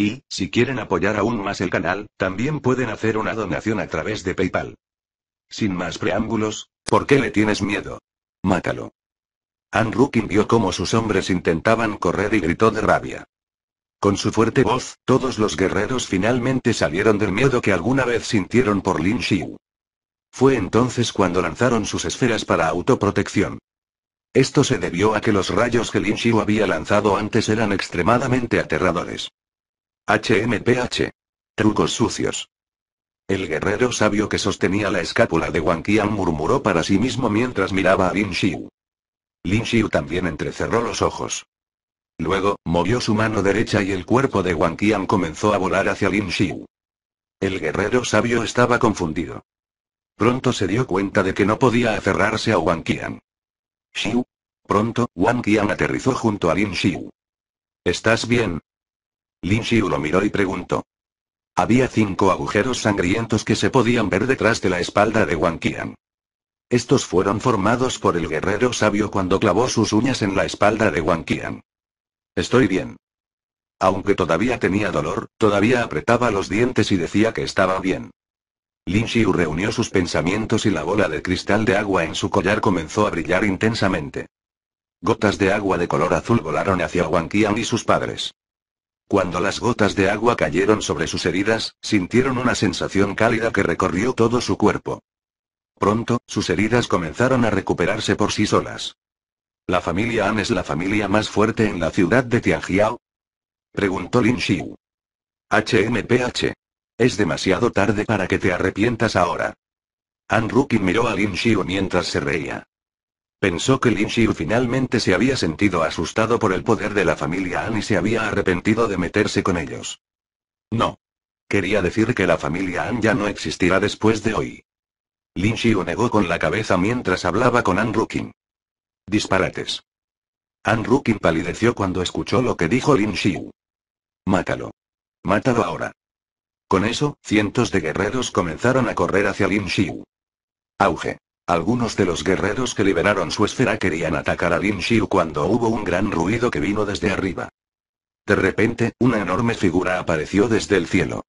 Y, si quieren apoyar aún más el canal, también pueden hacer una donación a través de PayPal. Sin más preámbulos, ¿por qué le tienes miedo? Mátalo. Ann Rukin vio cómo sus hombres intentaban correr y gritó de rabia. Con su fuerte voz, todos los guerreros finalmente salieron del miedo que alguna vez sintieron por Lin Xiu. Fue entonces cuando lanzaron sus esferas para autoprotección. Esto se debió a que los rayos que Lin Xiu había lanzado antes eran extremadamente aterradores. HMPH. Trucos sucios. El guerrero sabio que sostenía la escápula de Wang Qian murmuró para sí mismo mientras miraba a Lin Xiu. Lin Xiu también entrecerró los ojos. Luego, movió su mano derecha y el cuerpo de Wang Qian comenzó a volar hacia Lin Xiu. El guerrero sabio estaba confundido. Pronto se dio cuenta de que no podía aferrarse a Wang Qian. ¿Xiu? Pronto, Wang Qian aterrizó junto a Lin Xiu. ¿Estás bien? Lin Xiu lo miró y preguntó. Había cinco agujeros sangrientos que se podían ver detrás de la espalda de Wang Qian. Estos fueron formados por el guerrero sabio cuando clavó sus uñas en la espalda de Wang Qian. Estoy bien. Aunque todavía tenía dolor, todavía apretaba los dientes y decía que estaba bien. Lin Xiu reunió sus pensamientos y la bola de cristal de agua en su collar comenzó a brillar intensamente. Gotas de agua de color azul volaron hacia Wang Qian y sus padres. Cuando las gotas de agua cayeron sobre sus heridas, sintieron una sensación cálida que recorrió todo su cuerpo. Pronto, sus heridas comenzaron a recuperarse por sí solas. ¿La familia An es la familia más fuerte en la ciudad de Tianjiao? Preguntó Lin Xiu. HMPH. Es demasiado tarde para que te arrepientas ahora. An Rukin miró a Lin Xiu mientras se reía. Pensó que Lin Xiu finalmente se había sentido asustado por el poder de la familia An y se había arrepentido de meterse con ellos. No. Quería decir que la familia An ya no existirá después de hoy. Lin Xiu negó con la cabeza mientras hablaba con An Rukin. Disparates. An Rukin palideció cuando escuchó lo que dijo Lin Xiu. Mátalo. Mátalo ahora. Con eso, cientos de guerreros comenzaron a correr hacia Lin Xiu. Auge. Algunos de los guerreros que liberaron su esfera querían atacar a Lin Shiu cuando hubo un gran ruido que vino desde arriba. De repente, una enorme figura apareció desde el cielo.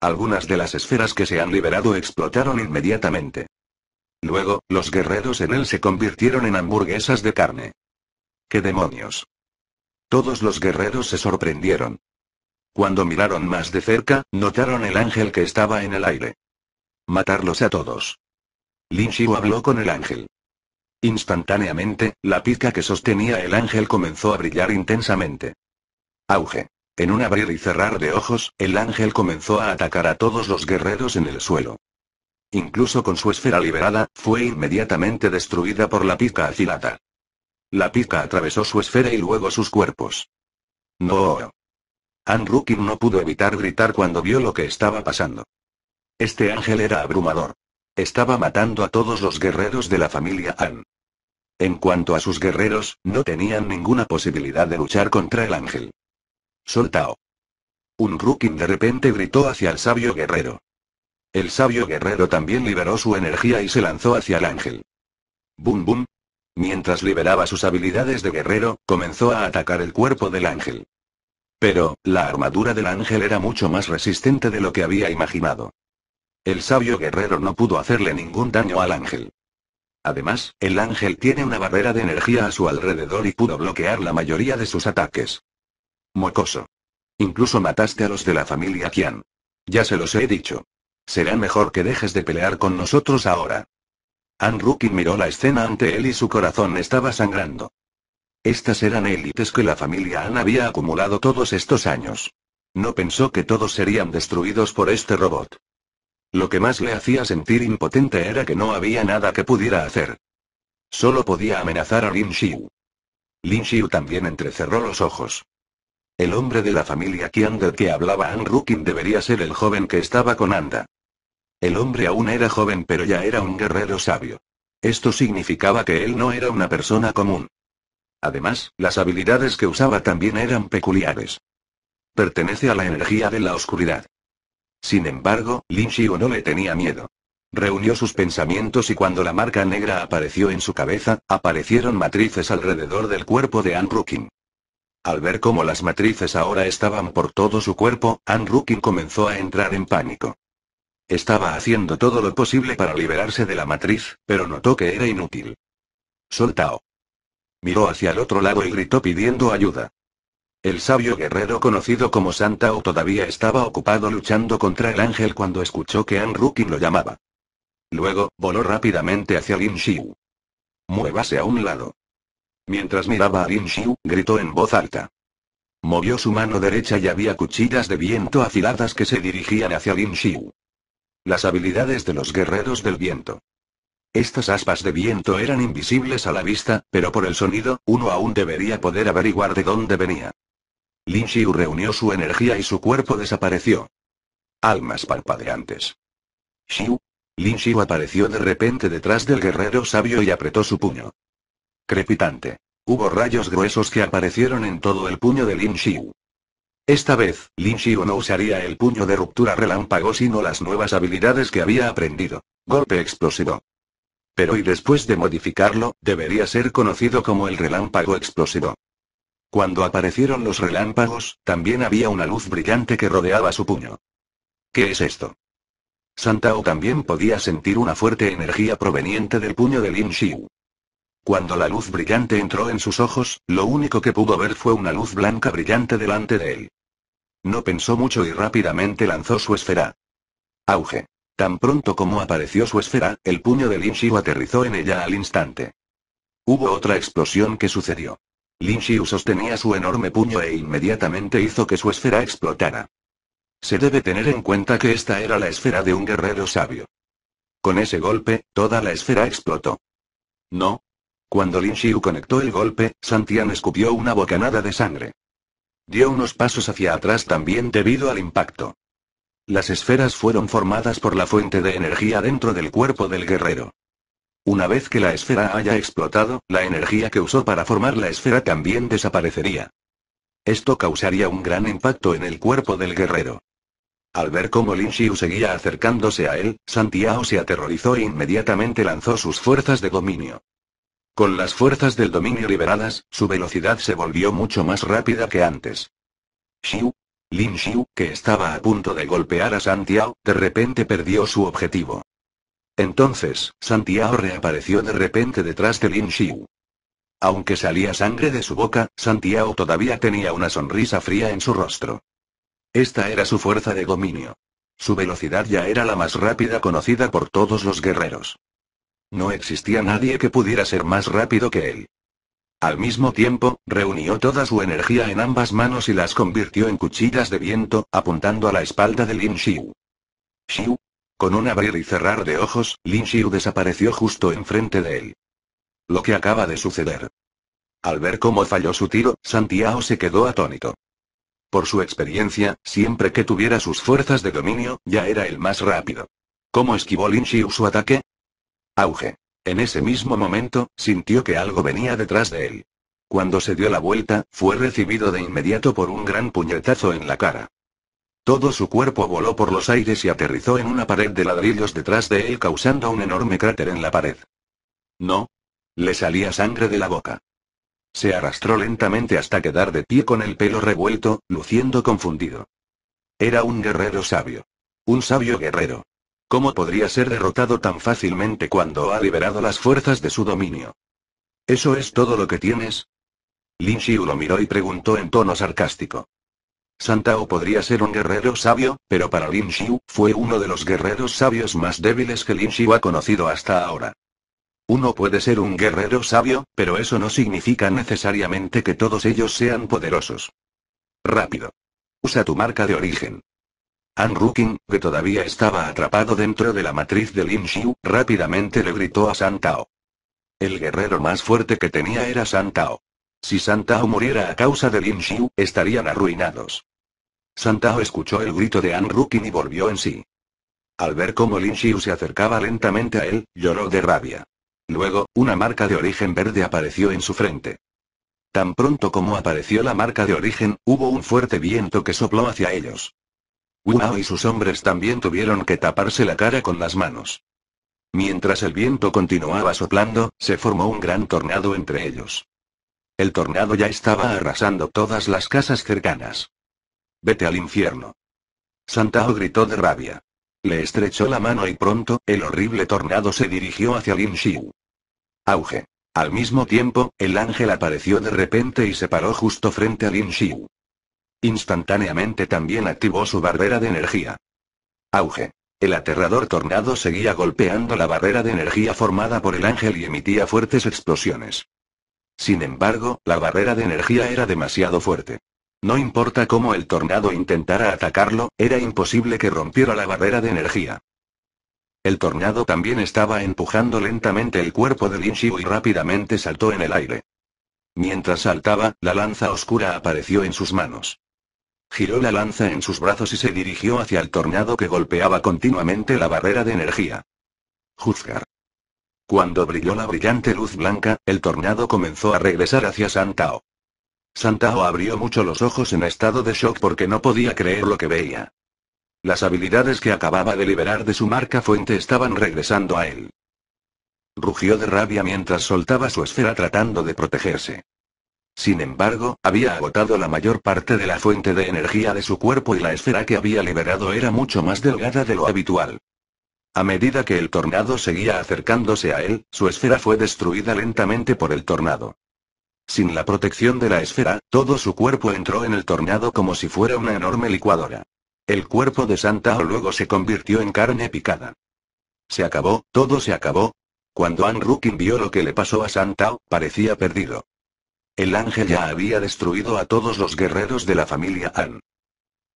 Algunas de las esferas que se han liberado explotaron inmediatamente. Luego, los guerreros en él se convirtieron en hamburguesas de carne. ¡Qué demonios! Todos los guerreros se sorprendieron. Cuando miraron más de cerca, notaron el ángel que estaba en el aire. Matarlos a todos. Lin Xiu habló con el ángel. Instantáneamente, la pizca que sostenía el ángel comenzó a brillar intensamente. Auge. En un abrir y cerrar de ojos, el ángel comenzó a atacar a todos los guerreros en el suelo. Incluso con su esfera liberada, fue inmediatamente destruida por la pizca afilada. La pizca atravesó su esfera y luego sus cuerpos. No. Ann Rukin no pudo evitar gritar cuando vio lo que estaba pasando. Este ángel era abrumador. Estaba matando a todos los guerreros de la familia An. En cuanto a sus guerreros, no tenían ninguna posibilidad de luchar contra el ángel. Soltao. Un Rukin de repente gritó hacia el sabio guerrero. El sabio guerrero también liberó su energía y se lanzó hacia el ángel. Boom boom. Mientras liberaba sus habilidades de guerrero, comenzó a atacar el cuerpo del ángel. Pero, la armadura del ángel era mucho más resistente de lo que había imaginado. El sabio guerrero no pudo hacerle ningún daño al ángel. Además, el ángel tiene una barrera de energía a su alrededor y pudo bloquear la mayoría de sus ataques. Mocoso. Incluso mataste a los de la familia Kian. Ya se los he dicho. Será mejor que dejes de pelear con nosotros ahora. Ann miró la escena ante él y su corazón estaba sangrando. Estas eran élites que la familia Ann había acumulado todos estos años. No pensó que todos serían destruidos por este robot. Lo que más le hacía sentir impotente era que no había nada que pudiera hacer. Solo podía amenazar a Lin Xiu. Lin Xiu también entrecerró los ojos. El hombre de la familia Qian que hablaba An Rukin debería ser el joven que estaba con Anda. El hombre aún era joven pero ya era un guerrero sabio. Esto significaba que él no era una persona común. Además, las habilidades que usaba también eran peculiares. Pertenece a la energía de la oscuridad. Sin embargo, Lin Xiu no le tenía miedo. Reunió sus pensamientos y cuando la marca negra apareció en su cabeza, aparecieron matrices alrededor del cuerpo de Ann Rukin. Al ver cómo las matrices ahora estaban por todo su cuerpo, Ann Rukin comenzó a entrar en pánico. Estaba haciendo todo lo posible para liberarse de la matriz, pero notó que era inútil. Soltao. Miró hacia el otro lado y gritó pidiendo ayuda. El sabio guerrero conocido como Santao todavía estaba ocupado luchando contra el ángel cuando escuchó que An Rukin lo llamaba. Luego, voló rápidamente hacia Lin Xiu. Muévase a un lado. Mientras miraba a Lin Xiu, gritó en voz alta. Movió su mano derecha y había cuchillas de viento afiladas que se dirigían hacia Lin Xiu. Las habilidades de los guerreros del viento. Estas aspas de viento eran invisibles a la vista, pero por el sonido, uno aún debería poder averiguar de dónde venía. Lin Xiu reunió su energía y su cuerpo desapareció. Almas palpadeantes. Xiu. Lin Xiu apareció de repente detrás del guerrero sabio y apretó su puño. Crepitante. Hubo rayos gruesos que aparecieron en todo el puño de Lin Xiu. Esta vez, Lin Xiu no usaría el puño de ruptura relámpago sino las nuevas habilidades que había aprendido. Golpe explosivo. Pero y después de modificarlo, debería ser conocido como el relámpago explosivo. Cuando aparecieron los relámpagos, también había una luz brillante que rodeaba su puño. ¿Qué es esto? Santao también podía sentir una fuerte energía proveniente del puño de Lin Xiu. Cuando la luz brillante entró en sus ojos, lo único que pudo ver fue una luz blanca brillante delante de él. No pensó mucho y rápidamente lanzó su esfera. Auge. Tan pronto como apareció su esfera, el puño de Lin Xiu aterrizó en ella al instante. Hubo otra explosión que sucedió. Lin Xiu sostenía su enorme puño e inmediatamente hizo que su esfera explotara. Se debe tener en cuenta que esta era la esfera de un guerrero sabio. Con ese golpe, toda la esfera explotó. No. Cuando Lin Xiu conectó el golpe, Santian escupió una bocanada de sangre. Dio unos pasos hacia atrás también debido al impacto. Las esferas fueron formadas por la fuente de energía dentro del cuerpo del guerrero. Una vez que la esfera haya explotado, la energía que usó para formar la esfera también desaparecería. Esto causaría un gran impacto en el cuerpo del guerrero. Al ver cómo Lin Xiu seguía acercándose a él, Santiago se aterrorizó e inmediatamente lanzó sus fuerzas de dominio. Con las fuerzas del dominio liberadas, su velocidad se volvió mucho más rápida que antes. Xiu. Lin Xiu, que estaba a punto de golpear a Santiago, de repente perdió su objetivo. Entonces, Santiago reapareció de repente detrás de Lin Xiu. Aunque salía sangre de su boca, Santiago todavía tenía una sonrisa fría en su rostro. Esta era su fuerza de dominio. Su velocidad ya era la más rápida conocida por todos los guerreros. No existía nadie que pudiera ser más rápido que él. Al mismo tiempo, reunió toda su energía en ambas manos y las convirtió en cuchillas de viento, apuntando a la espalda de Lin Xiu. Xiu, con un abrir y cerrar de ojos, Lin Xiu desapareció justo enfrente de él. Lo que acaba de suceder. Al ver cómo falló su tiro, Santiago se quedó atónito. Por su experiencia, siempre que tuviera sus fuerzas de dominio, ya era el más rápido. ¿Cómo esquivó Lin Xiu su ataque? Auge. En ese mismo momento, sintió que algo venía detrás de él. Cuando se dio la vuelta, fue recibido de inmediato por un gran puñetazo en la cara. Todo su cuerpo voló por los aires y aterrizó en una pared de ladrillos detrás de él causando un enorme cráter en la pared. No. Le salía sangre de la boca. Se arrastró lentamente hasta quedar de pie con el pelo revuelto, luciendo confundido. Era un guerrero sabio. Un sabio guerrero. ¿Cómo podría ser derrotado tan fácilmente cuando ha liberado las fuerzas de su dominio? ¿Eso es todo lo que tienes? Lin Xiu lo miró y preguntó en tono sarcástico. Santao podría ser un guerrero sabio, pero para Lin Xiu, fue uno de los guerreros sabios más débiles que Lin Xiu ha conocido hasta ahora. Uno puede ser un guerrero sabio, pero eso no significa necesariamente que todos ellos sean poderosos. Rápido. Usa tu marca de origen. An Rukin, que todavía estaba atrapado dentro de la matriz de Lin Xiu, rápidamente le gritó a Santao. El guerrero más fuerte que tenía era Santao. Si Santao muriera a causa de Lin Xiu, estarían arruinados. Santao escuchó el grito de Ann Rukin y volvió en sí. Al ver cómo Lin se acercaba lentamente a él, lloró de rabia. Luego, una marca de origen verde apareció en su frente. Tan pronto como apareció la marca de origen, hubo un fuerte viento que sopló hacia ellos. Wu y sus hombres también tuvieron que taparse la cara con las manos. Mientras el viento continuaba soplando, se formó un gran tornado entre ellos. El tornado ya estaba arrasando todas las casas cercanas. Vete al infierno. Santao gritó de rabia. Le estrechó la mano y pronto, el horrible tornado se dirigió hacia Lin Xiu. Auge. Al mismo tiempo, el ángel apareció de repente y se paró justo frente a Lin Xiu. Instantáneamente también activó su barrera de energía. Auge. El aterrador tornado seguía golpeando la barrera de energía formada por el ángel y emitía fuertes explosiones. Sin embargo, la barrera de energía era demasiado fuerte. No importa cómo el tornado intentara atacarlo, era imposible que rompiera la barrera de energía. El tornado también estaba empujando lentamente el cuerpo de Lin y rápidamente saltó en el aire. Mientras saltaba, la lanza oscura apareció en sus manos. Giró la lanza en sus brazos y se dirigió hacia el tornado que golpeaba continuamente la barrera de energía. Juzgar. Cuando brilló la brillante luz blanca, el tornado comenzó a regresar hacia Santao. Santao abrió mucho los ojos en estado de shock porque no podía creer lo que veía. Las habilidades que acababa de liberar de su marca fuente estaban regresando a él. Rugió de rabia mientras soltaba su esfera tratando de protegerse. Sin embargo, había agotado la mayor parte de la fuente de energía de su cuerpo y la esfera que había liberado era mucho más delgada de lo habitual. A medida que el tornado seguía acercándose a él, su esfera fue destruida lentamente por el tornado. Sin la protección de la esfera, todo su cuerpo entró en el tornado como si fuera una enorme licuadora. El cuerpo de Santao luego se convirtió en carne picada. Se acabó, todo se acabó. Cuando An Rukin vio lo que le pasó a Santao, parecía perdido. El ángel ya había destruido a todos los guerreros de la familia An.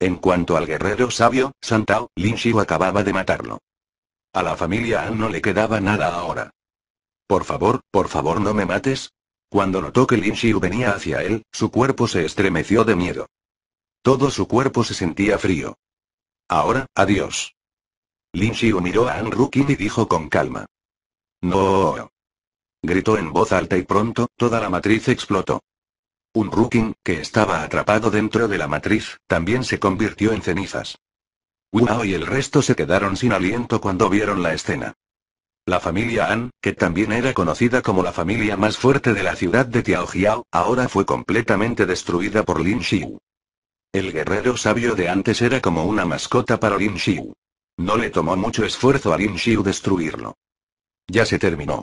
En cuanto al guerrero sabio, Santao, Lin Shiu acababa de matarlo. A la familia An no le quedaba nada ahora. Por favor, por favor no me mates, cuando notó que Lin Xiu venía hacia él, su cuerpo se estremeció de miedo. Todo su cuerpo se sentía frío. Ahora, adiós. Lin Xiu miró a An Rukin y dijo con calma. No. Gritó en voz alta y pronto, toda la matriz explotó. Un Rukin, que estaba atrapado dentro de la matriz, también se convirtió en cenizas. Hao y el resto se quedaron sin aliento cuando vieron la escena. La familia An, que también era conocida como la familia más fuerte de la ciudad de Tiaojiao, ahora fue completamente destruida por Lin Xiu. El guerrero sabio de antes era como una mascota para Lin Xiu. No le tomó mucho esfuerzo a Lin Xiu destruirlo. Ya se terminó.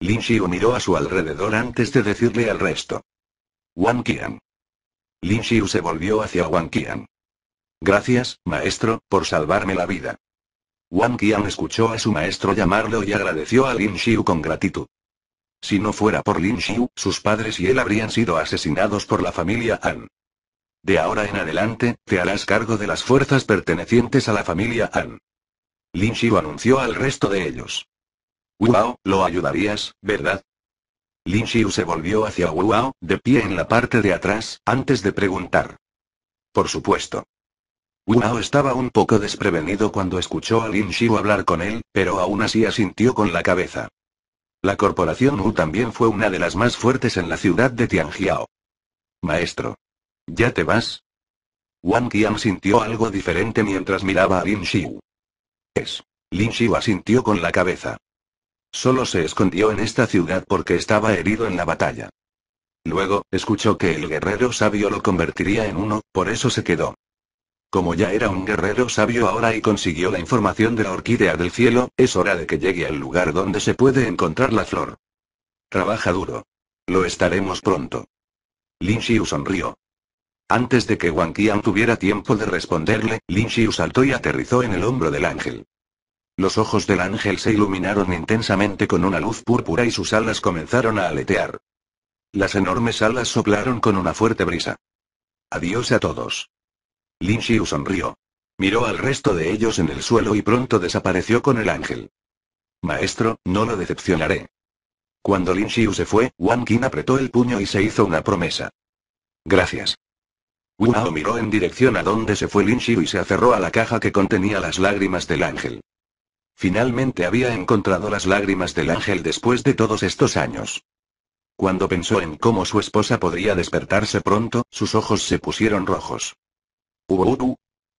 Lin Xiu miró a su alrededor antes de decirle al resto. Wang Qian. Lin Xiu se volvió hacia Wang Qian. Gracias, maestro, por salvarme la vida. Wang Qian escuchó a su maestro llamarlo y agradeció a Lin Xiu con gratitud. Si no fuera por Lin Xiu, sus padres y él habrían sido asesinados por la familia Han. De ahora en adelante, te harás cargo de las fuerzas pertenecientes a la familia Han. Lin Xiu anunció al resto de ellos. Wow, lo ayudarías, ¿verdad? Lin Xiu se volvió hacia Ao, de pie en la parte de atrás, antes de preguntar. Por supuesto estaba un poco desprevenido cuando escuchó a Lin Xiu hablar con él, pero aún así asintió con la cabeza. La corporación Wu también fue una de las más fuertes en la ciudad de Tianjiao. Maestro. ¿Ya te vas? Wang Qian sintió algo diferente mientras miraba a Lin Xiu. Es. Lin Xiu asintió con la cabeza. Solo se escondió en esta ciudad porque estaba herido en la batalla. Luego, escuchó que el guerrero sabio lo convertiría en uno, por eso se quedó. Como ya era un guerrero sabio ahora y consiguió la información de la orquídea del cielo, es hora de que llegue al lugar donde se puede encontrar la flor. Trabaja duro. Lo estaremos pronto. Lin Xiu sonrió. Antes de que Wang Qian tuviera tiempo de responderle, Lin Xiu saltó y aterrizó en el hombro del ángel. Los ojos del ángel se iluminaron intensamente con una luz púrpura y sus alas comenzaron a aletear. Las enormes alas soplaron con una fuerte brisa. Adiós a todos. Lin Xiu sonrió. Miró al resto de ellos en el suelo y pronto desapareció con el ángel. Maestro, no lo decepcionaré. Cuando Lin Xiu se fue, Wang Qin apretó el puño y se hizo una promesa. Gracias. Wu Hao miró en dirección a donde se fue Lin Xiu y se aferró a la caja que contenía las lágrimas del ángel. Finalmente había encontrado las lágrimas del ángel después de todos estos años. Cuando pensó en cómo su esposa podría despertarse pronto, sus ojos se pusieron rojos.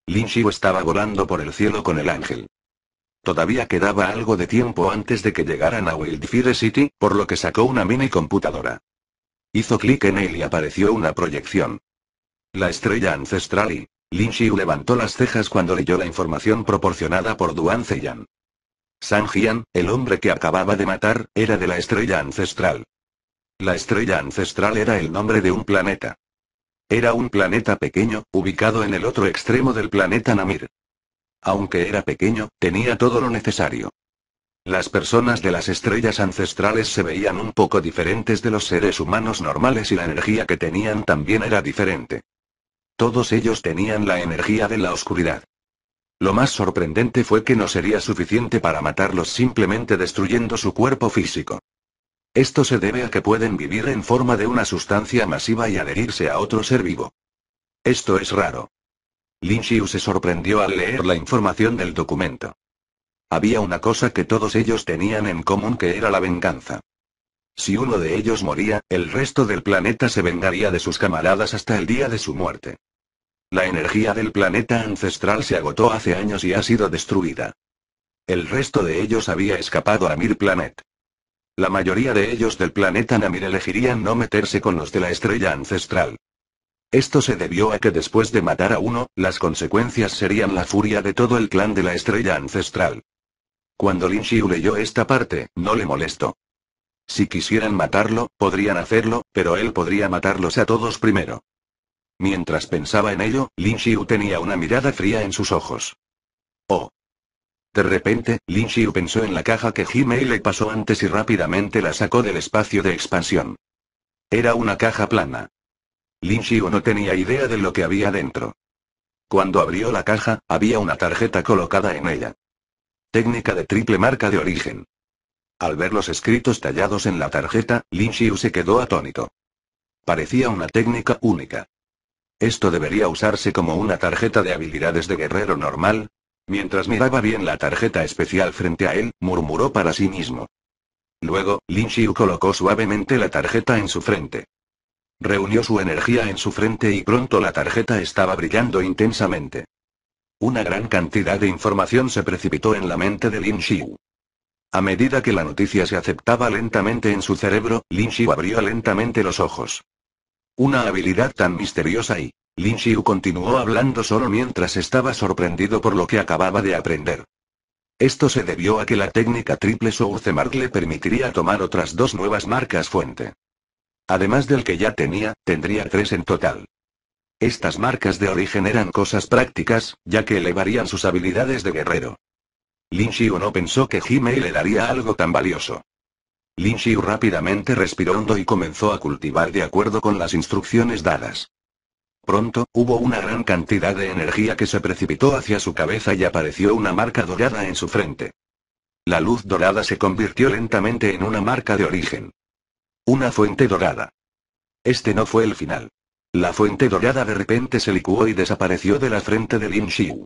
Lin Xiu estaba volando por el cielo con el ángel. Todavía quedaba algo de tiempo antes de que llegaran a Wildfire City, por lo que sacó una mini computadora. Hizo clic en él y apareció una proyección. La estrella ancestral y... Lin Xiu levantó las cejas cuando leyó la información proporcionada por Duan Zeyan. San Jian, el hombre que acababa de matar, era de la estrella ancestral. La estrella ancestral era el nombre de un planeta. Era un planeta pequeño, ubicado en el otro extremo del planeta Namir. Aunque era pequeño, tenía todo lo necesario. Las personas de las estrellas ancestrales se veían un poco diferentes de los seres humanos normales y la energía que tenían también era diferente. Todos ellos tenían la energía de la oscuridad. Lo más sorprendente fue que no sería suficiente para matarlos simplemente destruyendo su cuerpo físico. Esto se debe a que pueden vivir en forma de una sustancia masiva y adherirse a otro ser vivo. Esto es raro. Lin Xiu se sorprendió al leer la información del documento. Había una cosa que todos ellos tenían en común que era la venganza. Si uno de ellos moría, el resto del planeta se vengaría de sus camaradas hasta el día de su muerte. La energía del planeta ancestral se agotó hace años y ha sido destruida. El resto de ellos había escapado a Mir Planet. La mayoría de ellos del planeta Namir elegirían no meterse con los de la estrella ancestral. Esto se debió a que después de matar a uno, las consecuencias serían la furia de todo el clan de la estrella ancestral. Cuando Lin Xiu leyó esta parte, no le molestó. Si quisieran matarlo, podrían hacerlo, pero él podría matarlos a todos primero. Mientras pensaba en ello, Lin Xiu tenía una mirada fría en sus ojos. Oh, de repente, Lin Xiu pensó en la caja que Jimei le pasó antes y rápidamente la sacó del espacio de expansión. Era una caja plana. Lin Xiu no tenía idea de lo que había dentro. Cuando abrió la caja, había una tarjeta colocada en ella. Técnica de triple marca de origen. Al ver los escritos tallados en la tarjeta, Lin Xiu se quedó atónito. Parecía una técnica única. Esto debería usarse como una tarjeta de habilidades de guerrero normal, Mientras miraba bien la tarjeta especial frente a él, murmuró para sí mismo. Luego, Lin Xiu colocó suavemente la tarjeta en su frente. Reunió su energía en su frente y pronto la tarjeta estaba brillando intensamente. Una gran cantidad de información se precipitó en la mente de Lin Xiu. A medida que la noticia se aceptaba lentamente en su cerebro, Lin Xiu abrió lentamente los ojos. Una habilidad tan misteriosa y Lin Xiu continuó hablando solo mientras estaba sorprendido por lo que acababa de aprender. Esto se debió a que la técnica triple Source Mark le permitiría tomar otras dos nuevas marcas fuente. Además del que ya tenía, tendría tres en total. Estas marcas de origen eran cosas prácticas, ya que elevarían sus habilidades de guerrero. Lin Xiu no pensó que Jimei le daría algo tan valioso. Lin Xiu rápidamente respiró hondo y comenzó a cultivar de acuerdo con las instrucciones dadas. Pronto, hubo una gran cantidad de energía que se precipitó hacia su cabeza y apareció una marca dorada en su frente. La luz dorada se convirtió lentamente en una marca de origen. Una fuente dorada. Este no fue el final. La fuente dorada de repente se licuó y desapareció de la frente de Lin Xiu.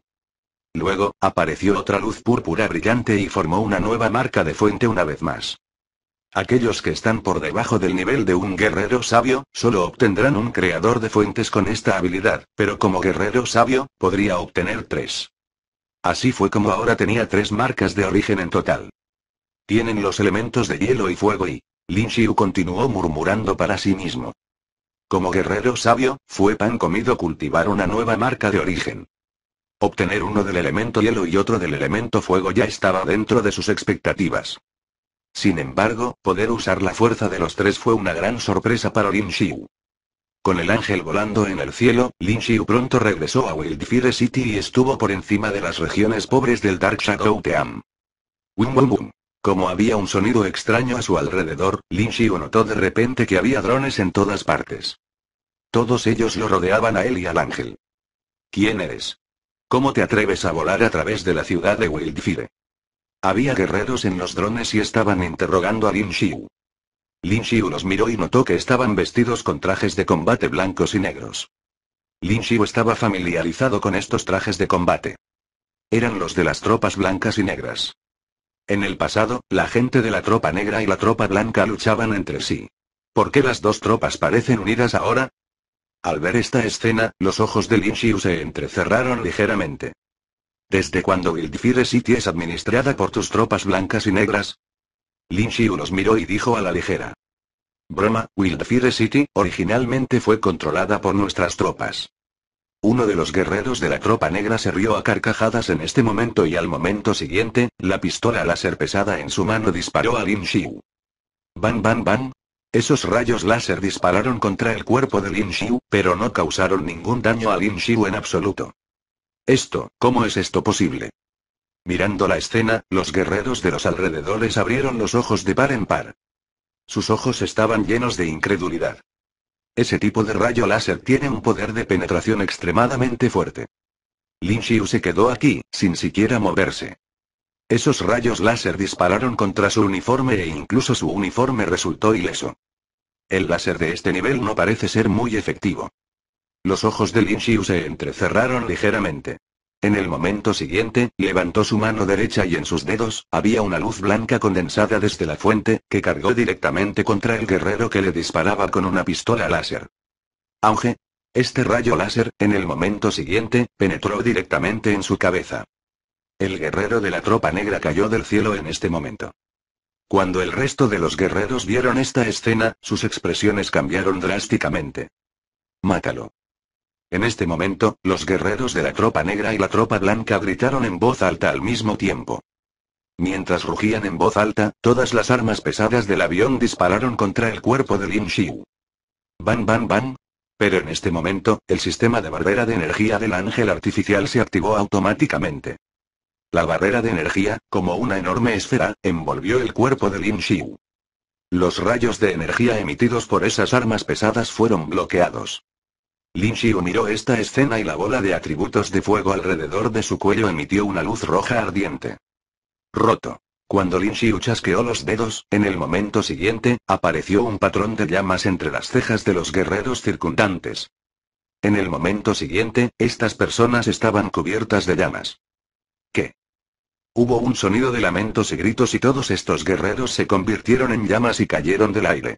Luego, apareció otra luz púrpura brillante y formó una nueva marca de fuente una vez más. Aquellos que están por debajo del nivel de un guerrero sabio, solo obtendrán un creador de fuentes con esta habilidad, pero como guerrero sabio, podría obtener tres. Así fue como ahora tenía tres marcas de origen en total. Tienen los elementos de hielo y fuego y... Lin Xiu continuó murmurando para sí mismo. Como guerrero sabio, fue pan comido cultivar una nueva marca de origen. Obtener uno del elemento hielo y otro del elemento fuego ya estaba dentro de sus expectativas. Sin embargo, poder usar la fuerza de los tres fue una gran sorpresa para Lin Xiu. Con el ángel volando en el cielo, Lin Xiu pronto regresó a Wildfire City y estuvo por encima de las regiones pobres del Dark Shadow Team. Wum wum wum. Como había un sonido extraño a su alrededor, Lin Xiu notó de repente que había drones en todas partes. Todos ellos lo rodeaban a él y al ángel. ¿Quién eres? ¿Cómo te atreves a volar a través de la ciudad de Wildfire? Había guerreros en los drones y estaban interrogando a Lin Xiu. Lin Xiu los miró y notó que estaban vestidos con trajes de combate blancos y negros. Lin Xiu estaba familiarizado con estos trajes de combate. Eran los de las tropas blancas y negras. En el pasado, la gente de la tropa negra y la tropa blanca luchaban entre sí. ¿Por qué las dos tropas parecen unidas ahora? Al ver esta escena, los ojos de Lin Xiu se entrecerraron ligeramente. ¿Desde cuando Wildfire City es administrada por tus tropas blancas y negras? Lin Xiu los miró y dijo a la ligera. Broma, Wildfire City, originalmente fue controlada por nuestras tropas. Uno de los guerreros de la tropa negra se rió a carcajadas en este momento y al momento siguiente, la pistola láser pesada en su mano disparó a Lin Xiu. Bam bam bam. Esos rayos láser dispararon contra el cuerpo de Lin Xiu, pero no causaron ningún daño a Lin Xiu en absoluto. Esto, ¿cómo es esto posible? Mirando la escena, los guerreros de los alrededores abrieron los ojos de par en par. Sus ojos estaban llenos de incredulidad. Ese tipo de rayo láser tiene un poder de penetración extremadamente fuerte. Lin Xiu se quedó aquí, sin siquiera moverse. Esos rayos láser dispararon contra su uniforme e incluso su uniforme resultó ileso. El láser de este nivel no parece ser muy efectivo. Los ojos de Lin Xiu se entrecerraron ligeramente. En el momento siguiente, levantó su mano derecha y en sus dedos, había una luz blanca condensada desde la fuente, que cargó directamente contra el guerrero que le disparaba con una pistola láser. Auge. Este rayo láser, en el momento siguiente, penetró directamente en su cabeza. El guerrero de la tropa negra cayó del cielo en este momento. Cuando el resto de los guerreros vieron esta escena, sus expresiones cambiaron drásticamente. Mátalo. En este momento, los guerreros de la tropa negra y la tropa blanca gritaron en voz alta al mismo tiempo. Mientras rugían en voz alta, todas las armas pesadas del avión dispararon contra el cuerpo de Lin Xiu. Ban ban ban. Pero en este momento, el sistema de barrera de energía del ángel artificial se activó automáticamente. La barrera de energía, como una enorme esfera, envolvió el cuerpo de Lin Xiu. Los rayos de energía emitidos por esas armas pesadas fueron bloqueados. Lin Xiu miró esta escena y la bola de atributos de fuego alrededor de su cuello emitió una luz roja ardiente. Roto. Cuando Lin Xiu chasqueó los dedos, en el momento siguiente, apareció un patrón de llamas entre las cejas de los guerreros circundantes. En el momento siguiente, estas personas estaban cubiertas de llamas. ¿Qué? Hubo un sonido de lamentos y gritos y todos estos guerreros se convirtieron en llamas y cayeron del aire.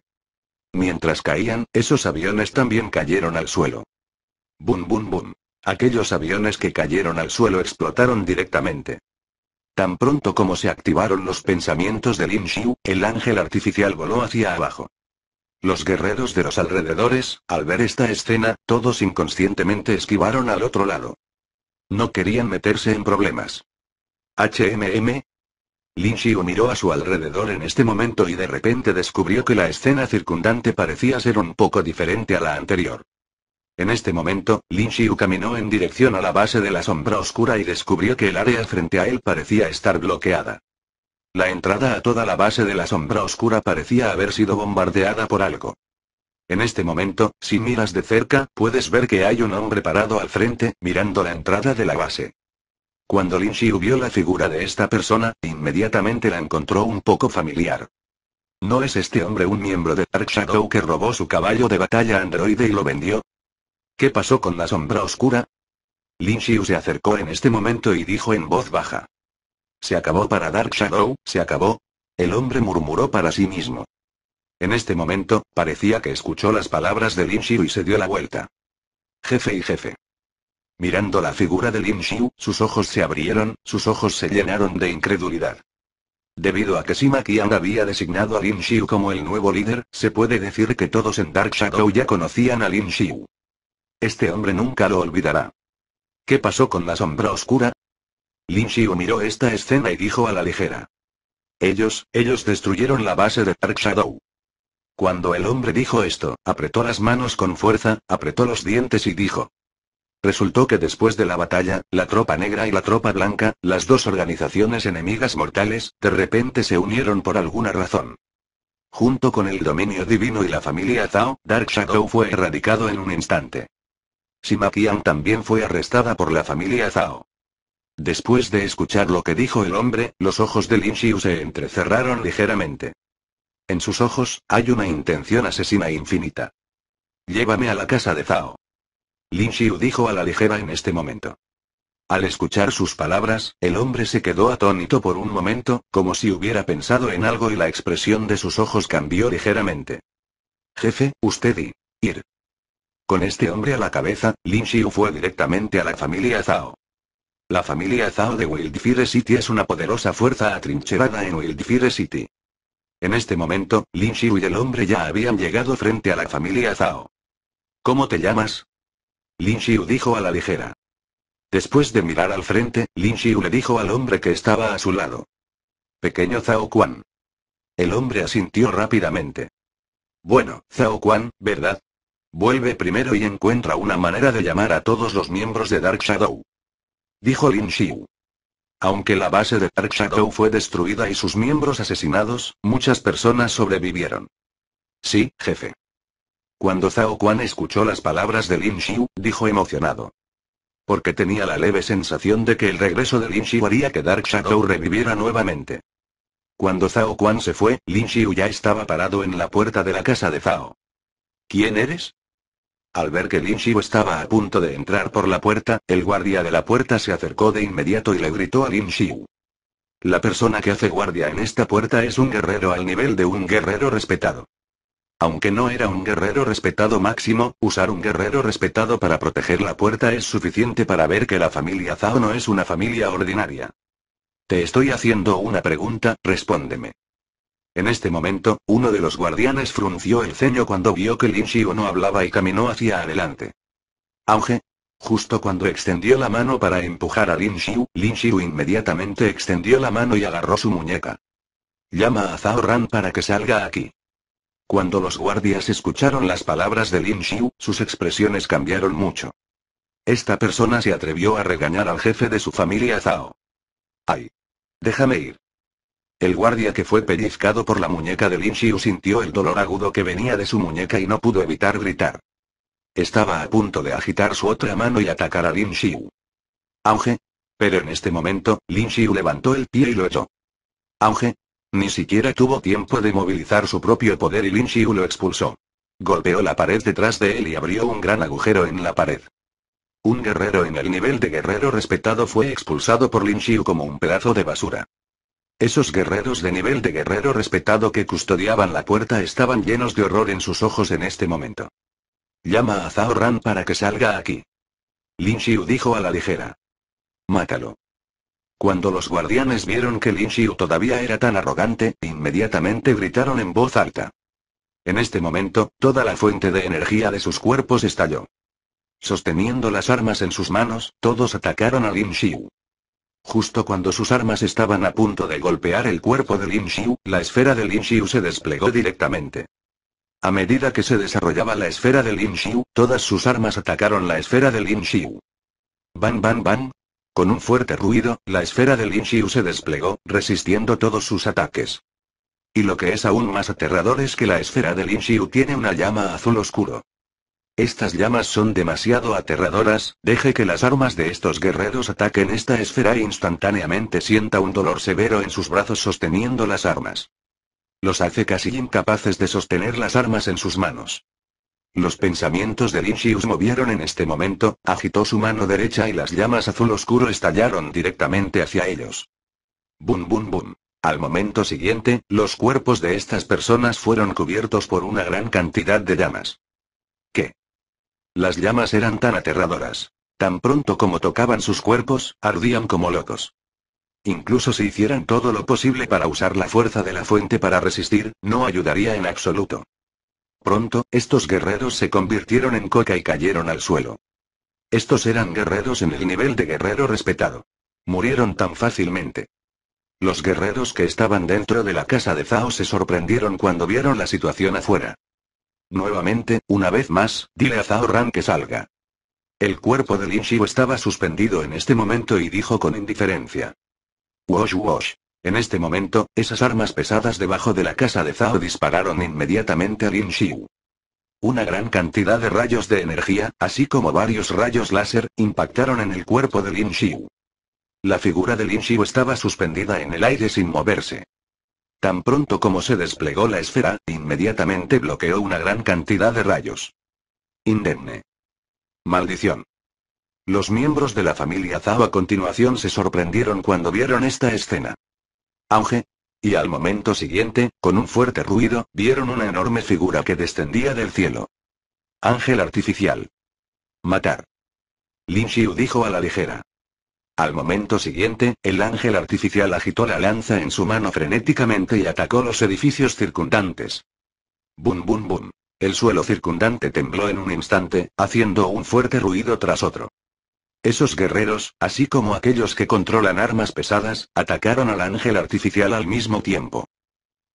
Mientras caían, esos aviones también cayeron al suelo. Bum, bum, bum. Aquellos aviones que cayeron al suelo explotaron directamente. Tan pronto como se activaron los pensamientos de Lin Xiu, el ángel artificial voló hacia abajo. Los guerreros de los alrededores, al ver esta escena, todos inconscientemente esquivaron al otro lado. No querían meterse en problemas. HMM, Lin Xiu miró a su alrededor en este momento y de repente descubrió que la escena circundante parecía ser un poco diferente a la anterior. En este momento, Lin Xiu caminó en dirección a la base de la sombra oscura y descubrió que el área frente a él parecía estar bloqueada. La entrada a toda la base de la sombra oscura parecía haber sido bombardeada por algo. En este momento, si miras de cerca, puedes ver que hay un hombre parado al frente, mirando la entrada de la base. Cuando Lin Xiu vio la figura de esta persona, inmediatamente la encontró un poco familiar. ¿No es este hombre un miembro de Dark Shadow que robó su caballo de batalla androide y lo vendió? ¿Qué pasó con la sombra oscura? Lin Xiu se acercó en este momento y dijo en voz baja. Se acabó para Dark Shadow, se acabó. El hombre murmuró para sí mismo. En este momento, parecía que escuchó las palabras de Lin Xiu y se dio la vuelta. Jefe y jefe. Mirando la figura de Lin Xiu, sus ojos se abrieron, sus ojos se llenaron de incredulidad. Debido a que Sima Qian había designado a Lin Xiu como el nuevo líder, se puede decir que todos en Dark Shadow ya conocían a Lin Xiu. Este hombre nunca lo olvidará. ¿Qué pasó con la sombra oscura? Lin Xiu miró esta escena y dijo a la ligera. Ellos, ellos destruyeron la base de Dark Shadow. Cuando el hombre dijo esto, apretó las manos con fuerza, apretó los dientes y dijo. Resultó que después de la batalla, la tropa negra y la tropa blanca, las dos organizaciones enemigas mortales, de repente se unieron por alguna razón. Junto con el dominio divino y la familia Zhao, Dark Shadow fue erradicado en un instante. Sima Qian también fue arrestada por la familia Zhao. Después de escuchar lo que dijo el hombre, los ojos de Lin Xiu se entrecerraron ligeramente. En sus ojos, hay una intención asesina infinita. Llévame a la casa de Zhao. Lin Xiu dijo a la ligera en este momento. Al escuchar sus palabras, el hombre se quedó atónito por un momento, como si hubiera pensado en algo y la expresión de sus ojos cambió ligeramente. Jefe, usted y... ir. Con este hombre a la cabeza, Lin Xiu fue directamente a la familia Zhao. La familia Zhao de Wildfire City es una poderosa fuerza atrincherada en Wildfire City. En este momento, Lin Xiu y el hombre ya habían llegado frente a la familia Zhao. ¿Cómo te llamas? Lin Xiu dijo a la ligera. Después de mirar al frente, Lin Xiu le dijo al hombre que estaba a su lado. Pequeño Zhao Quan. El hombre asintió rápidamente. Bueno, Zhao Quan, ¿verdad? Vuelve primero y encuentra una manera de llamar a todos los miembros de Dark Shadow. Dijo Lin Xiu. Aunque la base de Dark Shadow fue destruida y sus miembros asesinados, muchas personas sobrevivieron. Sí, jefe. Cuando Zhao Quan escuchó las palabras de Lin Xiu, dijo emocionado. Porque tenía la leve sensación de que el regreso de Lin Xiu haría que Dark Shadow reviviera nuevamente. Cuando Zhao Quan se fue, Lin Xiu ya estaba parado en la puerta de la casa de Zhao. ¿Quién eres? Al ver que Lin Xiu estaba a punto de entrar por la puerta, el guardia de la puerta se acercó de inmediato y le gritó a Lin Xiu. La persona que hace guardia en esta puerta es un guerrero al nivel de un guerrero respetado. Aunque no era un guerrero respetado máximo, usar un guerrero respetado para proteger la puerta es suficiente para ver que la familia Zhao no es una familia ordinaria. Te estoy haciendo una pregunta, respóndeme. En este momento, uno de los guardianes frunció el ceño cuando vio que Lin Xiu no hablaba y caminó hacia adelante. Auge. Justo cuando extendió la mano para empujar a Lin Xiu, Lin Xiu inmediatamente extendió la mano y agarró su muñeca. Llama a Zhao Ran para que salga aquí. Cuando los guardias escucharon las palabras de Lin Xiu, sus expresiones cambiaron mucho. Esta persona se atrevió a regañar al jefe de su familia Zhao. ¡Ay! Déjame ir. El guardia que fue pellizcado por la muñeca de Lin Xiu sintió el dolor agudo que venía de su muñeca y no pudo evitar gritar. Estaba a punto de agitar su otra mano y atacar a Lin Xiu. Auge. Pero en este momento, Lin Xiu levantó el pie y lo echó. Auge, ni siquiera tuvo tiempo de movilizar su propio poder y Lin Xiu lo expulsó. Golpeó la pared detrás de él y abrió un gran agujero en la pared. Un guerrero en el nivel de guerrero respetado fue expulsado por Lin Xiu como un pedazo de basura. Esos guerreros de nivel de guerrero respetado que custodiaban la puerta estaban llenos de horror en sus ojos en este momento. Llama a Zhao Ran para que salga aquí. Lin Xiu dijo a la ligera. Mátalo. Cuando los guardianes vieron que Lin Xiu todavía era tan arrogante, inmediatamente gritaron en voz alta. En este momento, toda la fuente de energía de sus cuerpos estalló. Sosteniendo las armas en sus manos, todos atacaron a Lin Xiu. Justo cuando sus armas estaban a punto de golpear el cuerpo de Lin Xiu, la esfera de Lin Xiu se desplegó directamente. A medida que se desarrollaba la esfera de Lin Xiu, todas sus armas atacaron la esfera de Lin Xiu. Ban ban ban, con un fuerte ruido, la esfera del Inshiu se desplegó, resistiendo todos sus ataques. Y lo que es aún más aterrador es que la esfera del Xiu tiene una llama azul oscuro. Estas llamas son demasiado aterradoras, deje que las armas de estos guerreros ataquen esta esfera e instantáneamente sienta un dolor severo en sus brazos sosteniendo las armas. Los hace casi incapaces de sostener las armas en sus manos. Los pensamientos de Lipsius movieron en este momento, agitó su mano derecha y las llamas azul oscuro estallaron directamente hacia ellos. Bum bum bum. Al momento siguiente, los cuerpos de estas personas fueron cubiertos por una gran cantidad de llamas. ¿Qué? Las llamas eran tan aterradoras. Tan pronto como tocaban sus cuerpos, ardían como locos. Incluso si hicieran todo lo posible para usar la fuerza de la fuente para resistir, no ayudaría en absoluto. Pronto, estos guerreros se convirtieron en coca y cayeron al suelo. Estos eran guerreros en el nivel de guerrero respetado. Murieron tan fácilmente. Los guerreros que estaban dentro de la casa de Zao se sorprendieron cuando vieron la situación afuera. Nuevamente, una vez más, dile a Zhao Ran que salga. El cuerpo de Lin estaba suspendido en este momento y dijo con indiferencia. Wash wash. En este momento, esas armas pesadas debajo de la casa de Zhao dispararon inmediatamente a Lin Xiu. Una gran cantidad de rayos de energía, así como varios rayos láser, impactaron en el cuerpo de Lin Xiu. La figura de Lin Xiu estaba suspendida en el aire sin moverse. Tan pronto como se desplegó la esfera, inmediatamente bloqueó una gran cantidad de rayos. Indemne. Maldición. Los miembros de la familia Zhao a continuación se sorprendieron cuando vieron esta escena. Auge. Y al momento siguiente, con un fuerte ruido, vieron una enorme figura que descendía del cielo. Ángel artificial. Matar. Lin Xiu dijo a la ligera. Al momento siguiente, el ángel artificial agitó la lanza en su mano frenéticamente y atacó los edificios circundantes. Bum bum bum. El suelo circundante tembló en un instante, haciendo un fuerte ruido tras otro. Esos guerreros, así como aquellos que controlan armas pesadas, atacaron al ángel artificial al mismo tiempo.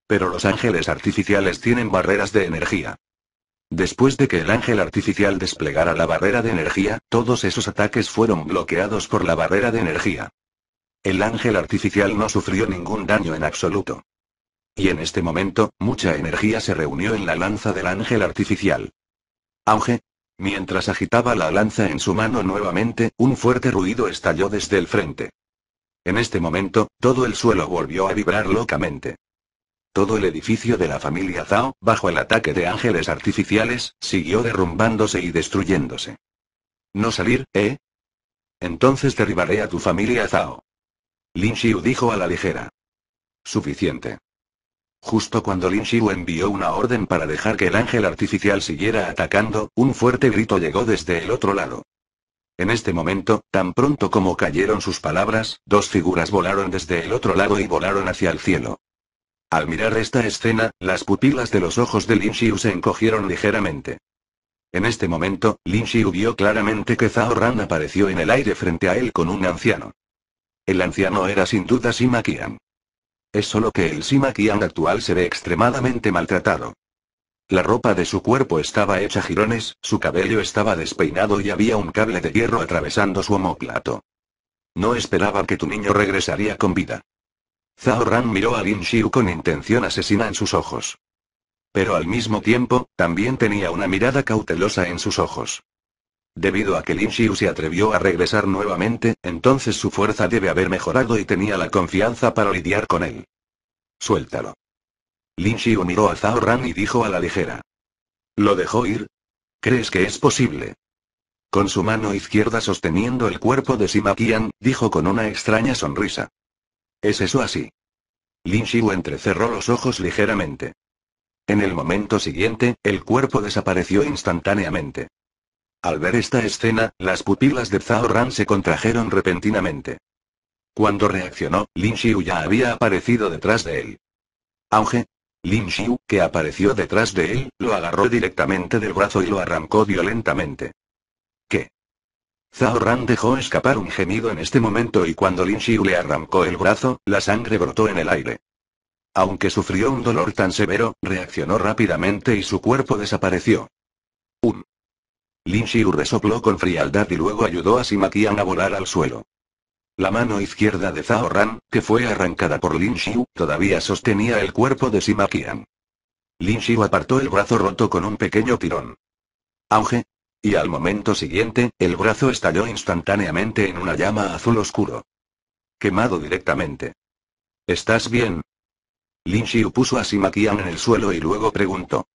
Pero los ángeles artificiales tienen barreras de energía. Después de que el ángel artificial desplegara la barrera de energía, todos esos ataques fueron bloqueados por la barrera de energía. El ángel artificial no sufrió ningún daño en absoluto. Y en este momento, mucha energía se reunió en la lanza del ángel artificial. Auge, Mientras agitaba la lanza en su mano nuevamente, un fuerte ruido estalló desde el frente. En este momento, todo el suelo volvió a vibrar locamente. Todo el edificio de la familia Zhao, bajo el ataque de ángeles artificiales, siguió derrumbándose y destruyéndose. No salir, ¿eh? Entonces derribaré a tu familia Zhao. Lin Xiu dijo a la ligera. Suficiente. Justo cuando Lin Xiu envió una orden para dejar que el ángel artificial siguiera atacando, un fuerte grito llegó desde el otro lado. En este momento, tan pronto como cayeron sus palabras, dos figuras volaron desde el otro lado y volaron hacia el cielo. Al mirar esta escena, las pupilas de los ojos de Lin Xiu se encogieron ligeramente. En este momento, Lin Xiu vio claramente que Zhao Ran apareció en el aire frente a él con un anciano. El anciano era sin duda Sima Qian. Es solo que el Sima Qian actual se ve extremadamente maltratado. La ropa de su cuerpo estaba hecha jirones, su cabello estaba despeinado y había un cable de hierro atravesando su homoplato. No esperaba que tu niño regresaría con vida. Zhao Ran miró a Lin Xiu con intención asesina en sus ojos. Pero al mismo tiempo, también tenía una mirada cautelosa en sus ojos. Debido a que Lin Xiu se atrevió a regresar nuevamente, entonces su fuerza debe haber mejorado y tenía la confianza para lidiar con él. Suéltalo. Lin Xiu miró a Zhao Ran y dijo a la ligera. ¿Lo dejó ir? ¿Crees que es posible? Con su mano izquierda sosteniendo el cuerpo de Sima Qian, dijo con una extraña sonrisa. ¿Es eso así? Lin Xiu entrecerró los ojos ligeramente. En el momento siguiente, el cuerpo desapareció instantáneamente. Al ver esta escena, las pupilas de Zhao Ran se contrajeron repentinamente. Cuando reaccionó, Lin Xiu ya había aparecido detrás de él. Auge. Lin Xiu, que apareció detrás de él, lo agarró directamente del brazo y lo arrancó violentamente. ¿Qué? Zhao Ran dejó escapar un gemido en este momento y cuando Lin Xiu le arrancó el brazo, la sangre brotó en el aire. Aunque sufrió un dolor tan severo, reaccionó rápidamente y su cuerpo desapareció. Lin Xiu resopló con frialdad y luego ayudó a Qian a volar al suelo. La mano izquierda de Zhao Ran, que fue arrancada por Lin Xiu, todavía sostenía el cuerpo de Qian. Lin Xiu apartó el brazo roto con un pequeño tirón. Auge. Y al momento siguiente, el brazo estalló instantáneamente en una llama azul oscuro. Quemado directamente. ¿Estás bien? Lin Xiu puso a Qian en el suelo y luego preguntó.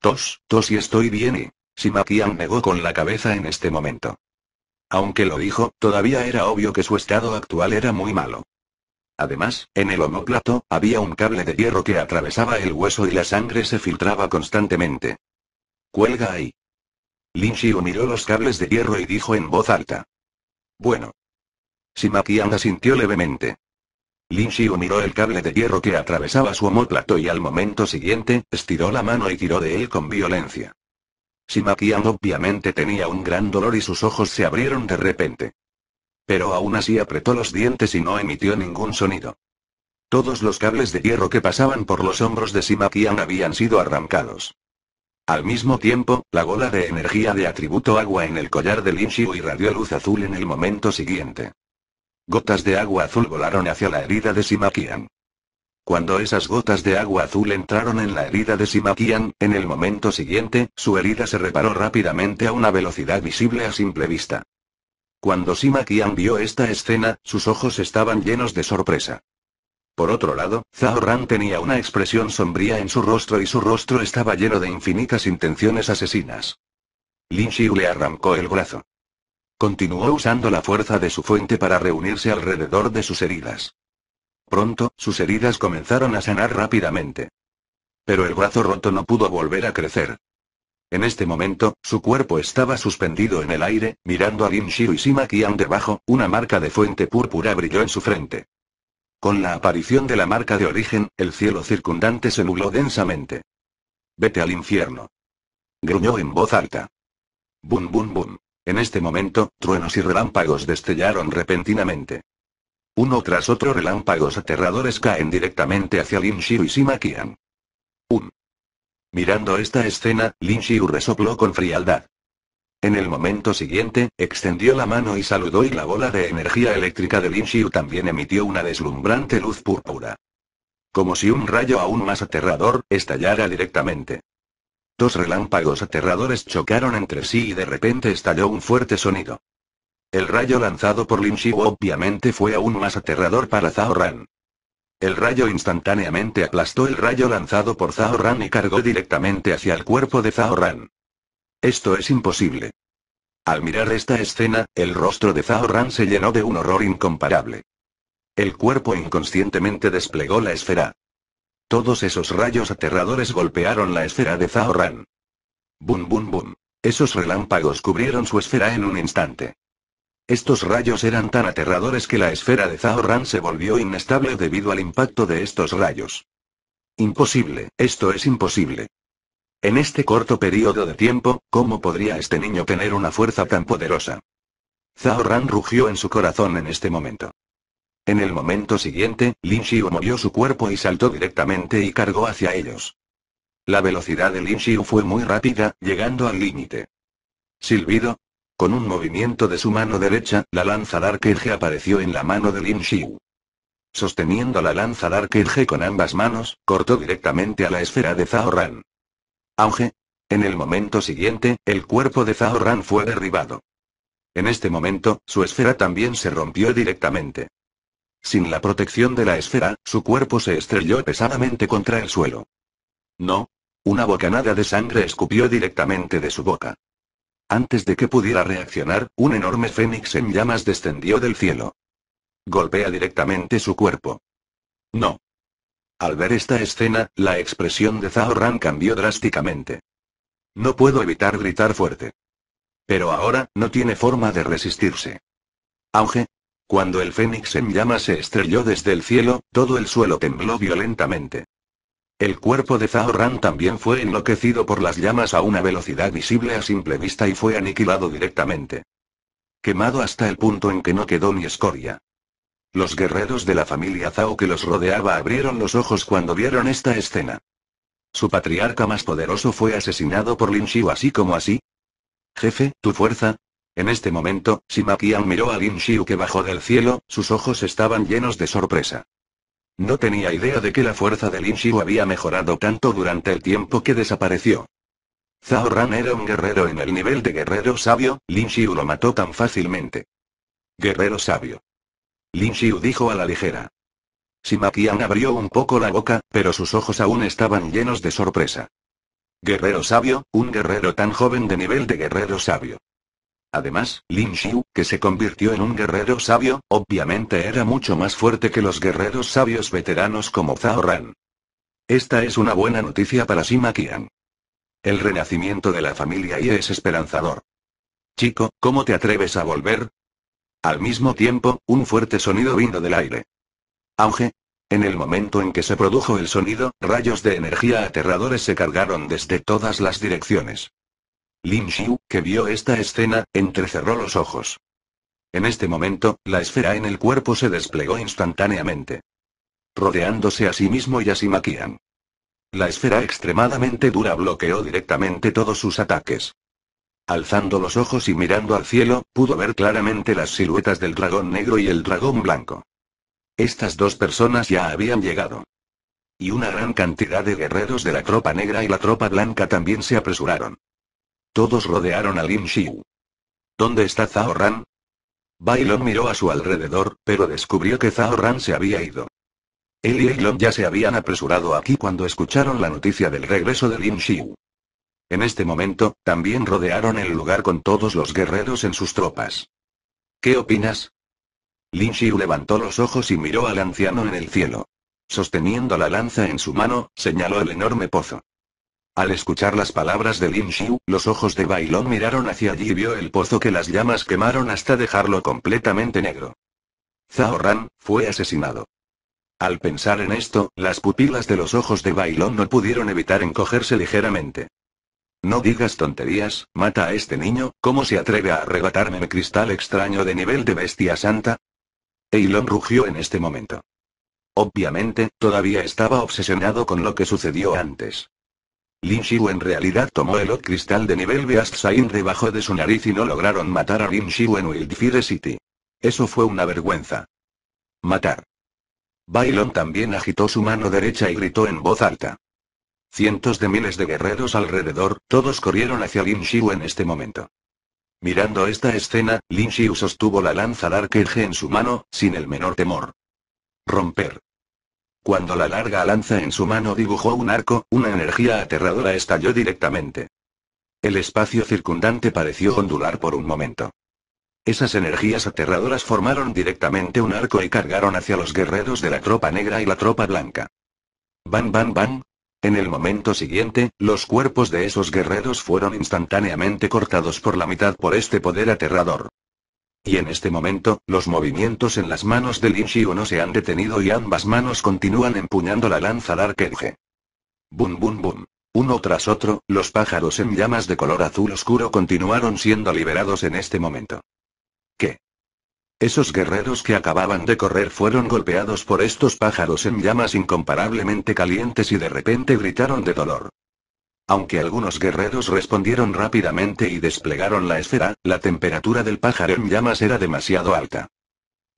Tos, tos y estoy bien y... Simakian negó con la cabeza en este momento. Aunque lo dijo, todavía era obvio que su estado actual era muy malo. Además, en el omóplato, había un cable de hierro que atravesaba el hueso y la sangre se filtraba constantemente. Cuelga ahí. Lin Xiu miró los cables de hierro y dijo en voz alta. Bueno. Simakian asintió levemente. Lin Xiu miró el cable de hierro que atravesaba su omóplato y al momento siguiente, estiró la mano y tiró de él con violencia. Simakian obviamente tenía un gran dolor y sus ojos se abrieron de repente. Pero aún así apretó los dientes y no emitió ningún sonido. Todos los cables de hierro que pasaban por los hombros de Simakian habían sido arrancados. Al mismo tiempo, la bola de energía de atributo agua en el collar de y irradió luz azul en el momento siguiente. Gotas de agua azul volaron hacia la herida de Simakian. Cuando esas gotas de agua azul entraron en la herida de Simakian, en el momento siguiente, su herida se reparó rápidamente a una velocidad visible a simple vista. Cuando Simakian vio esta escena, sus ojos estaban llenos de sorpresa. Por otro lado, Ran tenía una expresión sombría en su rostro y su rostro estaba lleno de infinitas intenciones asesinas. Lin Xiu le arrancó el brazo. Continuó usando la fuerza de su fuente para reunirse alrededor de sus heridas. Pronto, sus heridas comenzaron a sanar rápidamente. Pero el brazo roto no pudo volver a crecer. En este momento, su cuerpo estaba suspendido en el aire, mirando a Lin Shiro y Sima Qian debajo, una marca de fuente púrpura brilló en su frente. Con la aparición de la marca de origen, el cielo circundante se nubló densamente. Vete al infierno. Gruñó en voz alta. Bum bum bum. En este momento, truenos y relámpagos destellaron repentinamente. Uno tras otro relámpagos aterradores caen directamente hacia Lin Xiu y Sima Qian. Un. Mirando esta escena, Lin Xiu resopló con frialdad. En el momento siguiente, extendió la mano y saludó y la bola de energía eléctrica de Lin Xiu también emitió una deslumbrante luz púrpura. Como si un rayo aún más aterrador, estallara directamente. Dos relámpagos aterradores chocaron entre sí y de repente estalló un fuerte sonido. El rayo lanzado por Lin obviamente fue aún más aterrador para Zhao El rayo instantáneamente aplastó el rayo lanzado por Zhao y cargó directamente hacia el cuerpo de Zhao Ran. Esto es imposible. Al mirar esta escena, el rostro de Zhao Ran se llenó de un horror incomparable. El cuerpo inconscientemente desplegó la esfera. Todos esos rayos aterradores golpearon la esfera de Zhao Ran. Bum bum bum. Esos relámpagos cubrieron su esfera en un instante. Estos rayos eran tan aterradores que la esfera de Ran se volvió inestable debido al impacto de estos rayos. Imposible, esto es imposible. En este corto periodo de tiempo, ¿cómo podría este niño tener una fuerza tan poderosa? Ran rugió en su corazón en este momento. En el momento siguiente, Lin Xiu movió su cuerpo y saltó directamente y cargó hacia ellos. La velocidad de Lin Xiu fue muy rápida, llegando al límite. Silbido, con un movimiento de su mano derecha, la lanza Darkerje apareció en la mano de Lin Xiu. Sosteniendo la lanza Dark con ambas manos, cortó directamente a la esfera de Zhao Auge. En el momento siguiente, el cuerpo de Zhao fue derribado. En este momento, su esfera también se rompió directamente. Sin la protección de la esfera, su cuerpo se estrelló pesadamente contra el suelo. No. Una bocanada de sangre escupió directamente de su boca. Antes de que pudiera reaccionar, un enorme fénix en llamas descendió del cielo. Golpea directamente su cuerpo. No. Al ver esta escena, la expresión de Zhao cambió drásticamente. No puedo evitar gritar fuerte. Pero ahora, no tiene forma de resistirse. Auge. Cuando el fénix en llamas se estrelló desde el cielo, todo el suelo tembló violentamente. El cuerpo de Zhao Ran también fue enloquecido por las llamas a una velocidad visible a simple vista y fue aniquilado directamente. Quemado hasta el punto en que no quedó ni escoria. Los guerreros de la familia Zhao que los rodeaba abrieron los ojos cuando vieron esta escena. Su patriarca más poderoso fue asesinado por Lin Xiu así como así. Jefe, tu fuerza. En este momento, Sima Qian miró a Lin Xiu que bajó del cielo, sus ojos estaban llenos de sorpresa. No tenía idea de que la fuerza de Lin Xiu había mejorado tanto durante el tiempo que desapareció. Zhao Ran era un guerrero en el nivel de guerrero sabio, Lin Xiu lo mató tan fácilmente. Guerrero sabio. Lin Xiu dijo a la ligera. Qian abrió un poco la boca, pero sus ojos aún estaban llenos de sorpresa. Guerrero sabio, un guerrero tan joven de nivel de guerrero sabio. Además, Lin Xiu, que se convirtió en un guerrero sabio, obviamente era mucho más fuerte que los guerreros sabios veteranos como Zhao Ran. Esta es una buena noticia para Sima Qian. El renacimiento de la familia Ye es esperanzador. Chico, ¿cómo te atreves a volver? Al mismo tiempo, un fuerte sonido vino del aire. Auge. En el momento en que se produjo el sonido, rayos de energía aterradores se cargaron desde todas las direcciones. Lin Xiu, que vio esta escena, entrecerró los ojos. En este momento, la esfera en el cuerpo se desplegó instantáneamente. Rodeándose a sí mismo y a Qian. La esfera extremadamente dura bloqueó directamente todos sus ataques. Alzando los ojos y mirando al cielo, pudo ver claramente las siluetas del dragón negro y el dragón blanco. Estas dos personas ya habían llegado. Y una gran cantidad de guerreros de la tropa negra y la tropa blanca también se apresuraron. Todos rodearon a Lin Xiu. ¿Dónde está Zhao Ran? Bailon miró a su alrededor, pero descubrió que Zhao Ran se había ido. Él y ya se habían apresurado aquí cuando escucharon la noticia del regreso de Lin Xiu. En este momento, también rodearon el lugar con todos los guerreros en sus tropas. ¿Qué opinas? Lin Xiu levantó los ojos y miró al anciano en el cielo. Sosteniendo la lanza en su mano, señaló el enorme pozo. Al escuchar las palabras de Lin Xiu, los ojos de Bailón miraron hacia allí y vio el pozo que las llamas quemaron hasta dejarlo completamente negro. Zhao Ran, fue asesinado. Al pensar en esto, las pupilas de los ojos de Bailón no pudieron evitar encogerse ligeramente. No digas tonterías, mata a este niño, ¿cómo se atreve a arrebatarme mi cristal extraño de nivel de bestia santa? Eilon rugió en este momento. Obviamente, todavía estaba obsesionado con lo que sucedió antes. Lin Shiu en realidad tomó el Hot Cristal de nivel Beast Sain debajo de su nariz y no lograron matar a Lin Shiu en Wildfire City. Eso fue una vergüenza. Matar. Bailon también agitó su mano derecha y gritó en voz alta. Cientos de miles de guerreros alrededor, todos corrieron hacia Lin Shiu en este momento. Mirando esta escena, Lin Shiu sostuvo la lanza Dark Edge en su mano, sin el menor temor. Romper. Cuando la larga lanza en su mano dibujó un arco, una energía aterradora estalló directamente. El espacio circundante pareció ondular por un momento. Esas energías aterradoras formaron directamente un arco y cargaron hacia los guerreros de la tropa negra y la tropa blanca. ¡Bam-bam, bam! En el momento siguiente, los cuerpos de esos guerreros fueron instantáneamente cortados por la mitad por este poder aterrador. Y en este momento, los movimientos en las manos de Lin no se han detenido y ambas manos continúan empuñando la lanza Darkerge. Bum bum bum. Uno tras otro, los pájaros en llamas de color azul oscuro continuaron siendo liberados en este momento. ¿Qué? Esos guerreros que acababan de correr fueron golpeados por estos pájaros en llamas incomparablemente calientes y de repente gritaron de dolor. Aunque algunos guerreros respondieron rápidamente y desplegaron la esfera, la temperatura del pájaro en llamas era demasiado alta.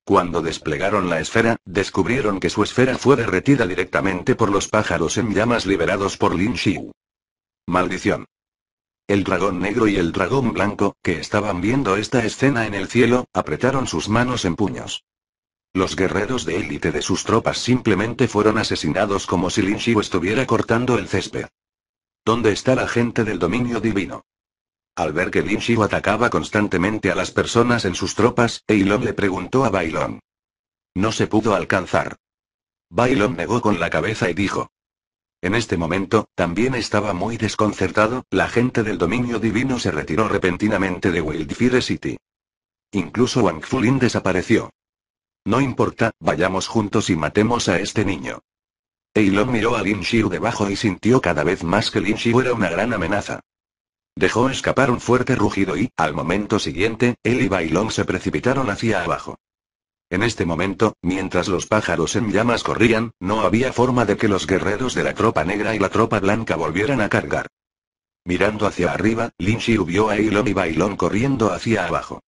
Cuando desplegaron la esfera, descubrieron que su esfera fue derretida directamente por los pájaros en llamas liberados por Lin Xiu. Maldición. El dragón negro y el dragón blanco, que estaban viendo esta escena en el cielo, apretaron sus manos en puños. Los guerreros de élite de sus tropas simplemente fueron asesinados como si Lin Xiu estuviera cortando el césped. ¿Dónde está la gente del dominio divino? Al ver que Lin Xiu atacaba constantemente a las personas en sus tropas, e Eilon le preguntó a Bailon. No se pudo alcanzar. bailon negó con la cabeza y dijo. En este momento, también estaba muy desconcertado, la gente del dominio divino se retiró repentinamente de Wildfire City. Incluso Wang Fulin desapareció. No importa, vayamos juntos y matemos a este niño. Eilon miró a Lin Xiu debajo y sintió cada vez más que Lin Xiu era una gran amenaza. Dejó escapar un fuerte rugido y, al momento siguiente, él y Bailón se precipitaron hacia abajo. En este momento, mientras los pájaros en llamas corrían, no había forma de que los guerreros de la tropa negra y la tropa blanca volvieran a cargar. Mirando hacia arriba, Lin Xiu vio a Eilon y Bailon corriendo hacia abajo.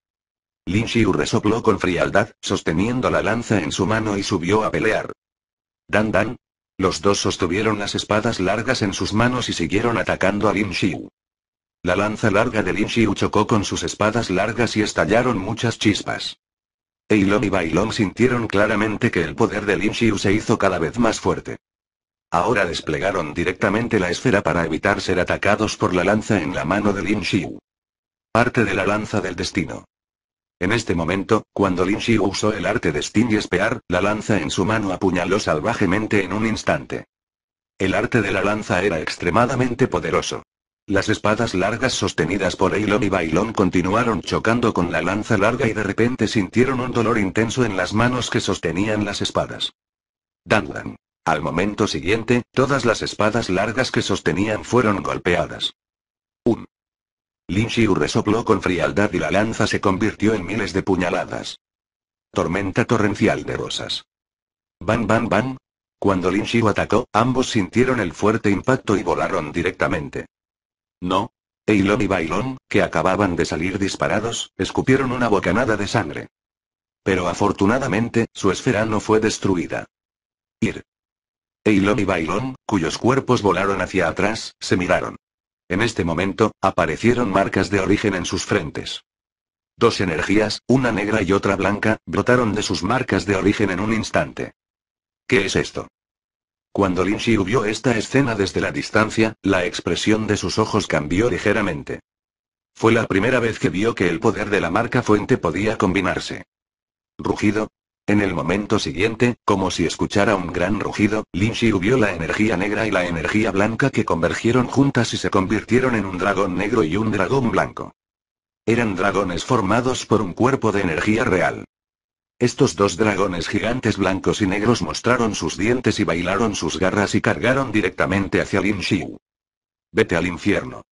Lin Xiu resopló con frialdad, sosteniendo la lanza en su mano y subió a pelear. Dan Dan, los dos sostuvieron las espadas largas en sus manos y siguieron atacando a Lin Xiu. La lanza larga de Lin Xiu chocó con sus espadas largas y estallaron muchas chispas. Eilon y Bailon sintieron claramente que el poder de Lin Xiu se hizo cada vez más fuerte. Ahora desplegaron directamente la esfera para evitar ser atacados por la lanza en la mano de Lin Xiu. Parte de la lanza del destino. En este momento, cuando Lin Shi usó el arte de Sting y espear, la lanza en su mano apuñaló salvajemente en un instante. El arte de la lanza era extremadamente poderoso. Las espadas largas sostenidas por Eilon y Bailon continuaron chocando con la lanza larga y de repente sintieron un dolor intenso en las manos que sostenían las espadas. Danlan. Al momento siguiente, todas las espadas largas que sostenían fueron golpeadas. Un Lin Xiu resopló con frialdad y la lanza se convirtió en miles de puñaladas. Tormenta torrencial de rosas. Bam, bam, bam. Cuando Lin Xiu atacó, ambos sintieron el fuerte impacto y volaron directamente. No. Eilon y Bailon, que acababan de salir disparados, escupieron una bocanada de sangre. Pero afortunadamente, su esfera no fue destruida. Ir. Eilon y Bailon, cuyos cuerpos volaron hacia atrás, se miraron. En este momento, aparecieron marcas de origen en sus frentes. Dos energías, una negra y otra blanca, brotaron de sus marcas de origen en un instante. ¿Qué es esto? Cuando Lin Xiu vio esta escena desde la distancia, la expresión de sus ojos cambió ligeramente. Fue la primera vez que vio que el poder de la marca fuente podía combinarse. Rugido, en el momento siguiente, como si escuchara un gran rugido, Lin Xiu vio la energía negra y la energía blanca que convergieron juntas y se convirtieron en un dragón negro y un dragón blanco. Eran dragones formados por un cuerpo de energía real. Estos dos dragones gigantes blancos y negros mostraron sus dientes y bailaron sus garras y cargaron directamente hacia Lin Xiu. Vete al infierno.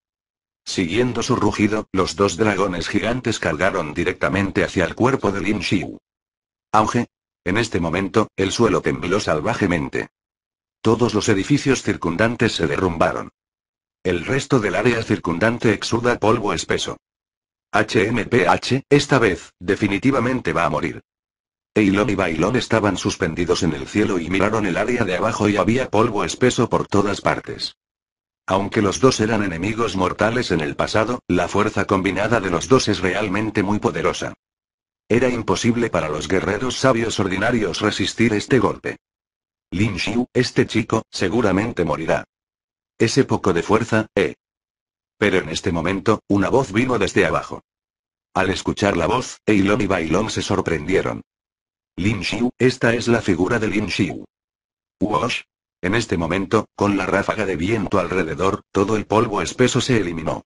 Siguiendo su rugido, los dos dragones gigantes cargaron directamente hacia el cuerpo de Lin Xiu. Auge. En este momento, el suelo tembló salvajemente. Todos los edificios circundantes se derrumbaron. El resto del área circundante exuda polvo espeso. HMPH, esta vez, definitivamente va a morir. Eilon y Bailon estaban suspendidos en el cielo y miraron el área de abajo y había polvo espeso por todas partes. Aunque los dos eran enemigos mortales en el pasado, la fuerza combinada de los dos es realmente muy poderosa. Era imposible para los guerreros sabios ordinarios resistir este golpe. Lin Xiu, este chico, seguramente morirá. Ese poco de fuerza, eh. Pero en este momento, una voz vino desde abajo. Al escuchar la voz, Eilon y Bailon se sorprendieron. Lin Xiu, esta es la figura de Lin Xiu. Wash. En este momento, con la ráfaga de viento alrededor, todo el polvo espeso se eliminó.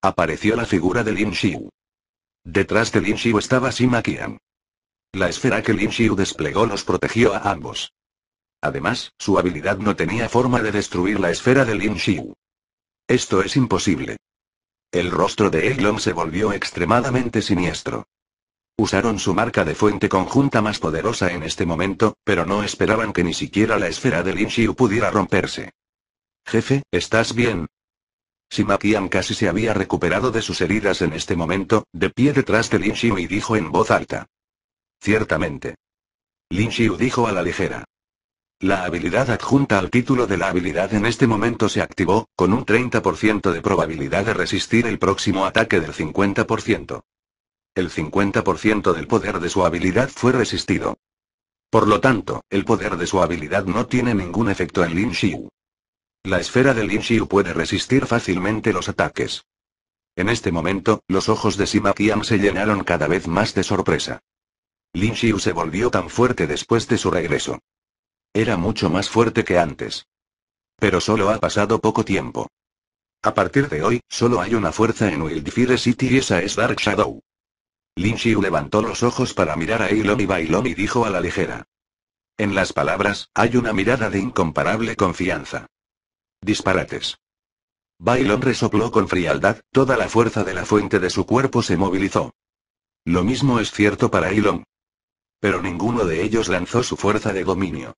Apareció la figura de Lin Xiu. Detrás de Lin Xiu estaba Sima Qian. La esfera que Lin Xiu desplegó los protegió a ambos. Además, su habilidad no tenía forma de destruir la esfera de Lin Xiu. Esto es imposible. El rostro de Elon se volvió extremadamente siniestro. Usaron su marca de fuente conjunta más poderosa en este momento, pero no esperaban que ni siquiera la esfera de Lin Xiu pudiera romperse. Jefe, ¿estás bien? Si Makian casi se había recuperado de sus heridas en este momento, de pie detrás de Lin Xiu y dijo en voz alta. Ciertamente. Lin Xiu dijo a la ligera. La habilidad adjunta al título de la habilidad en este momento se activó, con un 30% de probabilidad de resistir el próximo ataque del 50%. El 50% del poder de su habilidad fue resistido. Por lo tanto, el poder de su habilidad no tiene ningún efecto en Lin Xiu. La esfera de Lin Xiu puede resistir fácilmente los ataques. En este momento, los ojos de Sima Qian se llenaron cada vez más de sorpresa. Lin Xiu se volvió tan fuerte después de su regreso. Era mucho más fuerte que antes. Pero solo ha pasado poco tiempo. A partir de hoy, solo hay una fuerza en Wildfire City y esa es Dark Shadow. Lin Xiu levantó los ojos para mirar a Eilon y Bailon y dijo a la ligera. En las palabras, hay una mirada de incomparable confianza. Disparates. Bailon resopló con frialdad, toda la fuerza de la fuente de su cuerpo se movilizó. Lo mismo es cierto para Elon. Pero ninguno de ellos lanzó su fuerza de dominio.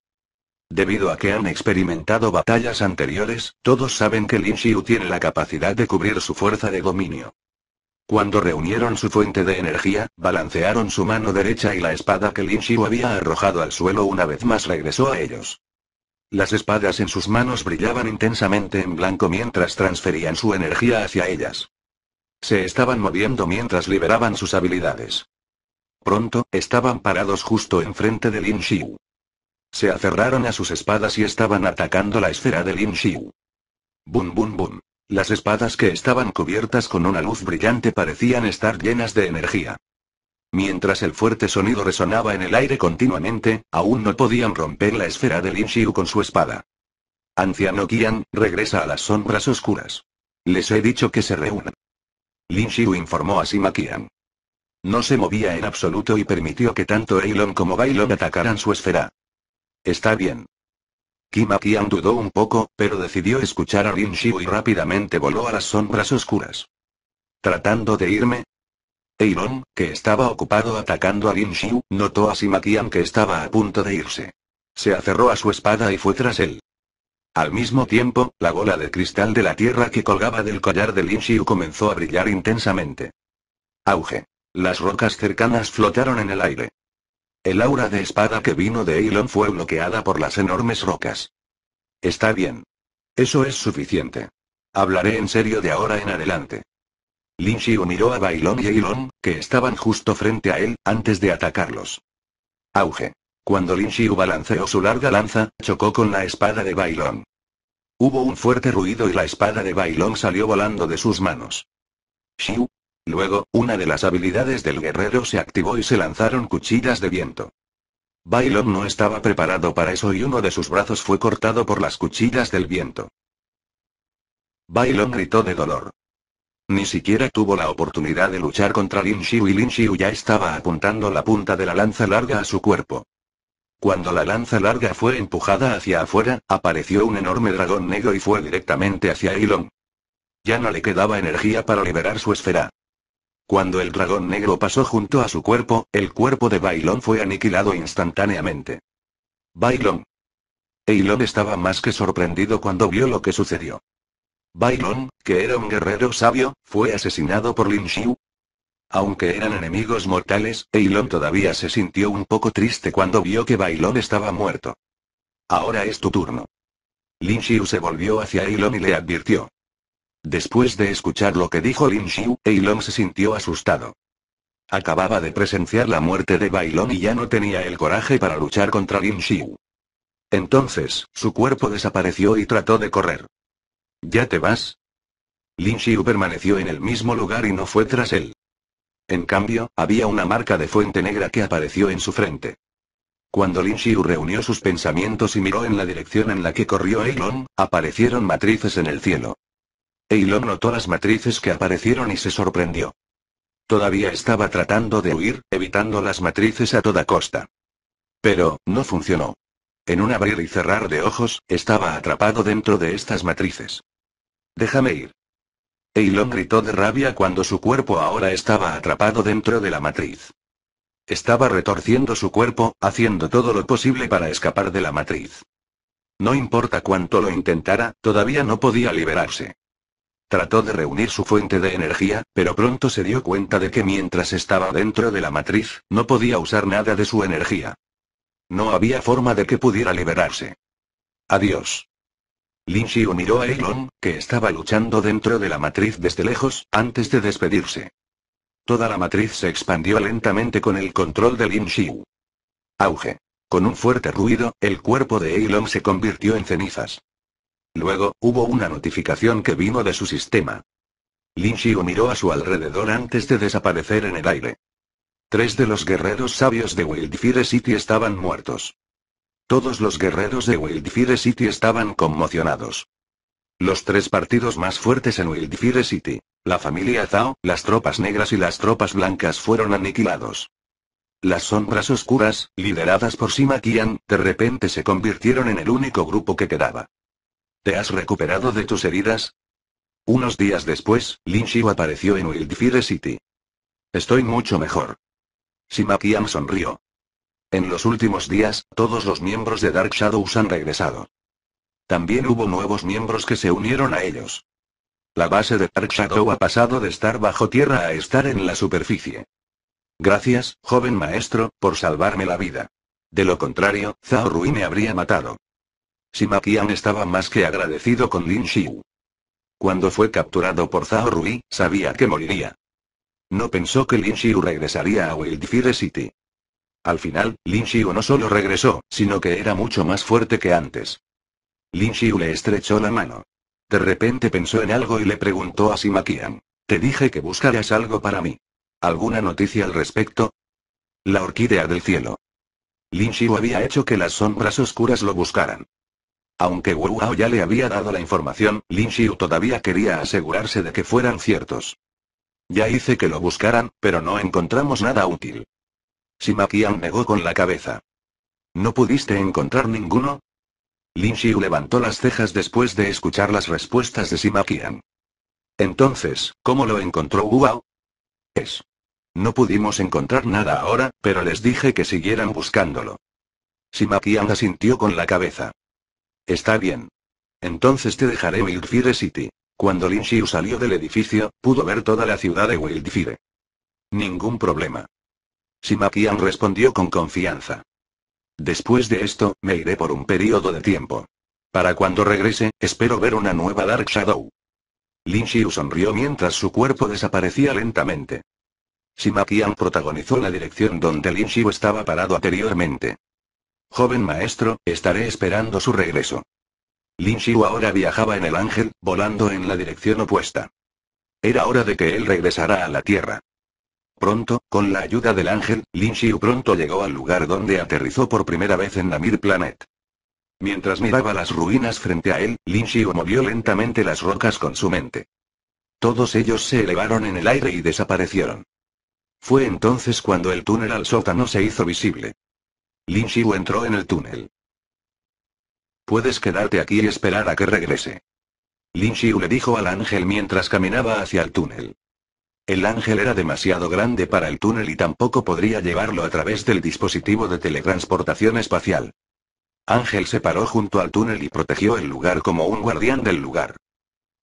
Debido a que han experimentado batallas anteriores, todos saben que Lin Xiu tiene la capacidad de cubrir su fuerza de dominio. Cuando reunieron su fuente de energía, balancearon su mano derecha y la espada que Lin Xiu había arrojado al suelo una vez más regresó a ellos. Las espadas en sus manos brillaban intensamente en blanco mientras transferían su energía hacia ellas. Se estaban moviendo mientras liberaban sus habilidades. Pronto, estaban parados justo enfrente de Lin Xiu. Se aferraron a sus espadas y estaban atacando la esfera de Lin Xiu. Bum bum bum. Las espadas que estaban cubiertas con una luz brillante parecían estar llenas de energía. Mientras el fuerte sonido resonaba en el aire continuamente, aún no podían romper la esfera de Lin Xiu con su espada. Anciano Kian, regresa a las sombras oscuras. Les he dicho que se reúnan. Lin Xiu informó a Sima Kian. No se movía en absoluto y permitió que tanto Eilon como Bailon atacaran su esfera. Está bien. Kima Qian dudó un poco, pero decidió escuchar a Lin Xiu y rápidamente voló a las sombras oscuras. Tratando de irme, Eilon, que estaba ocupado atacando a Lin Xiu, notó a Qian que estaba a punto de irse. Se aferró a su espada y fue tras él. Al mismo tiempo, la bola de cristal de la tierra que colgaba del collar de Lin Xiu comenzó a brillar intensamente. Auge. Las rocas cercanas flotaron en el aire. El aura de espada que vino de Eilon fue bloqueada por las enormes rocas. Está bien. Eso es suficiente. Hablaré en serio de ahora en adelante. Lin Xiu miró a Bailón y Ailon, que estaban justo frente a él, antes de atacarlos. Auge. Cuando Lin Xiu balanceó su larga lanza, chocó con la espada de Bailón. Hubo un fuerte ruido y la espada de Bailón salió volando de sus manos. Xiu. Luego, una de las habilidades del guerrero se activó y se lanzaron cuchillas de viento. Bailón no estaba preparado para eso y uno de sus brazos fue cortado por las cuchillas del viento. Bailón gritó de dolor. Ni siquiera tuvo la oportunidad de luchar contra Lin Xiu y Lin Xiu ya estaba apuntando la punta de la lanza larga a su cuerpo. Cuando la lanza larga fue empujada hacia afuera, apareció un enorme dragón negro y fue directamente hacia Elon. Ya no le quedaba energía para liberar su esfera. Cuando el dragón negro pasó junto a su cuerpo, el cuerpo de Bailon fue aniquilado instantáneamente. Bailon. Elon estaba más que sorprendido cuando vio lo que sucedió. Bailon, que era un guerrero sabio, fue asesinado por Lin Xiu. Aunque eran enemigos mortales, Elon todavía se sintió un poco triste cuando vio que Bailon estaba muerto. Ahora es tu turno. Lin Xiu se volvió hacia Elon y le advirtió. Después de escuchar lo que dijo Lin Xiu, Eilong se sintió asustado. Acababa de presenciar la muerte de Bailon y ya no tenía el coraje para luchar contra Lin Xiu. Entonces, su cuerpo desapareció y trató de correr. ¿Ya te vas? Lin Xiu permaneció en el mismo lugar y no fue tras él. En cambio, había una marca de fuente negra que apareció en su frente. Cuando Lin Xiu reunió sus pensamientos y miró en la dirección en la que corrió Eilon, aparecieron matrices en el cielo. Eilon notó las matrices que aparecieron y se sorprendió. Todavía estaba tratando de huir, evitando las matrices a toda costa. Pero, no funcionó. En un abrir y cerrar de ojos, estaba atrapado dentro de estas matrices. Déjame ir. Elon gritó de rabia cuando su cuerpo ahora estaba atrapado dentro de la matriz. Estaba retorciendo su cuerpo, haciendo todo lo posible para escapar de la matriz. No importa cuánto lo intentara, todavía no podía liberarse. Trató de reunir su fuente de energía, pero pronto se dio cuenta de que mientras estaba dentro de la matriz, no podía usar nada de su energía. No había forma de que pudiera liberarse. Adiós. Lin Xiu miró a Elon, que estaba luchando dentro de la matriz desde lejos, antes de despedirse. Toda la matriz se expandió lentamente con el control de Lin Xiu. Auge. Con un fuerte ruido, el cuerpo de Elon se convirtió en cenizas. Luego, hubo una notificación que vino de su sistema. Lin Xiu miró a su alrededor antes de desaparecer en el aire. Tres de los guerreros sabios de Wildfire City estaban muertos. Todos los guerreros de Wildfire City estaban conmocionados. Los tres partidos más fuertes en Wildfire City, la familia Zhao, las tropas negras y las tropas blancas fueron aniquilados. Las sombras oscuras, lideradas por Sima Qian, de repente se convirtieron en el único grupo que quedaba. ¿Te has recuperado de tus heridas? Unos días después, Lin Xiu apareció en Wildfire City. Estoy mucho mejor. Sima Qian sonrió. En los últimos días, todos los miembros de Dark Shadows han regresado. También hubo nuevos miembros que se unieron a ellos. La base de Dark Shadow ha pasado de estar bajo tierra a estar en la superficie. Gracias, joven maestro, por salvarme la vida. De lo contrario, Zhao Rui me habría matado. Sima estaba más que agradecido con Lin Xiu. Cuando fue capturado por Zhao Rui, sabía que moriría. No pensó que Lin Xiu regresaría a Wildfire City. Al final, Lin Xiu no solo regresó, sino que era mucho más fuerte que antes. Lin Xiu le estrechó la mano. De repente pensó en algo y le preguntó a Sima Qian. Te dije que buscaras algo para mí. ¿Alguna noticia al respecto? La orquídea del cielo. Lin Xiu había hecho que las sombras oscuras lo buscaran. Aunque Wu Hao ya le había dado la información, Lin Xiu todavía quería asegurarse de que fueran ciertos. Ya hice que lo buscaran, pero no encontramos nada útil. Simakian negó con la cabeza. ¿No pudiste encontrar ninguno? Lin Xiu levantó las cejas después de escuchar las respuestas de Simakian. Entonces, ¿cómo lo encontró Wuau? Es. No pudimos encontrar nada ahora, pero les dije que siguieran buscándolo. Simakian asintió con la cabeza. Está bien. Entonces te dejaré Wildfire City. Cuando Lin Xiu salió del edificio, pudo ver toda la ciudad de Wildfire. Ningún problema. Simakian respondió con confianza. Después de esto, me iré por un periodo de tiempo. Para cuando regrese, espero ver una nueva Dark Shadow. Lin Xiu sonrió mientras su cuerpo desaparecía lentamente. Simakian protagonizó la dirección donde Lin Xiu estaba parado anteriormente. Joven maestro, estaré esperando su regreso. Lin Xiu ahora viajaba en el ángel, volando en la dirección opuesta. Era hora de que él regresara a la Tierra. Pronto, con la ayuda del ángel, Lin Xiu pronto llegó al lugar donde aterrizó por primera vez en Namir Planet. Mientras miraba las ruinas frente a él, Lin Xiu movió lentamente las rocas con su mente. Todos ellos se elevaron en el aire y desaparecieron. Fue entonces cuando el túnel al sótano se hizo visible. Lin Xiu entró en el túnel. Puedes quedarte aquí y esperar a que regrese. Lin Xiu le dijo al ángel mientras caminaba hacia el túnel. El ángel era demasiado grande para el túnel y tampoco podría llevarlo a través del dispositivo de teletransportación espacial. Ángel se paró junto al túnel y protegió el lugar como un guardián del lugar.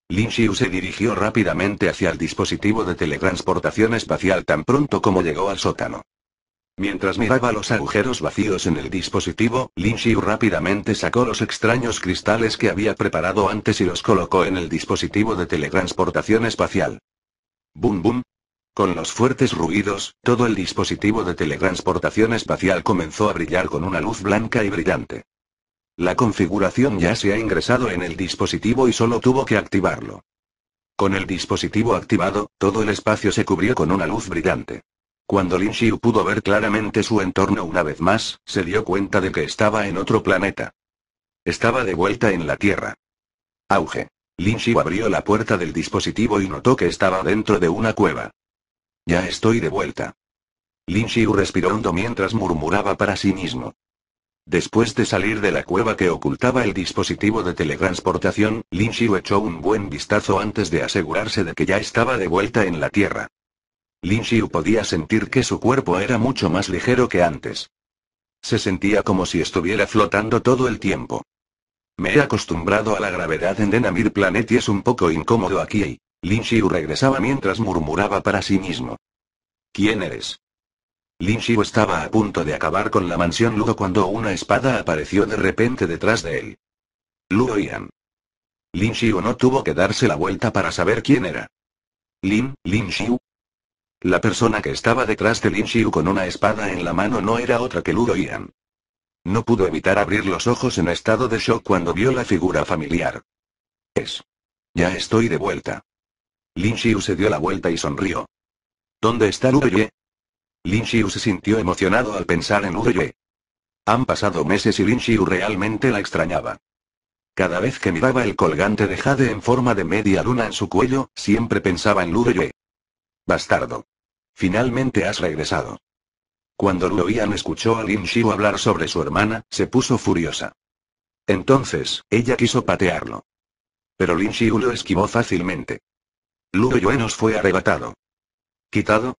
Lin Xiu se dirigió rápidamente hacia el dispositivo de teletransportación espacial tan pronto como llegó al sótano. Mientras miraba los agujeros vacíos en el dispositivo, Lin Xiu rápidamente sacó los extraños cristales que había preparado antes y los colocó en el dispositivo de teletransportación espacial. Bum bum. Con los fuertes ruidos, todo el dispositivo de teletransportación espacial comenzó a brillar con una luz blanca y brillante. La configuración ya se ha ingresado en el dispositivo y solo tuvo que activarlo. Con el dispositivo activado, todo el espacio se cubrió con una luz brillante. Cuando Lin Xiu pudo ver claramente su entorno una vez más, se dio cuenta de que estaba en otro planeta. Estaba de vuelta en la Tierra. Auge. Lin Xiu abrió la puerta del dispositivo y notó que estaba dentro de una cueva. Ya estoy de vuelta. Lin Xiu respiró hondo mientras murmuraba para sí mismo. Después de salir de la cueva que ocultaba el dispositivo de teletransportación, Lin Xiu echó un buen vistazo antes de asegurarse de que ya estaba de vuelta en la Tierra. Lin Xiu podía sentir que su cuerpo era mucho más ligero que antes. Se sentía como si estuviera flotando todo el tiempo. Me he acostumbrado a la gravedad en Denamir Planet y es un poco incómodo aquí. Lin Xiu regresaba mientras murmuraba para sí mismo. ¿Quién eres? Lin Xiu estaba a punto de acabar con la mansión Ludo cuando una espada apareció de repente detrás de él. Ludo Yan. Lin Xiu no tuvo que darse la vuelta para saber quién era. Lin, Lin Xiu. La persona que estaba detrás de Lin Xiu con una espada en la mano no era otra que Ludo Yan. No pudo evitar abrir los ojos en estado de shock cuando vio la figura familiar. Es. Ya estoy de vuelta. Lin Xiu se dio la vuelta y sonrió. ¿Dónde está Luoye? Lin Xiu se sintió emocionado al pensar en Luoye. Han pasado meses y Lin Xiu realmente la extrañaba. Cada vez que miraba el colgante de jade en forma de media luna en su cuello, siempre pensaba en Luoye. Bastardo. Finalmente has regresado. Cuando Luoyan escuchó a Lin Xiu hablar sobre su hermana, se puso furiosa. Entonces, ella quiso patearlo. Pero Lin Xiu lo esquivó fácilmente. Luo Yuenos fue arrebatado. ¿Quitado?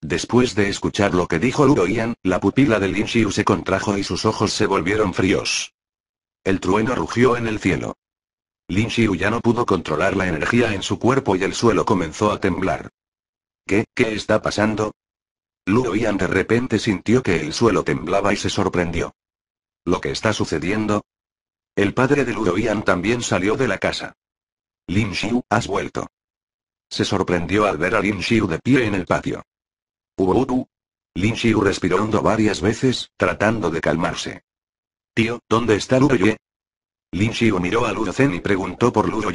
Después de escuchar lo que dijo Luo la pupila de Lin Xiu se contrajo y sus ojos se volvieron fríos. El trueno rugió en el cielo. Lin Xiu ya no pudo controlar la energía en su cuerpo y el suelo comenzó a temblar. ¿Qué, qué está pasando? Luoyan de repente sintió que el suelo temblaba y se sorprendió. ¿Lo que está sucediendo? El padre de Luoyan también salió de la casa. Lin Xiu, has vuelto. Se sorprendió al ver a Lin Xiu de pie en el patio. Ubu. Lin Xiu respiró hondo varias veces, tratando de calmarse. Tío, ¿dónde está Luo Lin Xiu miró a Luo y preguntó por Luo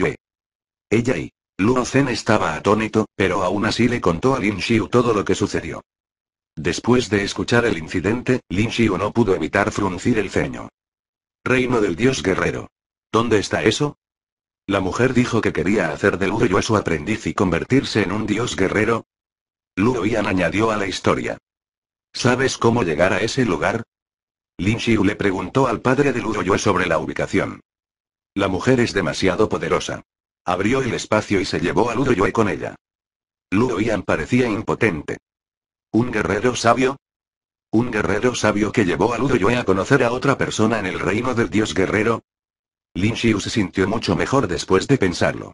Ella y Luo estaba atónito, pero aún así le contó a Lin Xiu todo lo que sucedió. Después de escuchar el incidente, Lin Xiu no pudo evitar fruncir el ceño. Reino del dios guerrero. ¿Dónde está eso? La mujer dijo que quería hacer de Ludoyue su aprendiz y convertirse en un dios guerrero. Lu añadió a la historia. ¿Sabes cómo llegar a ese lugar? Lin Xiu le preguntó al padre de Ludoyue sobre la ubicación. La mujer es demasiado poderosa. Abrió el espacio y se llevó a Ludoyue con ella. Lu parecía impotente. ¿Un guerrero sabio? ¿Un guerrero sabio que llevó a Yue a conocer a otra persona en el reino del dios guerrero? Lin Xiu se sintió mucho mejor después de pensarlo.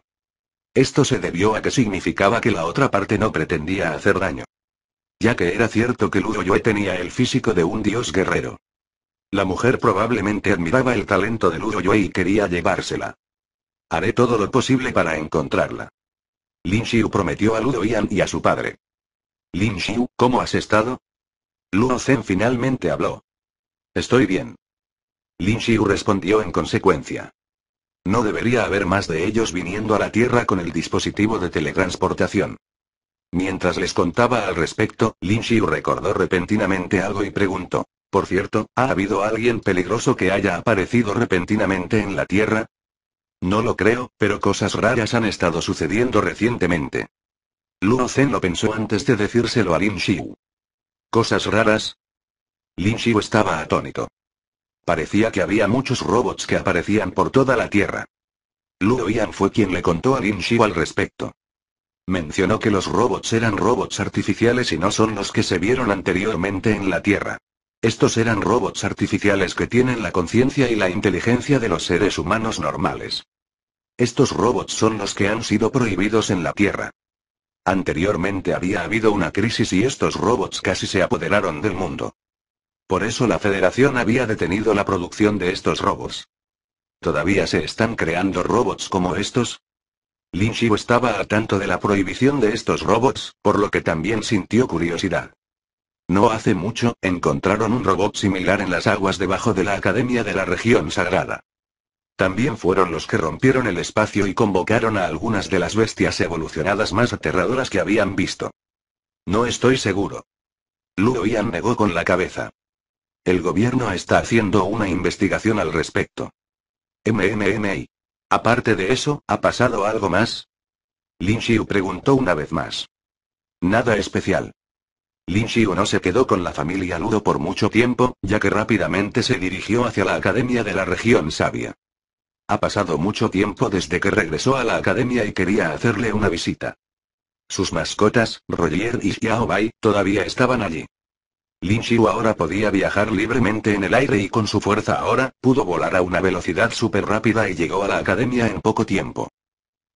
Esto se debió a que significaba que la otra parte no pretendía hacer daño. Ya que era cierto que Ludo Yue tenía el físico de un dios guerrero. La mujer probablemente admiraba el talento de Yue y quería llevársela. Haré todo lo posible para encontrarla. Lin Xiu prometió a Ian y a su padre. Lin Xiu, ¿cómo has estado? Luo Zen finalmente habló. Estoy bien. Lin Xiu respondió en consecuencia. No debería haber más de ellos viniendo a la Tierra con el dispositivo de teletransportación. Mientras les contaba al respecto, Lin Xiu recordó repentinamente algo y preguntó. Por cierto, ¿ha habido alguien peligroso que haya aparecido repentinamente en la Tierra? No lo creo, pero cosas raras han estado sucediendo recientemente. Luo Zen lo pensó antes de decírselo a Lin Xiu. ¿Cosas raras? Lin Xiu estaba atónito. Parecía que había muchos robots que aparecían por toda la Tierra. Luo Yan fue quien le contó a Lin Xiu al respecto. Mencionó que los robots eran robots artificiales y no son los que se vieron anteriormente en la Tierra. Estos eran robots artificiales que tienen la conciencia y la inteligencia de los seres humanos normales. Estos robots son los que han sido prohibidos en la Tierra. Anteriormente había habido una crisis y estos robots casi se apoderaron del mundo. Por eso la Federación había detenido la producción de estos robots. ¿Todavía se están creando robots como estos? Lin estaba a tanto de la prohibición de estos robots, por lo que también sintió curiosidad. No hace mucho, encontraron un robot similar en las aguas debajo de la Academia de la Región Sagrada. También fueron los que rompieron el espacio y convocaron a algunas de las bestias evolucionadas más aterradoras que habían visto. No estoy seguro. Ludo Ian negó con la cabeza. El gobierno está haciendo una investigación al respecto. MMMI. Aparte de eso, ¿ha pasado algo más? Lin Xiu preguntó una vez más. Nada especial. Lin Xiu no se quedó con la familia Ludo por mucho tiempo, ya que rápidamente se dirigió hacia la Academia de la Región Sabia. Ha pasado mucho tiempo desde que regresó a la academia y quería hacerle una visita. Sus mascotas, Roger y Xiao todavía estaban allí. Lin Xiu ahora podía viajar libremente en el aire y con su fuerza ahora, pudo volar a una velocidad súper rápida y llegó a la academia en poco tiempo.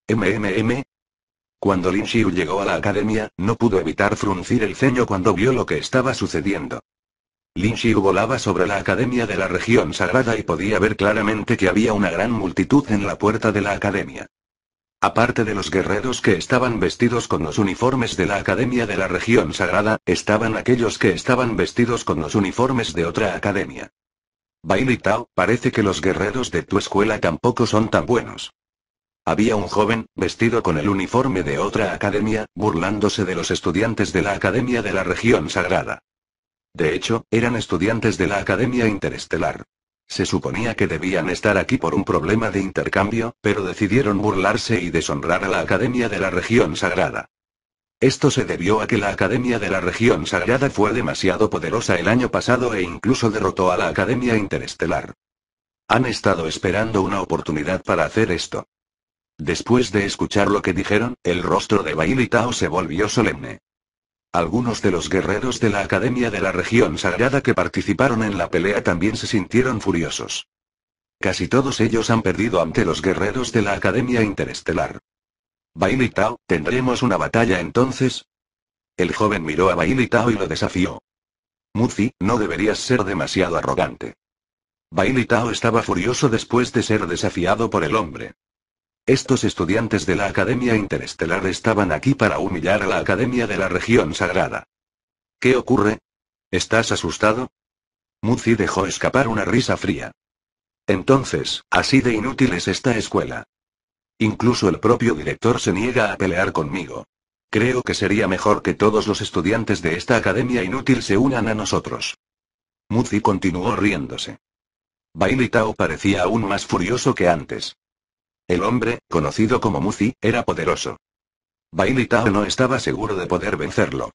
MMM. Cuando Lin Xiu llegó a la academia, no pudo evitar fruncir el ceño cuando vio lo que estaba sucediendo. Lin Xiu volaba sobre la academia de la región sagrada y podía ver claramente que había una gran multitud en la puerta de la academia. Aparte de los guerreros que estaban vestidos con los uniformes de la academia de la región sagrada, estaban aquellos que estaban vestidos con los uniformes de otra academia. Bailey Tao, parece que los guerreros de tu escuela tampoco son tan buenos. Había un joven, vestido con el uniforme de otra academia, burlándose de los estudiantes de la academia de la región sagrada. De hecho, eran estudiantes de la Academia Interestelar. Se suponía que debían estar aquí por un problema de intercambio, pero decidieron burlarse y deshonrar a la Academia de la Región Sagrada. Esto se debió a que la Academia de la Región Sagrada fue demasiado poderosa el año pasado e incluso derrotó a la Academia Interestelar. Han estado esperando una oportunidad para hacer esto. Después de escuchar lo que dijeron, el rostro de Bailitao se volvió solemne. Algunos de los guerreros de la Academia de la Región Sagrada que participaron en la pelea también se sintieron furiosos. Casi todos ellos han perdido ante los guerreros de la Academia Interestelar. Bailey Tao, ¿tendremos una batalla entonces? El joven miró a Bailey Tao y lo desafió. Muzi, no deberías ser demasiado arrogante. Bailey Tao estaba furioso después de ser desafiado por el hombre. Estos estudiantes de la Academia Interestelar estaban aquí para humillar a la Academia de la Región Sagrada. ¿Qué ocurre? ¿Estás asustado? Muzi dejó escapar una risa fría. Entonces, así de inútil es esta escuela. Incluso el propio director se niega a pelear conmigo. Creo que sería mejor que todos los estudiantes de esta academia inútil se unan a nosotros. Muzi continuó riéndose. Bailitao parecía aún más furioso que antes. El hombre, conocido como Muzi, era poderoso. Bailitao no estaba seguro de poder vencerlo.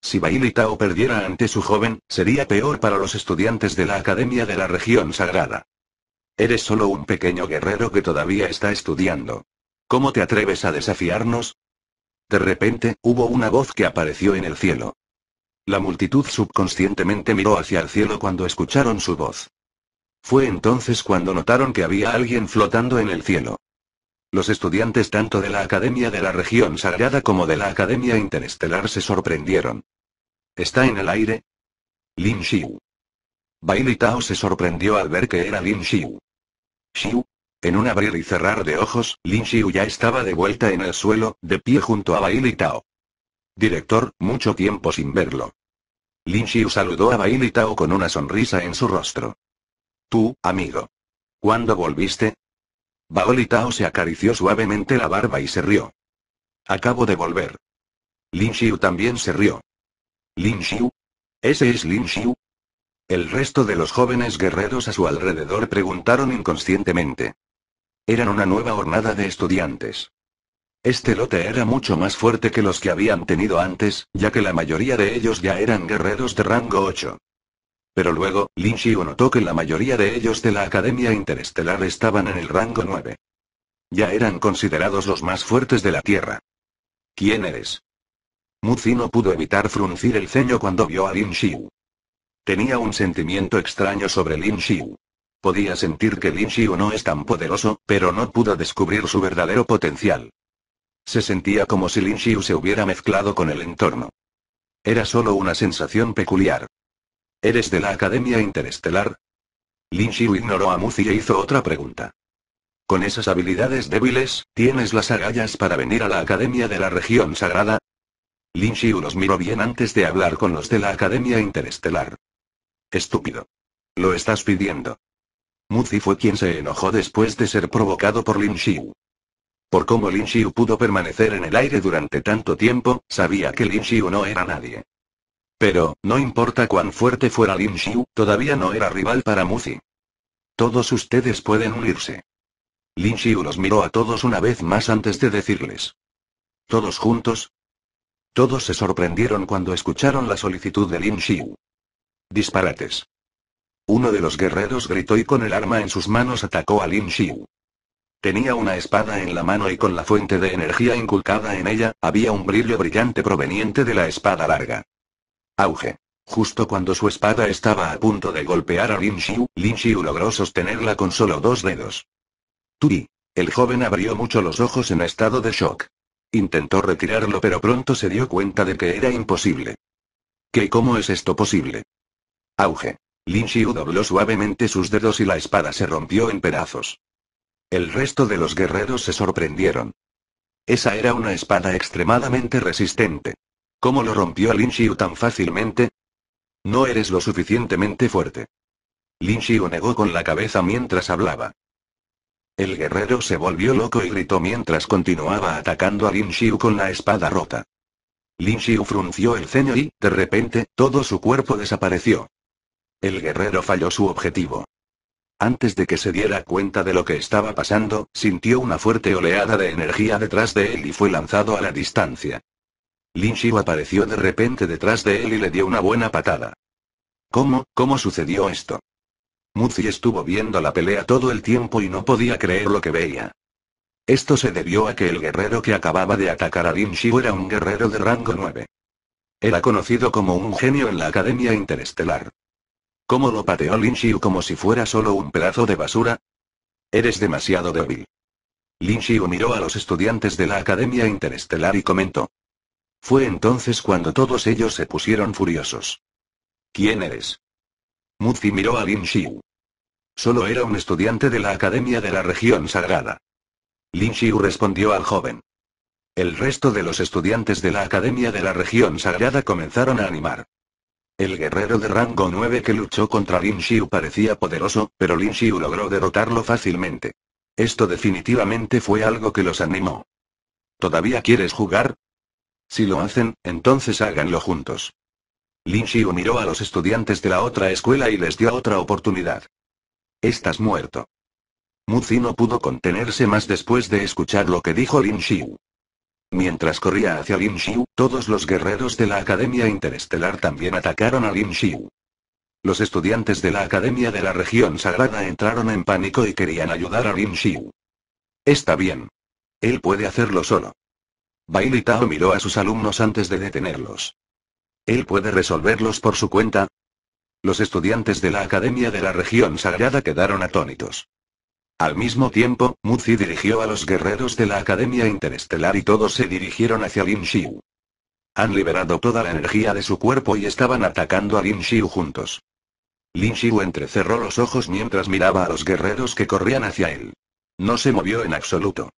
Si Bailitao Tao perdiera ante su joven, sería peor para los estudiantes de la Academia de la Región Sagrada. Eres solo un pequeño guerrero que todavía está estudiando. ¿Cómo te atreves a desafiarnos? De repente, hubo una voz que apareció en el cielo. La multitud subconscientemente miró hacia el cielo cuando escucharon su voz. Fue entonces cuando notaron que había alguien flotando en el cielo. Los estudiantes tanto de la Academia de la Región Sagrada como de la Academia Interestelar se sorprendieron. ¿Está en el aire? Lin Xiu. Bailey Tao se sorprendió al ver que era Lin Xiu. Xiu. En un abrir y cerrar de ojos, Lin Xiu ya estaba de vuelta en el suelo, de pie junto a Baili Tao. Director, mucho tiempo sin verlo. Lin Xiu saludó a Bailey Tao con una sonrisa en su rostro. Tú, amigo. ¿Cuándo volviste? Baolitao se acarició suavemente la barba y se rió. Acabo de volver. Lin Xiu también se rió. ¿Lin Xiu? ¿Ese es Lin Xiu? El resto de los jóvenes guerreros a su alrededor preguntaron inconscientemente. Eran una nueva hornada de estudiantes. Este lote era mucho más fuerte que los que habían tenido antes, ya que la mayoría de ellos ya eran guerreros de rango 8. Pero luego, Lin Xiu notó que la mayoría de ellos de la Academia Interestelar estaban en el rango 9. Ya eran considerados los más fuertes de la Tierra. ¿Quién eres? Muzi no pudo evitar fruncir el ceño cuando vio a Lin Xiu. Tenía un sentimiento extraño sobre Lin Xiu. Podía sentir que Lin Xiu no es tan poderoso, pero no pudo descubrir su verdadero potencial. Se sentía como si Lin Xiu se hubiera mezclado con el entorno. Era solo una sensación peculiar. ¿Eres de la Academia Interestelar? Lin Xiu ignoró a Muzi e hizo otra pregunta. Con esas habilidades débiles, ¿tienes las agallas para venir a la Academia de la Región Sagrada? Lin Xiu los miró bien antes de hablar con los de la Academia Interestelar. Estúpido. Lo estás pidiendo. Muzi fue quien se enojó después de ser provocado por Lin Xiu. Por cómo Lin Xiu pudo permanecer en el aire durante tanto tiempo, sabía que Lin Xiu no era nadie. Pero, no importa cuán fuerte fuera Lin Xiu, todavía no era rival para Muzi. Todos ustedes pueden unirse. Lin Xiu los miró a todos una vez más antes de decirles. ¿Todos juntos? Todos se sorprendieron cuando escucharon la solicitud de Lin Xiu. Disparates. Uno de los guerreros gritó y con el arma en sus manos atacó a Lin Xiu. Tenía una espada en la mano y con la fuente de energía inculcada en ella, había un brillo brillante proveniente de la espada larga. Auge. Justo cuando su espada estaba a punto de golpear a Lin Xiu, Lin Xiu logró sostenerla con solo dos dedos. Turi. El joven abrió mucho los ojos en estado de shock. Intentó retirarlo pero pronto se dio cuenta de que era imposible. ¿Qué cómo es esto posible? Auge. Lin Xiu dobló suavemente sus dedos y la espada se rompió en pedazos. El resto de los guerreros se sorprendieron. Esa era una espada extremadamente resistente. ¿Cómo lo rompió a Lin Xiu tan fácilmente? No eres lo suficientemente fuerte. Lin Xiu negó con la cabeza mientras hablaba. El guerrero se volvió loco y gritó mientras continuaba atacando a Lin Xiu con la espada rota. Lin Xiu frunció el ceño y, de repente, todo su cuerpo desapareció. El guerrero falló su objetivo. Antes de que se diera cuenta de lo que estaba pasando, sintió una fuerte oleada de energía detrás de él y fue lanzado a la distancia. Lin Xiu apareció de repente detrás de él y le dio una buena patada. ¿Cómo, cómo sucedió esto? Muzi estuvo viendo la pelea todo el tiempo y no podía creer lo que veía. Esto se debió a que el guerrero que acababa de atacar a Lin Xiu era un guerrero de rango 9. Era conocido como un genio en la Academia Interestelar. ¿Cómo lo pateó Lin Xiu como si fuera solo un pedazo de basura? Eres demasiado débil. Lin Xiu miró a los estudiantes de la Academia Interestelar y comentó. Fue entonces cuando todos ellos se pusieron furiosos. ¿Quién eres? Muzi miró a Lin Xiu. Solo era un estudiante de la Academia de la Región Sagrada. Lin Xiu respondió al joven. El resto de los estudiantes de la Academia de la Región Sagrada comenzaron a animar. El guerrero de rango 9 que luchó contra Lin Xiu parecía poderoso, pero Lin Xiu logró derrotarlo fácilmente. Esto definitivamente fue algo que los animó. ¿Todavía quieres jugar? Si lo hacen, entonces háganlo juntos. Lin Xiu miró a los estudiantes de la otra escuela y les dio otra oportunidad. Estás muerto. Muzi no pudo contenerse más después de escuchar lo que dijo Lin Xiu. Mientras corría hacia Lin Xiu, todos los guerreros de la Academia Interestelar también atacaron a Lin Xiu. Los estudiantes de la Academia de la Región Sagrada entraron en pánico y querían ayudar a Lin Xiu. Está bien. Él puede hacerlo solo. Bailey Tao miró a sus alumnos antes de detenerlos. Él puede resolverlos por su cuenta, los estudiantes de la Academia de la Región Sagrada quedaron atónitos. Al mismo tiempo, Muzi dirigió a los guerreros de la Academia Interestelar y todos se dirigieron hacia Lin Xiu. Han liberado toda la energía de su cuerpo y estaban atacando a Lin Xiu juntos. Lin Xiu entrecerró los ojos mientras miraba a los guerreros que corrían hacia él. No se movió en absoluto.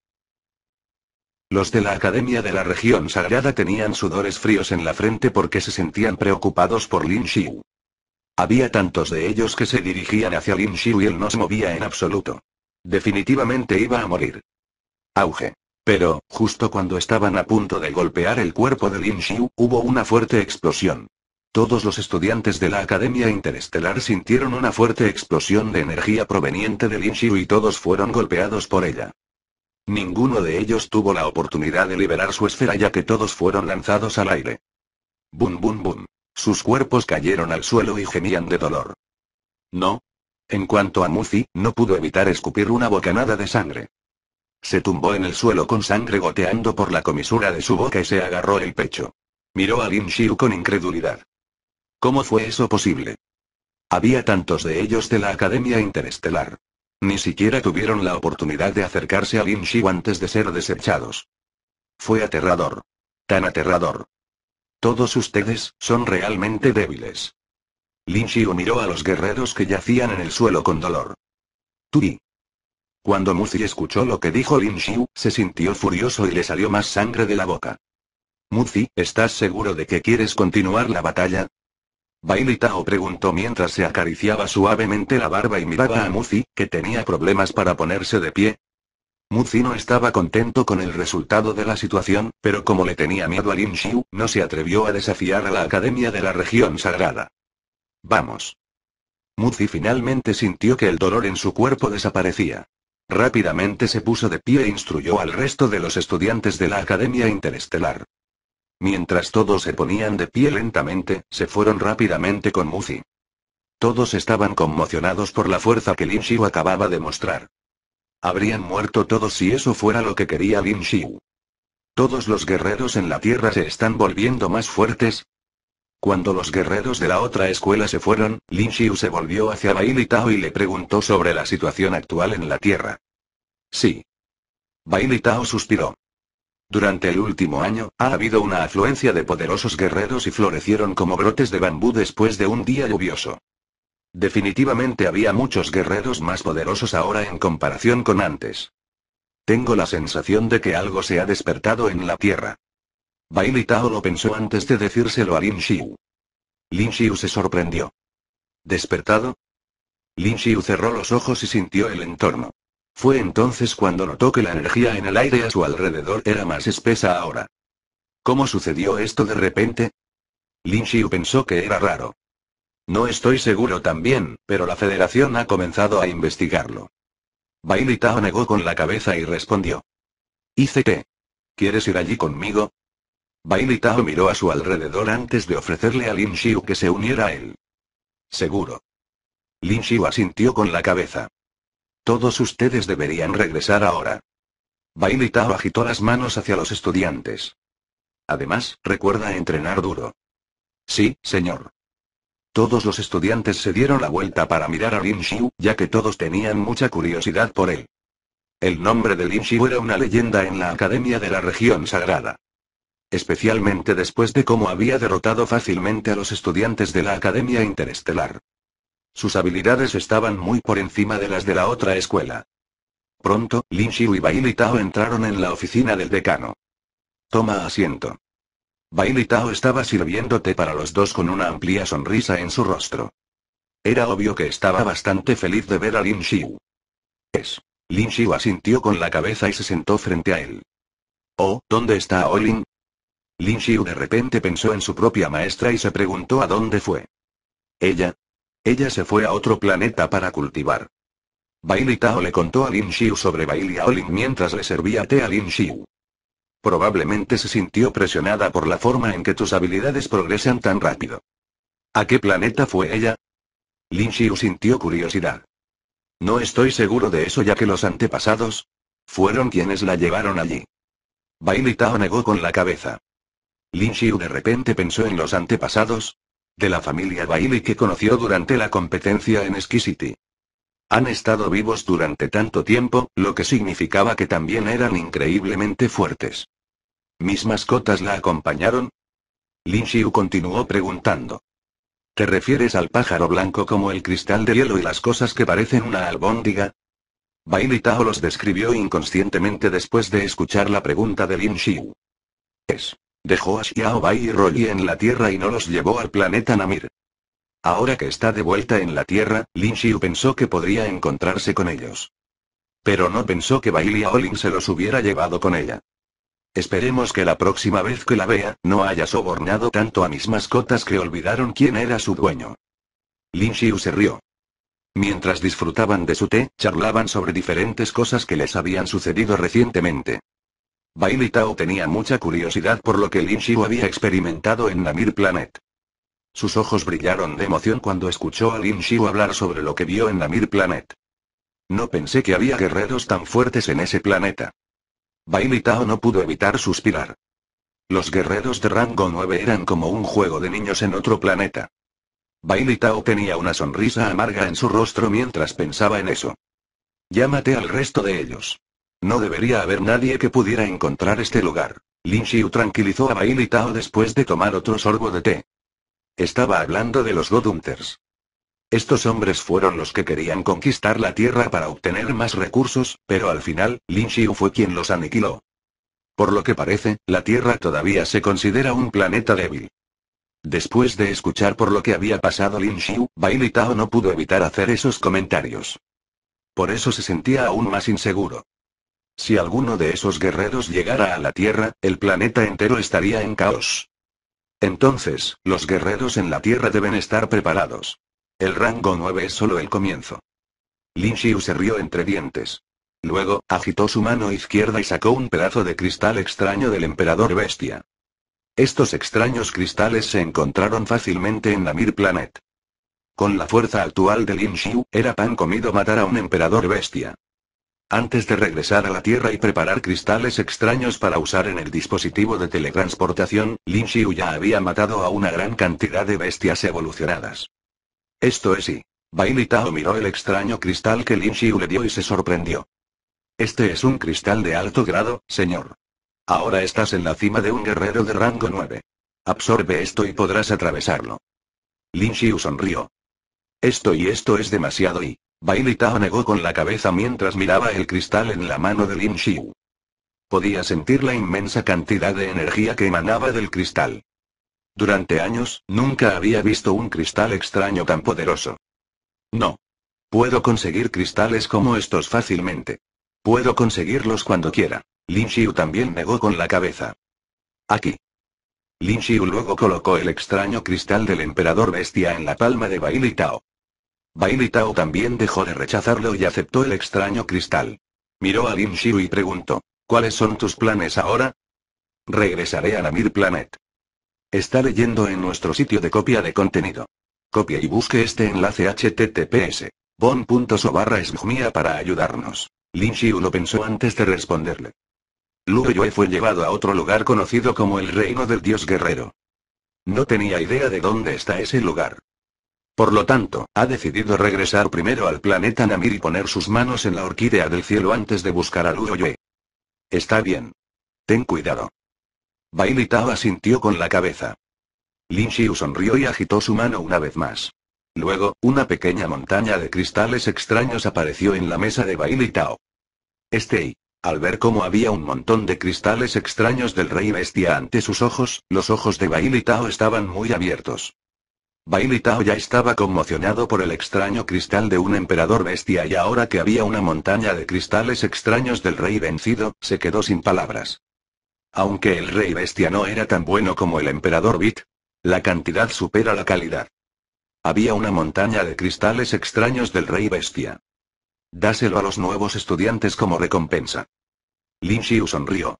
Los de la Academia de la Región Sagrada tenían sudores fríos en la frente porque se sentían preocupados por Lin Xiu. Había tantos de ellos que se dirigían hacia Lin Xiu y él no se movía en absoluto. Definitivamente iba a morir. Auge. Pero, justo cuando estaban a punto de golpear el cuerpo de Lin Xiu, hubo una fuerte explosión. Todos los estudiantes de la Academia Interestelar sintieron una fuerte explosión de energía proveniente de Lin Xiu y todos fueron golpeados por ella. Ninguno de ellos tuvo la oportunidad de liberar su esfera ya que todos fueron lanzados al aire. Bum bum bum. Sus cuerpos cayeron al suelo y gemían de dolor. No. En cuanto a Muzi, no pudo evitar escupir una bocanada de sangre. Se tumbó en el suelo con sangre goteando por la comisura de su boca y se agarró el pecho. Miró a Lin Xiu con incredulidad. ¿Cómo fue eso posible? Había tantos de ellos de la Academia Interestelar. Ni siquiera tuvieron la oportunidad de acercarse a Lin Xiu antes de ser desechados. Fue aterrador. Tan aterrador. Todos ustedes, son realmente débiles. Lin Xiu miró a los guerreros que yacían en el suelo con dolor. Turi. Cuando Muzi escuchó lo que dijo Lin Xiu, se sintió furioso y le salió más sangre de la boca. Muzi, ¿estás seguro de que quieres continuar la batalla? Bailitao preguntó mientras se acariciaba suavemente la barba y miraba a Muzi, que tenía problemas para ponerse de pie. Muzi no estaba contento con el resultado de la situación, pero como le tenía miedo a Lin Xiu, no se atrevió a desafiar a la Academia de la Región Sagrada. Vamos. Muzi finalmente sintió que el dolor en su cuerpo desaparecía. Rápidamente se puso de pie e instruyó al resto de los estudiantes de la Academia Interestelar. Mientras todos se ponían de pie lentamente, se fueron rápidamente con Muzi. Todos estaban conmocionados por la fuerza que Lin Xiu acababa de mostrar. Habrían muerto todos si eso fuera lo que quería Lin Xiu. Todos los guerreros en la Tierra se están volviendo más fuertes. Cuando los guerreros de la otra escuela se fueron, Lin Xiu se volvió hacia Baili Tao y le preguntó sobre la situación actual en la Tierra. Sí. Baili Tao suspiró. Durante el último año, ha habido una afluencia de poderosos guerreros y florecieron como brotes de bambú después de un día lluvioso. Definitivamente había muchos guerreros más poderosos ahora en comparación con antes. Tengo la sensación de que algo se ha despertado en la Tierra. Bai Tao lo pensó antes de decírselo a Lin Xiu. Lin Xiu se sorprendió. ¿Despertado? Lin Xiu cerró los ojos y sintió el entorno. Fue entonces cuando notó que la energía en el aire a su alrededor era más espesa ahora. ¿Cómo sucedió esto de repente? Lin Xiu pensó que era raro. No estoy seguro también, pero la federación ha comenzado a investigarlo. Bailitao Tao negó con la cabeza y respondió. qué? ¿Quieres ir allí conmigo? Bailitao Tao miró a su alrededor antes de ofrecerle a Lin Xiu que se uniera a él. Seguro. Lin Xiu asintió con la cabeza. Todos ustedes deberían regresar ahora. Bailey agitó las manos hacia los estudiantes. Además, recuerda entrenar duro. Sí, señor. Todos los estudiantes se dieron la vuelta para mirar a Lin Xiu, ya que todos tenían mucha curiosidad por él. El nombre de Lin Xiu era una leyenda en la Academia de la Región Sagrada. Especialmente después de cómo había derrotado fácilmente a los estudiantes de la Academia Interestelar. Sus habilidades estaban muy por encima de las de la otra escuela. Pronto, Lin Xiu y bailitao Tao entraron en la oficina del decano. Toma asiento. bailitao Tao estaba sirviéndote para los dos con una amplia sonrisa en su rostro. Era obvio que estaba bastante feliz de ver a Lin Xiu. Es. Lin Xiu asintió con la cabeza y se sentó frente a él. Oh, ¿dónde está Olin? Lin Xiu de repente pensó en su propia maestra y se preguntó a dónde fue. Ella, ella se fue a otro planeta para cultivar. Bailitao le contó a Lin Xiu sobre Bailey Aolin mientras le servía té a Lin Xiu. Probablemente se sintió presionada por la forma en que tus habilidades progresan tan rápido. ¿A qué planeta fue ella? Lin Xiu sintió curiosidad. No estoy seguro de eso ya que los antepasados fueron quienes la llevaron allí. Bailitao negó con la cabeza. Lin Xiu de repente pensó en los antepasados, de la familia Bailey que conoció durante la competencia en Esquisity. Han estado vivos durante tanto tiempo, lo que significaba que también eran increíblemente fuertes. ¿Mis mascotas la acompañaron? Lin Xiu continuó preguntando. ¿Te refieres al pájaro blanco como el cristal de hielo y las cosas que parecen una albóndiga? Bailey Tao los describió inconscientemente después de escuchar la pregunta de Lin Xiu. Es Dejó a Xiao Bai y Rollie en la Tierra y no los llevó al planeta Namir. Ahora que está de vuelta en la Tierra, Lin Xiu pensó que podría encontrarse con ellos. Pero no pensó que Bai Olin se los hubiera llevado con ella. Esperemos que la próxima vez que la vea, no haya sobornado tanto a mis mascotas que olvidaron quién era su dueño. Lin Xiu se rió. Mientras disfrutaban de su té, charlaban sobre diferentes cosas que les habían sucedido recientemente. Bailey tenía mucha curiosidad por lo que Lin Xiu había experimentado en Namir Planet. Sus ojos brillaron de emoción cuando escuchó a Lin Xiu hablar sobre lo que vio en Namir Planet. No pensé que había guerreros tan fuertes en ese planeta. Bailitao no pudo evitar suspirar. Los guerreros de rango 9 eran como un juego de niños en otro planeta. Bailey tenía una sonrisa amarga en su rostro mientras pensaba en eso. Llámate al resto de ellos. No debería haber nadie que pudiera encontrar este lugar. Lin Xiu tranquilizó a Bail Tao después de tomar otro sorbo de té. Estaba hablando de los Godunters. Estos hombres fueron los que querían conquistar la tierra para obtener más recursos, pero al final, Lin Xiu fue quien los aniquiló. Por lo que parece, la Tierra todavía se considera un planeta débil. Después de escuchar por lo que había pasado Lin Xiu, Bailitao no pudo evitar hacer esos comentarios. Por eso se sentía aún más inseguro. Si alguno de esos guerreros llegara a la Tierra, el planeta entero estaría en caos. Entonces, los guerreros en la Tierra deben estar preparados. El rango 9 es solo el comienzo. Lin Xiu se rió entre dientes. Luego, agitó su mano izquierda y sacó un pedazo de cristal extraño del emperador bestia. Estos extraños cristales se encontraron fácilmente en la Mir Planet. Con la fuerza actual de Lin Xiu, era pan comido matar a un emperador bestia. Antes de regresar a la Tierra y preparar cristales extraños para usar en el dispositivo de teletransportación, Lin Xiu ya había matado a una gran cantidad de bestias evolucionadas. Esto es y. Bailey Tao miró el extraño cristal que Lin Xiu le dio y se sorprendió. Este es un cristal de alto grado, señor. Ahora estás en la cima de un guerrero de rango 9. Absorbe esto y podrás atravesarlo. Lin Xiu sonrió. Esto y esto es demasiado y. Bailey negó con la cabeza mientras miraba el cristal en la mano de Lin Xiu. Podía sentir la inmensa cantidad de energía que emanaba del cristal. Durante años, nunca había visto un cristal extraño tan poderoso. No. Puedo conseguir cristales como estos fácilmente. Puedo conseguirlos cuando quiera. Lin Xiu también negó con la cabeza. Aquí. Lin Xiu luego colocó el extraño cristal del emperador bestia en la palma de Bailey Bailey Tao también dejó de rechazarlo y aceptó el extraño cristal. Miró a Lin Shiru y preguntó, ¿cuáles son tus planes ahora? Regresaré a Namir Planet. Está leyendo en nuestro sitio de copia de contenido. Copia y busque este enlace https. Bon.so barra para ayudarnos. Lin Xiu lo pensó antes de responderle. Luego Yue fue llevado a otro lugar conocido como el Reino del Dios Guerrero. No tenía idea de dónde está ese lugar. Por lo tanto, ha decidido regresar primero al planeta Namir y poner sus manos en la orquídea del cielo antes de buscar a Uroyue. Está bien. Ten cuidado. Bailitao asintió con la cabeza. Lin Xiu sonrió y agitó su mano una vez más. Luego, una pequeña montaña de cristales extraños apareció en la mesa de Bailitao. Tao. Este, al ver cómo había un montón de cristales extraños del rey bestia ante sus ojos, los ojos de Bailitao estaban muy abiertos. Bailey ya estaba conmocionado por el extraño cristal de un emperador bestia y ahora que había una montaña de cristales extraños del rey vencido, se quedó sin palabras. Aunque el rey bestia no era tan bueno como el emperador Bit, la cantidad supera la calidad. Había una montaña de cristales extraños del rey bestia. Dáselo a los nuevos estudiantes como recompensa. Lin Xiu sonrió.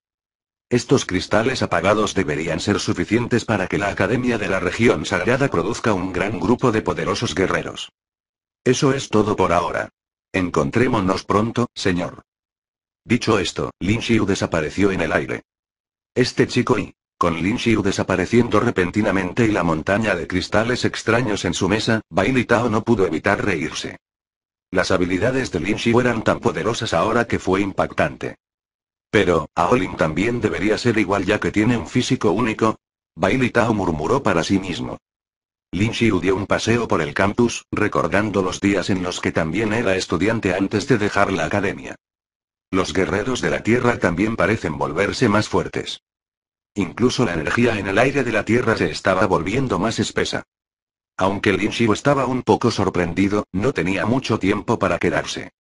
Estos cristales apagados deberían ser suficientes para que la Academia de la Región Sagrada produzca un gran grupo de poderosos guerreros. Eso es todo por ahora. Encontrémonos pronto, señor. Dicho esto, Lin Xiu desapareció en el aire. Este chico y, con Lin Xiu desapareciendo repentinamente y la montaña de cristales extraños en su mesa, Bailitao no pudo evitar reírse. Las habilidades de Lin Xiu eran tan poderosas ahora que fue impactante. Pero, Olin también debería ser igual ya que tiene un físico único. Bailitao murmuró para sí mismo. Lin Xiu dio un paseo por el campus, recordando los días en los que también era estudiante antes de dejar la academia. Los guerreros de la Tierra también parecen volverse más fuertes. Incluso la energía en el aire de la Tierra se estaba volviendo más espesa. Aunque Lin Xiu estaba un poco sorprendido, no tenía mucho tiempo para quedarse.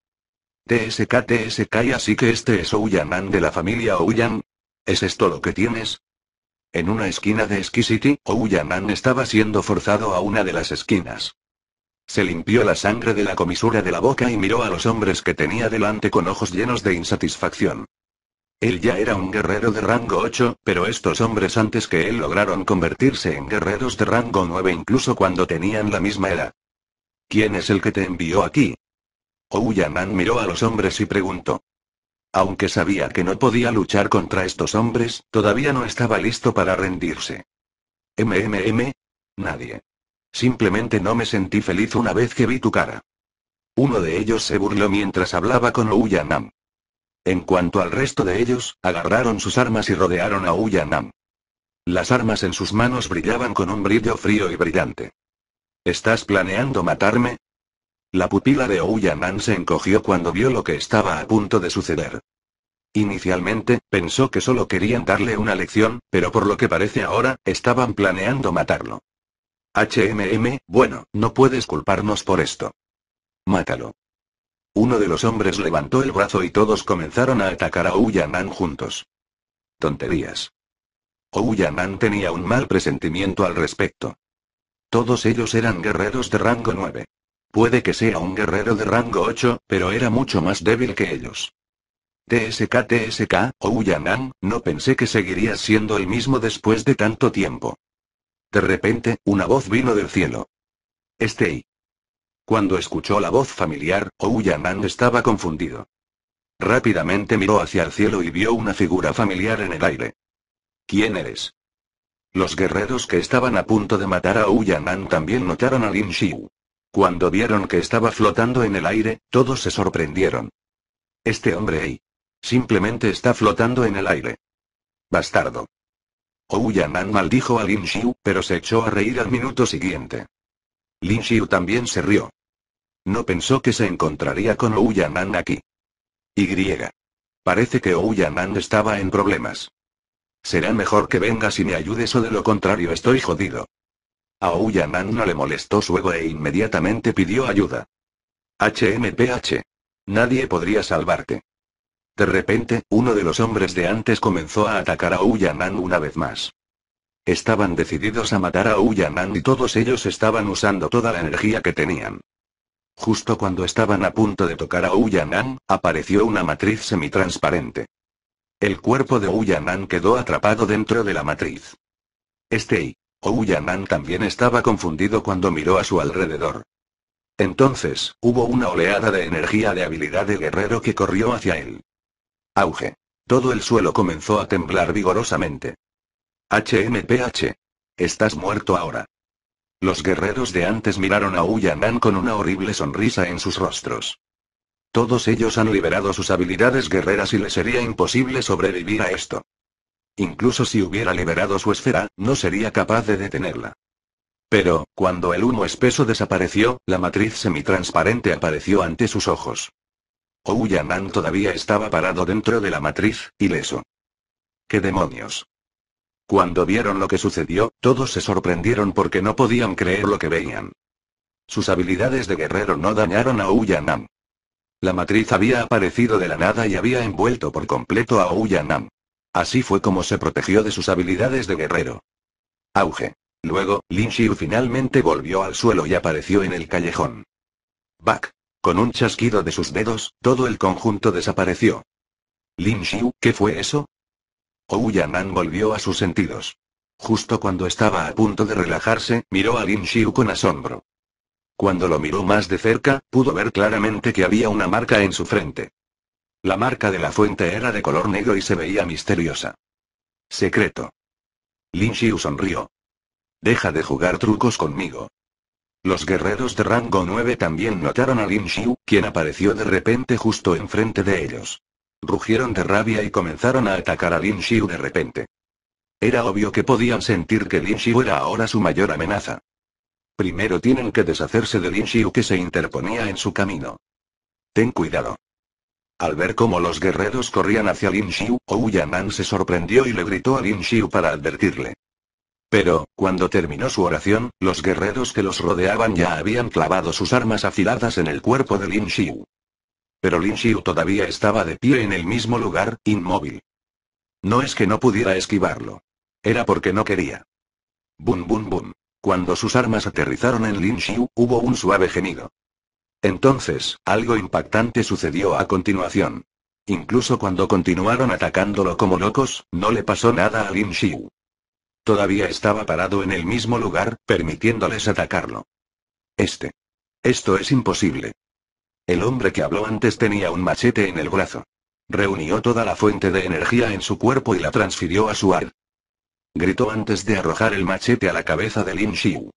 TSK TSK y así que este es Ouyanan de la familia Ouyan. ¿Es esto lo que tienes? En una esquina de exquisiti Ouyanan estaba siendo forzado a una de las esquinas. Se limpió la sangre de la comisura de la boca y miró a los hombres que tenía delante con ojos llenos de insatisfacción. Él ya era un guerrero de rango 8, pero estos hombres antes que él lograron convertirse en guerreros de rango 9 incluso cuando tenían la misma edad. ¿Quién es el que te envió aquí? Ouyanam miró a los hombres y preguntó. Aunque sabía que no podía luchar contra estos hombres, todavía no estaba listo para rendirse. MMM? Nadie. Simplemente no me sentí feliz una vez que vi tu cara. Uno de ellos se burló mientras hablaba con Ouyanam. En cuanto al resto de ellos, agarraron sus armas y rodearon a Ouyanam. Las armas en sus manos brillaban con un brillo frío y brillante. ¿Estás planeando matarme? La pupila de Ouyanan se encogió cuando vio lo que estaba a punto de suceder. Inicialmente, pensó que solo querían darle una lección, pero por lo que parece ahora, estaban planeando matarlo. HMM, bueno, no puedes culparnos por esto. Mátalo. Uno de los hombres levantó el brazo y todos comenzaron a atacar a Ouyanan juntos. Tonterías. Ouyanan tenía un mal presentimiento al respecto. Todos ellos eran guerreros de rango 9. Puede que sea un guerrero de rango 8, pero era mucho más débil que ellos. TSK TSK, Ouyanan, no pensé que seguiría siendo el mismo después de tanto tiempo. De repente, una voz vino del cielo. Stay. Cuando escuchó la voz familiar, Ouyanan estaba confundido. Rápidamente miró hacia el cielo y vio una figura familiar en el aire. ¿Quién eres? Los guerreros que estaban a punto de matar a Ouyanan también notaron a Lin Xiu. Cuando vieron que estaba flotando en el aire, todos se sorprendieron. Este hombre ahí. Simplemente está flotando en el aire. Bastardo. Ouyanan maldijo a Lin Xiu, pero se echó a reír al minuto siguiente. Lin Xiu también se rió. No pensó que se encontraría con Ouyanan aquí. Y. Parece que Ouyanan estaba en problemas. Será mejor que vengas y me ayudes o de lo contrario estoy jodido. A Uyanan no le molestó su ego e inmediatamente pidió ayuda. HMPH. Nadie podría salvarte. De repente, uno de los hombres de antes comenzó a atacar a Uyanan una vez más. Estaban decididos a matar a Uyanan y todos ellos estaban usando toda la energía que tenían. Justo cuando estaban a punto de tocar a Uyanan, apareció una matriz semitransparente. El cuerpo de Uyanan quedó atrapado dentro de la matriz. Este Ouyanan también estaba confundido cuando miró a su alrededor. Entonces, hubo una oleada de energía de habilidad de guerrero que corrió hacia él. Auge. Todo el suelo comenzó a temblar vigorosamente. HMPH. Estás muerto ahora. Los guerreros de antes miraron a Ouyanan con una horrible sonrisa en sus rostros. Todos ellos han liberado sus habilidades guerreras y le sería imposible sobrevivir a esto. Incluso si hubiera liberado su esfera, no sería capaz de detenerla. Pero, cuando el humo espeso desapareció, la matriz semitransparente apareció ante sus ojos. Ouyanan todavía estaba parado dentro de la matriz, ileso. ¡Qué demonios! Cuando vieron lo que sucedió, todos se sorprendieron porque no podían creer lo que veían. Sus habilidades de guerrero no dañaron a Ouyanam. La matriz había aparecido de la nada y había envuelto por completo a Ouyanam. Así fue como se protegió de sus habilidades de guerrero. Auge. Luego, Lin Xiu finalmente volvió al suelo y apareció en el callejón. Back. Con un chasquido de sus dedos, todo el conjunto desapareció. Lin Xiu, ¿qué fue eso? Ou Yanan volvió a sus sentidos. Justo cuando estaba a punto de relajarse, miró a Lin Xiu con asombro. Cuando lo miró más de cerca, pudo ver claramente que había una marca en su frente. La marca de la fuente era de color negro y se veía misteriosa. Secreto. Lin Xiu sonrió. Deja de jugar trucos conmigo. Los guerreros de rango 9 también notaron a Lin Xiu, quien apareció de repente justo enfrente de ellos. Rugieron de rabia y comenzaron a atacar a Lin Xiu de repente. Era obvio que podían sentir que Lin Xiu era ahora su mayor amenaza. Primero tienen que deshacerse de Lin Xiu que se interponía en su camino. Ten cuidado. Al ver cómo los guerreros corrían hacia Lin Xiu, Ouyanan se sorprendió y le gritó a Lin Xiu para advertirle. Pero, cuando terminó su oración, los guerreros que los rodeaban ya habían clavado sus armas afiladas en el cuerpo de Lin Xiu. Pero Lin Xiu todavía estaba de pie en el mismo lugar, inmóvil. No es que no pudiera esquivarlo. Era porque no quería. Bum bum bum. Cuando sus armas aterrizaron en Lin Xiu, hubo un suave gemido. Entonces, algo impactante sucedió a continuación. Incluso cuando continuaron atacándolo como locos, no le pasó nada a Lin Xiu. Todavía estaba parado en el mismo lugar, permitiéndoles atacarlo. Este. Esto es imposible. El hombre que habló antes tenía un machete en el brazo. Reunió toda la fuente de energía en su cuerpo y la transfirió a su ar. Gritó antes de arrojar el machete a la cabeza de Lin Xiu.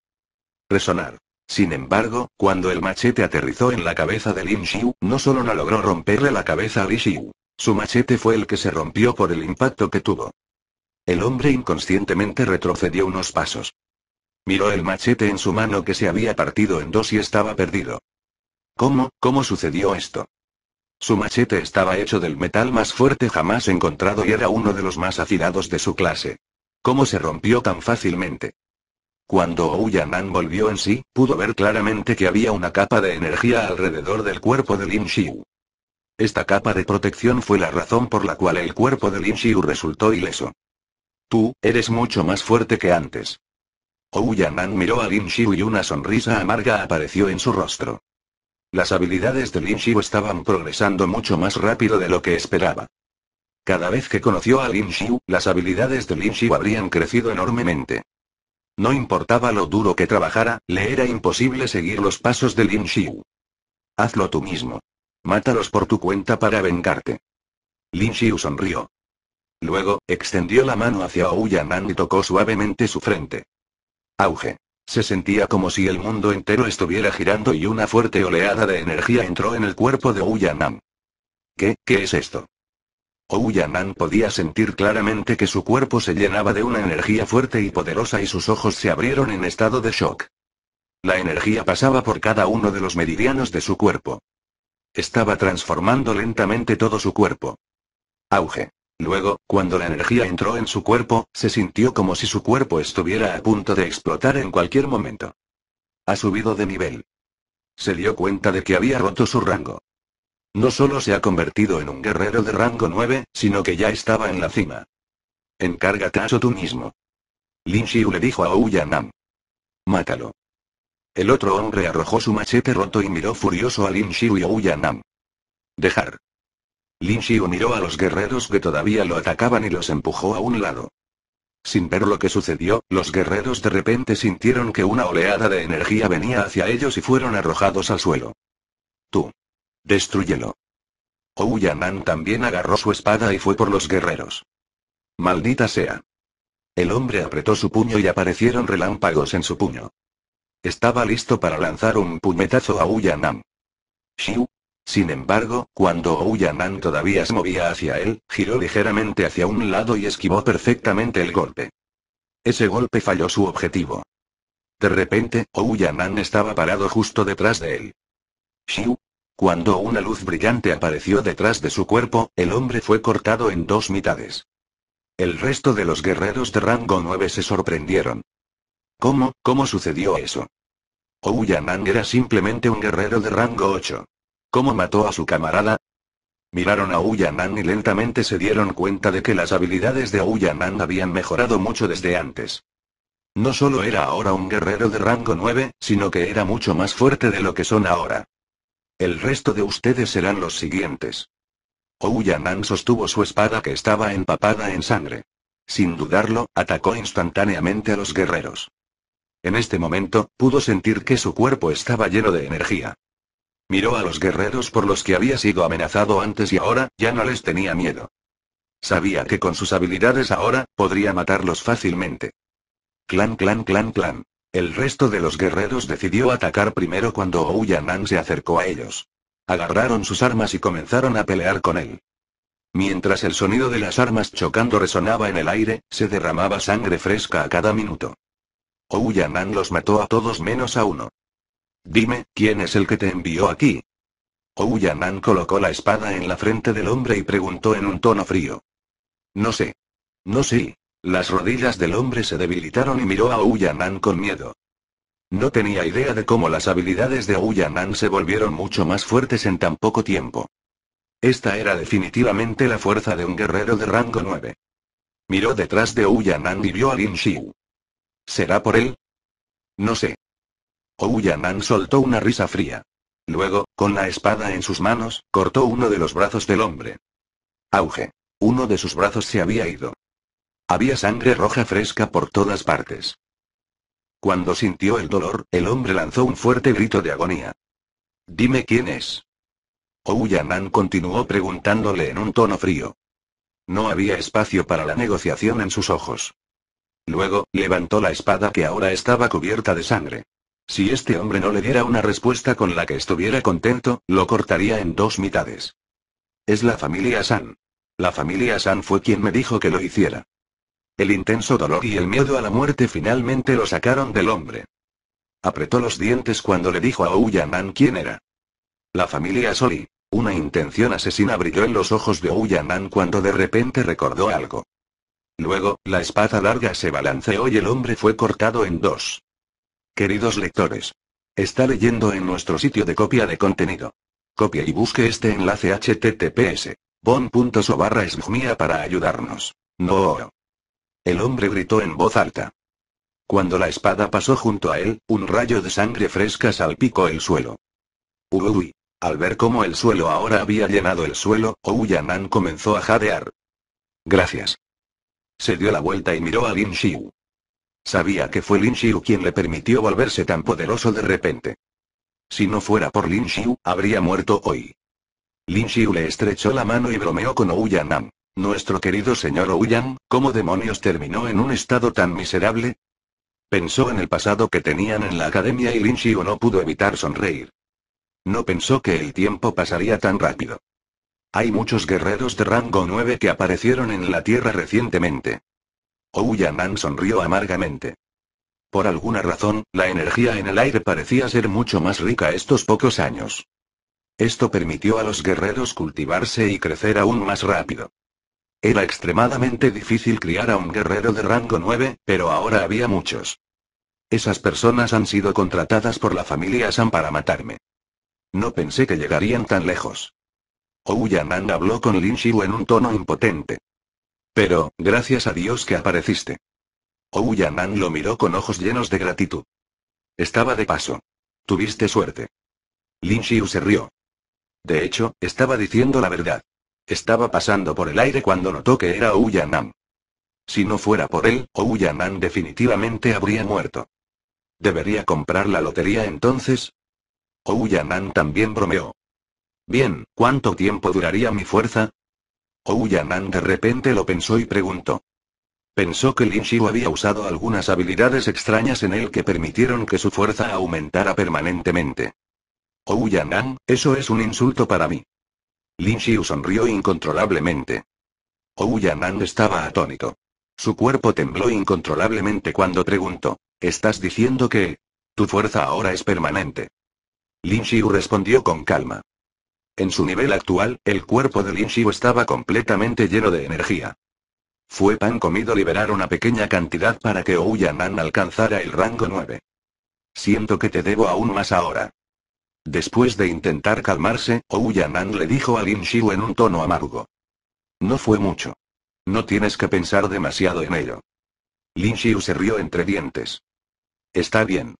Resonar. Sin embargo, cuando el machete aterrizó en la cabeza de Lin Xiu, no solo no logró romperle la cabeza a Li Xiu. Su machete fue el que se rompió por el impacto que tuvo. El hombre inconscientemente retrocedió unos pasos. Miró el machete en su mano que se había partido en dos y estaba perdido. ¿Cómo, cómo sucedió esto? Su machete estaba hecho del metal más fuerte jamás encontrado y era uno de los más afilados de su clase. ¿Cómo se rompió tan fácilmente? Cuando Ouyanan volvió en sí, pudo ver claramente que había una capa de energía alrededor del cuerpo de Lin Xiu. Esta capa de protección fue la razón por la cual el cuerpo de Lin Xiu resultó ileso. Tú, eres mucho más fuerte que antes. Ouyanan miró a Lin Xiu y una sonrisa amarga apareció en su rostro. Las habilidades de Lin Xiu estaban progresando mucho más rápido de lo que esperaba. Cada vez que conoció a Lin Xiu, las habilidades de Lin Xiu habrían crecido enormemente. No importaba lo duro que trabajara, le era imposible seguir los pasos de Lin Xiu. Hazlo tú mismo. Mátalos por tu cuenta para vengarte. Lin Xiu sonrió. Luego, extendió la mano hacia Ouyanan y tocó suavemente su frente. Auge. Se sentía como si el mundo entero estuviera girando y una fuerte oleada de energía entró en el cuerpo de Ouyanan. ¿Qué, qué es esto? Ouyanan podía sentir claramente que su cuerpo se llenaba de una energía fuerte y poderosa y sus ojos se abrieron en estado de shock. La energía pasaba por cada uno de los meridianos de su cuerpo. Estaba transformando lentamente todo su cuerpo. Auge. Luego, cuando la energía entró en su cuerpo, se sintió como si su cuerpo estuviera a punto de explotar en cualquier momento. Ha subido de nivel. Se dio cuenta de que había roto su rango. No solo se ha convertido en un guerrero de rango 9, sino que ya estaba en la cima. Encárgate a eso tú mismo. Lin Xiu le dijo a Ouyanam. Mátalo. El otro hombre arrojó su machete roto y miró furioso a Lin Xiu y Ouyanam. Dejar. Lin Xiu miró a los guerreros que todavía lo atacaban y los empujó a un lado. Sin ver lo que sucedió, los guerreros de repente sintieron que una oleada de energía venía hacia ellos y fueron arrojados al suelo. Tú. Destrúyelo. Ouyanan también agarró su espada y fue por los guerreros. Maldita sea. El hombre apretó su puño y aparecieron relámpagos en su puño. Estaba listo para lanzar un puñetazo a Ouyanan. Shiu. Sin embargo, cuando Ouyanan todavía se movía hacia él, giró ligeramente hacia un lado y esquivó perfectamente el golpe. Ese golpe falló su objetivo. De repente, Ouyanan estaba parado justo detrás de él. Shiu, cuando una luz brillante apareció detrás de su cuerpo, el hombre fue cortado en dos mitades. El resto de los guerreros de rango 9 se sorprendieron. ¿Cómo, cómo sucedió eso? Ouyanan era simplemente un guerrero de rango 8. ¿Cómo mató a su camarada? Miraron a Ouyanan y lentamente se dieron cuenta de que las habilidades de Ouyanan habían mejorado mucho desde antes. No solo era ahora un guerrero de rango 9, sino que era mucho más fuerte de lo que son ahora. El resto de ustedes serán los siguientes. Ouyanan sostuvo su espada que estaba empapada en sangre. Sin dudarlo, atacó instantáneamente a los guerreros. En este momento, pudo sentir que su cuerpo estaba lleno de energía. Miró a los guerreros por los que había sido amenazado antes y ahora, ya no les tenía miedo. Sabía que con sus habilidades ahora, podría matarlos fácilmente. Clan, clan, clan, clan. El resto de los guerreros decidió atacar primero cuando Ouyanan se acercó a ellos. Agarraron sus armas y comenzaron a pelear con él. Mientras el sonido de las armas chocando resonaba en el aire, se derramaba sangre fresca a cada minuto. Ouyanan los mató a todos menos a uno. Dime, ¿quién es el que te envió aquí? Ouyanan colocó la espada en la frente del hombre y preguntó en un tono frío. No sé. No sé, las rodillas del hombre se debilitaron y miró a Uyanan con miedo. No tenía idea de cómo las habilidades de Uyanan se volvieron mucho más fuertes en tan poco tiempo. Esta era definitivamente la fuerza de un guerrero de rango 9. Miró detrás de Uyanan y vio a Lin Xiu. ¿Será por él? No sé. Ouyanan soltó una risa fría. Luego, con la espada en sus manos, cortó uno de los brazos del hombre. Auge. Uno de sus brazos se había ido. Había sangre roja fresca por todas partes. Cuando sintió el dolor, el hombre lanzó un fuerte grito de agonía. Dime quién es. Ouyanan continuó preguntándole en un tono frío. No había espacio para la negociación en sus ojos. Luego, levantó la espada que ahora estaba cubierta de sangre. Si este hombre no le diera una respuesta con la que estuviera contento, lo cortaría en dos mitades. Es la familia San. La familia San fue quien me dijo que lo hiciera. El intenso dolor y el miedo a la muerte finalmente lo sacaron del hombre. Apretó los dientes cuando le dijo a Ouyanan quién era. La familia Soli. Una intención asesina brilló en los ojos de Ouyanan cuando de repente recordó algo. Luego, la espada larga se balanceó y el hombre fue cortado en dos. Queridos lectores. Está leyendo en nuestro sitio de copia de contenido. Copia y busque este enlace https. bon.so barra para ayudarnos. No. El hombre gritó en voz alta. Cuando la espada pasó junto a él, un rayo de sangre fresca salpicó el suelo. Uy. Al ver cómo el suelo ahora había llenado el suelo, Ouyanan comenzó a jadear. Gracias. Se dio la vuelta y miró a Lin Xiu. Sabía que fue Lin Xiu quien le permitió volverse tan poderoso de repente. Si no fuera por Lin Xiu, habría muerto hoy. Lin Xiu le estrechó la mano y bromeó con Ouyanan. Nuestro querido señor Ouyang, ¿cómo demonios terminó en un estado tan miserable? Pensó en el pasado que tenían en la academia y Lin Xiu no pudo evitar sonreír. No pensó que el tiempo pasaría tan rápido. Hay muchos guerreros de rango 9 que aparecieron en la Tierra recientemente. Ouyanan sonrió amargamente. Por alguna razón, la energía en el aire parecía ser mucho más rica estos pocos años. Esto permitió a los guerreros cultivarse y crecer aún más rápido. Era extremadamente difícil criar a un guerrero de rango 9, pero ahora había muchos. Esas personas han sido contratadas por la familia Sam para matarme. No pensé que llegarían tan lejos. Ouyanan habló con Lin Shiu en un tono impotente. Pero, gracias a Dios que apareciste. Ouyanan lo miró con ojos llenos de gratitud. Estaba de paso. Tuviste suerte. Lin Shiu se rió. De hecho, estaba diciendo la verdad. Estaba pasando por el aire cuando notó que era Nan. Si no fuera por él, Nan definitivamente habría muerto. ¿Debería comprar la lotería entonces? Ouyanam también bromeó. Bien, ¿cuánto tiempo duraría mi fuerza? Ouyanan de repente lo pensó y preguntó. Pensó que Lin Shiu había usado algunas habilidades extrañas en él que permitieron que su fuerza aumentara permanentemente. Ouyanan, eso es un insulto para mí. Lin Xiu sonrió incontrolablemente. Ou estaba atónito. Su cuerpo tembló incontrolablemente cuando preguntó, ¿estás diciendo que... tu fuerza ahora es permanente? Lin Xiu respondió con calma. En su nivel actual, el cuerpo de Lin Xiu estaba completamente lleno de energía. Fue pan comido liberar una pequeña cantidad para que Ouyanan alcanzara el rango 9. Siento que te debo aún más ahora. Después de intentar calmarse, Ouyanan le dijo a Lin Xiu en un tono amargo. No fue mucho. No tienes que pensar demasiado en ello. Lin Xiu se rió entre dientes. Está bien.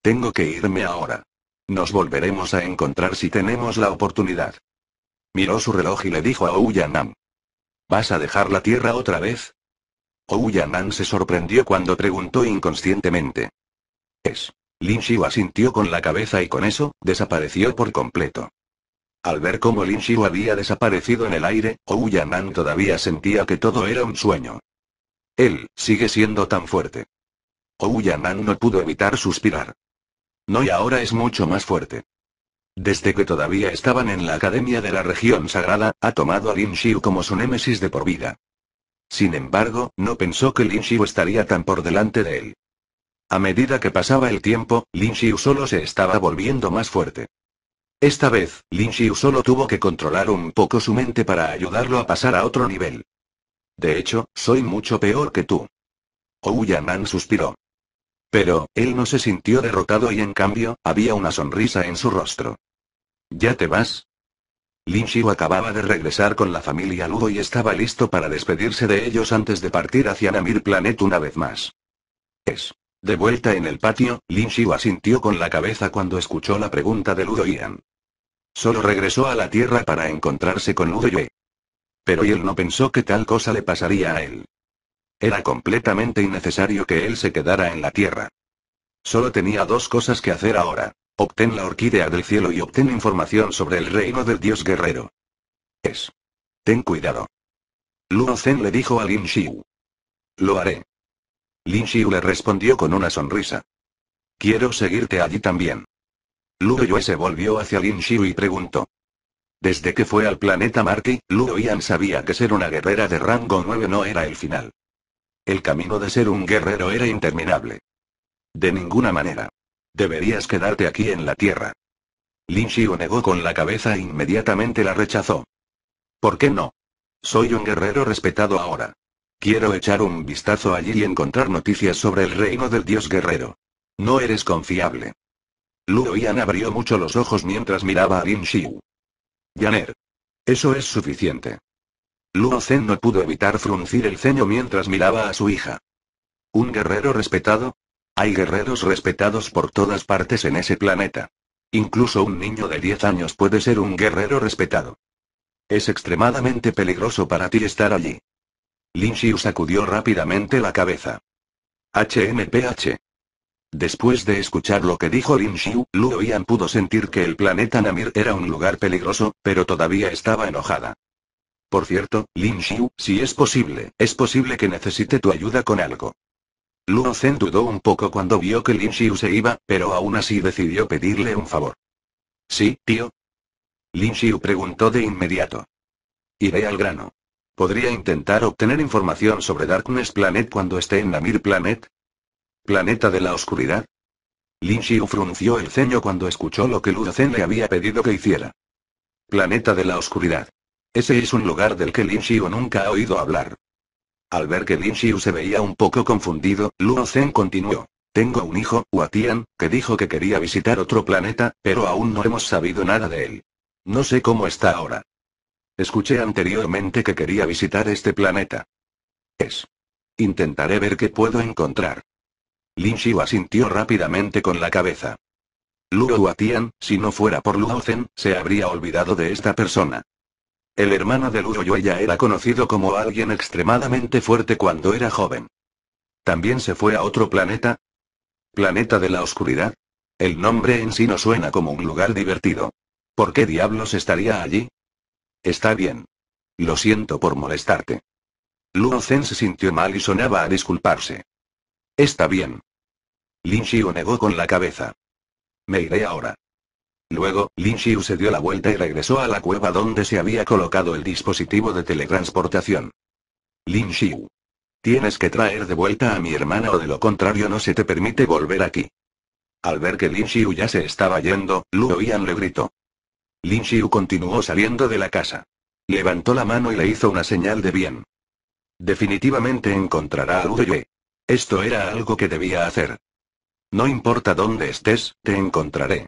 Tengo que irme ahora. Nos volveremos a encontrar si tenemos la oportunidad. Miró su reloj y le dijo a Ouyanan. ¿Vas a dejar la tierra otra vez? Ouyanan se sorprendió cuando preguntó inconscientemente. Es. Lin Xiu asintió con la cabeza y con eso, desapareció por completo. Al ver cómo Lin Xiu había desaparecido en el aire, Ouyan'an todavía sentía que todo era un sueño. Él, sigue siendo tan fuerte. Ouyan'an no pudo evitar suspirar. No y ahora es mucho más fuerte. Desde que todavía estaban en la Academia de la Región Sagrada, ha tomado a Lin Xiu como su némesis de por vida. Sin embargo, no pensó que Lin Xiu estaría tan por delante de él. A medida que pasaba el tiempo, Lin Xiu solo se estaba volviendo más fuerte. Esta vez, Lin Xiu solo tuvo que controlar un poco su mente para ayudarlo a pasar a otro nivel. De hecho, soy mucho peor que tú. Ou suspiró. Pero, él no se sintió derrotado y en cambio, había una sonrisa en su rostro. ¿Ya te vas? Lin Xiu acababa de regresar con la familia Ludo y estaba listo para despedirse de ellos antes de partir hacia Namir Planet una vez más. Es. De vuelta en el patio, Lin asintió con la cabeza cuando escuchó la pregunta de Ludo Ian. Solo regresó a la Tierra para encontrarse con Ludo Yue. Pero él no pensó que tal cosa le pasaría a él. Era completamente innecesario que él se quedara en la Tierra. Solo tenía dos cosas que hacer ahora. Obtén la orquídea del cielo y obtén información sobre el reino del dios guerrero. Es. Ten cuidado. Luo Zen le dijo a Lin Lo haré. Lin Xiu le respondió con una sonrisa. Quiero seguirte allí también. Luo Yue se volvió hacia Lin Xiu y preguntó. Desde que fue al planeta Marquis, Luo Yan sabía que ser una guerrera de rango 9 no era el final. El camino de ser un guerrero era interminable. De ninguna manera. Deberías quedarte aquí en la Tierra. Lin Xiu negó con la cabeza e inmediatamente la rechazó. ¿Por qué no? Soy un guerrero respetado ahora. Quiero echar un vistazo allí y encontrar noticias sobre el reino del dios guerrero. No eres confiable. Luo Yan abrió mucho los ojos mientras miraba a Lin Xiu. Yaner. Eso es suficiente. Luo Zen no pudo evitar fruncir el ceño mientras miraba a su hija. ¿Un guerrero respetado? Hay guerreros respetados por todas partes en ese planeta. Incluso un niño de 10 años puede ser un guerrero respetado. Es extremadamente peligroso para ti estar allí. Lin Xiu sacudió rápidamente la cabeza. HMPH. Después de escuchar lo que dijo Lin Xiu, Luo Yan pudo sentir que el planeta Namir era un lugar peligroso, pero todavía estaba enojada. Por cierto, Lin Xiu, si es posible, es posible que necesite tu ayuda con algo. Luo Zen dudó un poco cuando vio que Lin Xiu se iba, pero aún así decidió pedirle un favor. Sí, tío. Lin Xiu preguntó de inmediato. Iré al grano. ¿Podría intentar obtener información sobre Darkness Planet cuando esté en Namir Planet? ¿Planeta de la oscuridad? Lin Xiu frunció el ceño cuando escuchó lo que Lu Zen le había pedido que hiciera. Planeta de la oscuridad. Ese es un lugar del que Lin Xiu nunca ha oído hablar. Al ver que Lin Xiu se veía un poco confundido, Luo Zen continuó. Tengo un hijo, Huatian, que dijo que quería visitar otro planeta, pero aún no hemos sabido nada de él. No sé cómo está ahora. Escuché anteriormente que quería visitar este planeta. Es. Intentaré ver qué puedo encontrar. Lin Xiu asintió rápidamente con la cabeza. Luo Huatian, si no fuera por Luo Zen, se habría olvidado de esta persona. El hermano de Luo Yueya era conocido como alguien extremadamente fuerte cuando era joven. ¿También se fue a otro planeta? ¿Planeta de la oscuridad? El nombre en sí no suena como un lugar divertido. ¿Por qué diablos estaría allí? Está bien. Lo siento por molestarte. Luo Zen se sintió mal y sonaba a disculparse. Está bien. Lin Xiu negó con la cabeza. Me iré ahora. Luego, Lin Xiu se dio la vuelta y regresó a la cueva donde se había colocado el dispositivo de teletransportación. Lin Xiu. Tienes que traer de vuelta a mi hermana o de lo contrario no se te permite volver aquí. Al ver que Lin Xiu ya se estaba yendo, Luo Yan le gritó. Lin Xiu continuó saliendo de la casa. Levantó la mano y le hizo una señal de bien. Definitivamente encontrará a Urue. Esto era algo que debía hacer. No importa dónde estés, te encontraré.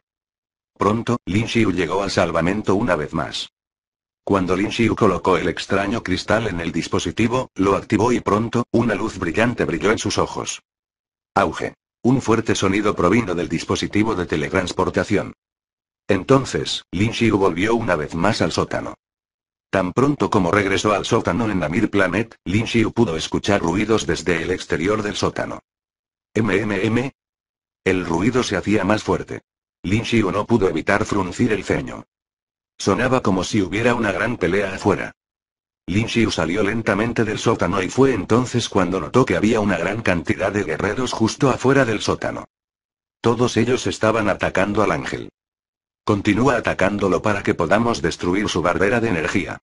Pronto, Lin Xiu llegó al salvamento una vez más. Cuando Lin Xiu colocó el extraño cristal en el dispositivo, lo activó y pronto, una luz brillante brilló en sus ojos. Auge. Un fuerte sonido provino del dispositivo de teletransportación. Entonces, Lin Xiu volvió una vez más al sótano. Tan pronto como regresó al sótano en Namir Planet, Lin Xiu pudo escuchar ruidos desde el exterior del sótano. ¿MMM? El ruido se hacía más fuerte. Lin Xiu no pudo evitar fruncir el ceño. Sonaba como si hubiera una gran pelea afuera. Lin Xiu salió lentamente del sótano y fue entonces cuando notó que había una gran cantidad de guerreros justo afuera del sótano. Todos ellos estaban atacando al ángel. Continúa atacándolo para que podamos destruir su barbera de energía.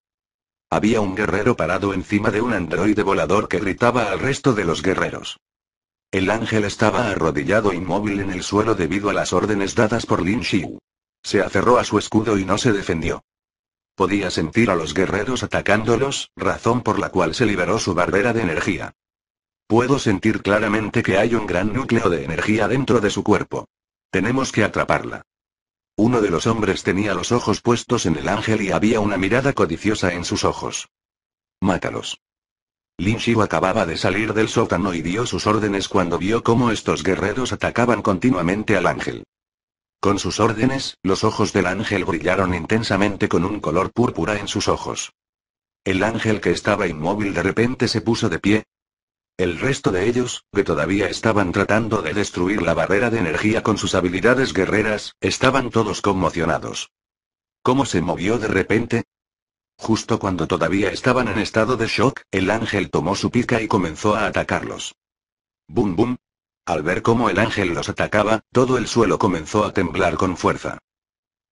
Había un guerrero parado encima de un androide volador que gritaba al resto de los guerreros. El ángel estaba arrodillado inmóvil en el suelo debido a las órdenes dadas por Lin Xiu. Se aferró a su escudo y no se defendió. Podía sentir a los guerreros atacándolos, razón por la cual se liberó su barbera de energía. Puedo sentir claramente que hay un gran núcleo de energía dentro de su cuerpo. Tenemos que atraparla. Uno de los hombres tenía los ojos puestos en el ángel y había una mirada codiciosa en sus ojos. Mátalos. Lin acababa de salir del sótano y dio sus órdenes cuando vio cómo estos guerreros atacaban continuamente al ángel. Con sus órdenes, los ojos del ángel brillaron intensamente con un color púrpura en sus ojos. El ángel que estaba inmóvil de repente se puso de pie, el resto de ellos, que todavía estaban tratando de destruir la barrera de energía con sus habilidades guerreras, estaban todos conmocionados. ¿Cómo se movió de repente? Justo cuando todavía estaban en estado de shock, el ángel tomó su pica y comenzó a atacarlos. ¡Bum bum! Al ver cómo el ángel los atacaba, todo el suelo comenzó a temblar con fuerza.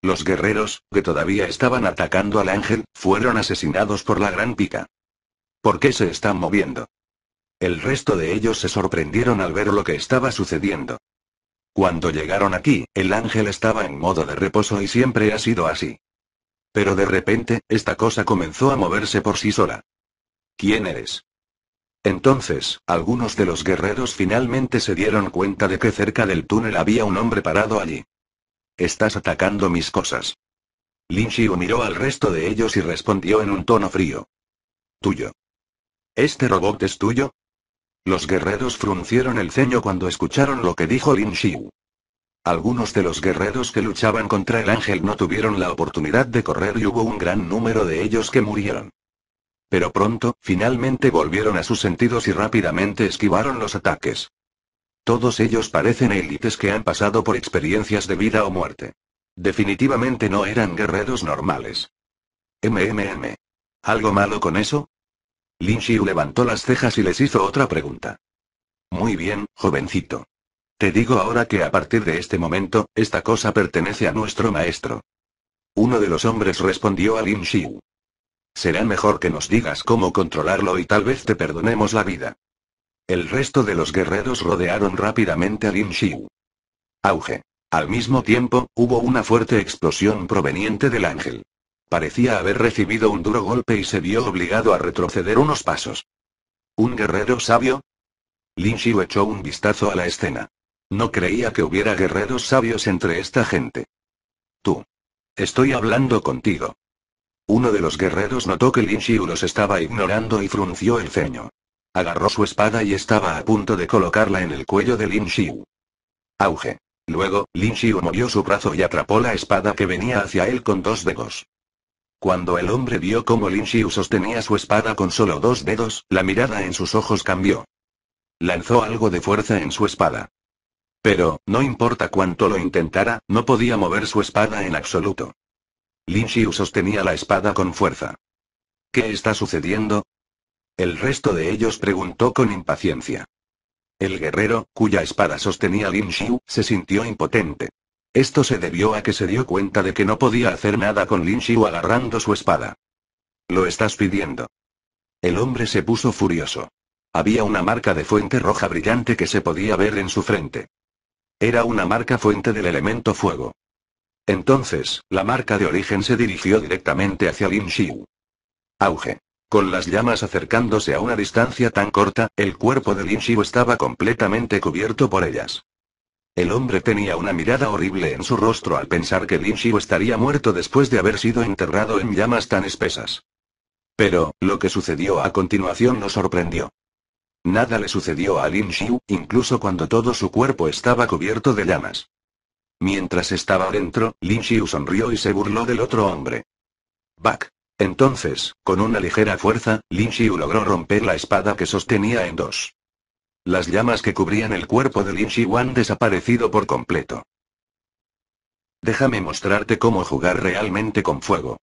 Los guerreros, que todavía estaban atacando al ángel, fueron asesinados por la gran pica. ¿Por qué se están moviendo? El resto de ellos se sorprendieron al ver lo que estaba sucediendo. Cuando llegaron aquí, el ángel estaba en modo de reposo y siempre ha sido así. Pero de repente, esta cosa comenzó a moverse por sí sola. ¿Quién eres? Entonces, algunos de los guerreros finalmente se dieron cuenta de que cerca del túnel había un hombre parado allí. Estás atacando mis cosas. Lin Xiu miró al resto de ellos y respondió en un tono frío. Tuyo. ¿Este robot es tuyo? Los guerreros fruncieron el ceño cuando escucharon lo que dijo Lin Xiu. Algunos de los guerreros que luchaban contra el ángel no tuvieron la oportunidad de correr y hubo un gran número de ellos que murieron. Pero pronto, finalmente volvieron a sus sentidos y rápidamente esquivaron los ataques. Todos ellos parecen élites que han pasado por experiencias de vida o muerte. Definitivamente no eran guerreros normales. MMM. ¿Algo malo con eso? Lin Xiu levantó las cejas y les hizo otra pregunta. Muy bien, jovencito. Te digo ahora que a partir de este momento, esta cosa pertenece a nuestro maestro. Uno de los hombres respondió a Lin Xiu. Será mejor que nos digas cómo controlarlo y tal vez te perdonemos la vida. El resto de los guerreros rodearon rápidamente a Lin Xiu. Auge. Al mismo tiempo, hubo una fuerte explosión proveniente del ángel. Parecía haber recibido un duro golpe y se vio obligado a retroceder unos pasos. ¿Un guerrero sabio? Lin Xiu echó un vistazo a la escena. No creía que hubiera guerreros sabios entre esta gente. Tú. Estoy hablando contigo. Uno de los guerreros notó que Lin Xiu los estaba ignorando y frunció el ceño. Agarró su espada y estaba a punto de colocarla en el cuello de Lin Xiu. Auge. Luego, Lin Xiu movió su brazo y atrapó la espada que venía hacia él con dos dedos. Cuando el hombre vio cómo Lin Xiu sostenía su espada con solo dos dedos, la mirada en sus ojos cambió. Lanzó algo de fuerza en su espada. Pero, no importa cuánto lo intentara, no podía mover su espada en absoluto. Lin Xiu sostenía la espada con fuerza. ¿Qué está sucediendo? El resto de ellos preguntó con impaciencia. El guerrero, cuya espada sostenía Lin Xiu, se sintió impotente. Esto se debió a que se dio cuenta de que no podía hacer nada con Lin Xiu agarrando su espada. Lo estás pidiendo. El hombre se puso furioso. Había una marca de fuente roja brillante que se podía ver en su frente. Era una marca fuente del elemento fuego. Entonces, la marca de origen se dirigió directamente hacia Lin Xiu. Auge. Con las llamas acercándose a una distancia tan corta, el cuerpo de Lin Xiu estaba completamente cubierto por ellas. El hombre tenía una mirada horrible en su rostro al pensar que Lin Xiu estaría muerto después de haber sido enterrado en llamas tan espesas. Pero, lo que sucedió a continuación no sorprendió. Nada le sucedió a Lin Xiu, incluso cuando todo su cuerpo estaba cubierto de llamas. Mientras estaba dentro, Lin Xiu sonrió y se burló del otro hombre. Back. Entonces, con una ligera fuerza, Lin Xiu logró romper la espada que sostenía en dos. Las llamas que cubrían el cuerpo de Lin Shi han desaparecido por completo. Déjame mostrarte cómo jugar realmente con fuego.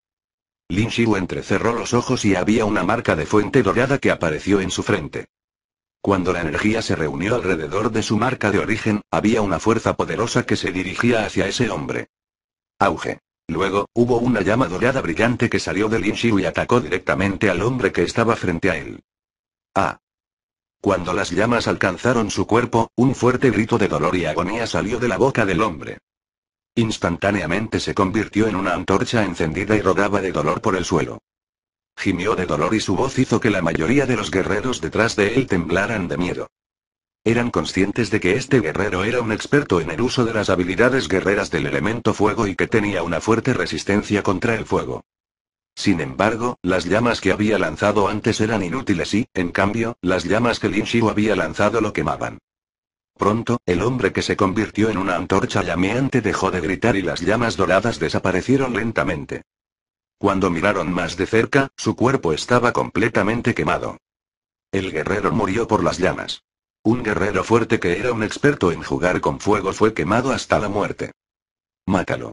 Lin entrecerró los ojos y había una marca de fuente dorada que apareció en su frente. Cuando la energía se reunió alrededor de su marca de origen, había una fuerza poderosa que se dirigía hacia ese hombre. Auge. Luego, hubo una llama dorada brillante que salió Lin Wan y atacó directamente al hombre que estaba frente a él. Ah. Cuando las llamas alcanzaron su cuerpo, un fuerte grito de dolor y agonía salió de la boca del hombre. Instantáneamente se convirtió en una antorcha encendida y rodaba de dolor por el suelo. Gimió de dolor y su voz hizo que la mayoría de los guerreros detrás de él temblaran de miedo. Eran conscientes de que este guerrero era un experto en el uso de las habilidades guerreras del elemento fuego y que tenía una fuerte resistencia contra el fuego. Sin embargo, las llamas que había lanzado antes eran inútiles y, en cambio, las llamas que Lin había lanzado lo quemaban. Pronto, el hombre que se convirtió en una antorcha llameante dejó de gritar y las llamas doradas desaparecieron lentamente. Cuando miraron más de cerca, su cuerpo estaba completamente quemado. El guerrero murió por las llamas. Un guerrero fuerte que era un experto en jugar con fuego fue quemado hasta la muerte. Mátalo.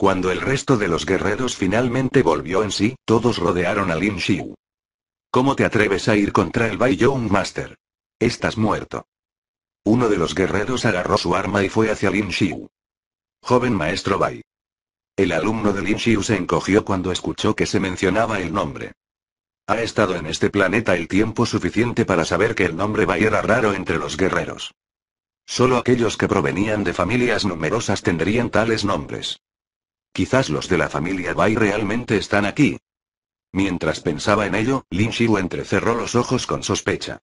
Cuando el resto de los guerreros finalmente volvió en sí, todos rodearon a Lin Xiu. ¿Cómo te atreves a ir contra el Bai Young Master? Estás muerto. Uno de los guerreros agarró su arma y fue hacia Lin Xiu. Joven maestro Bai. El alumno de Lin Xiu se encogió cuando escuchó que se mencionaba el nombre. Ha estado en este planeta el tiempo suficiente para saber que el nombre Bai era raro entre los guerreros. Solo aquellos que provenían de familias numerosas tendrían tales nombres. Quizás los de la familia Bai realmente están aquí. Mientras pensaba en ello, Lin Xiu entrecerró los ojos con sospecha.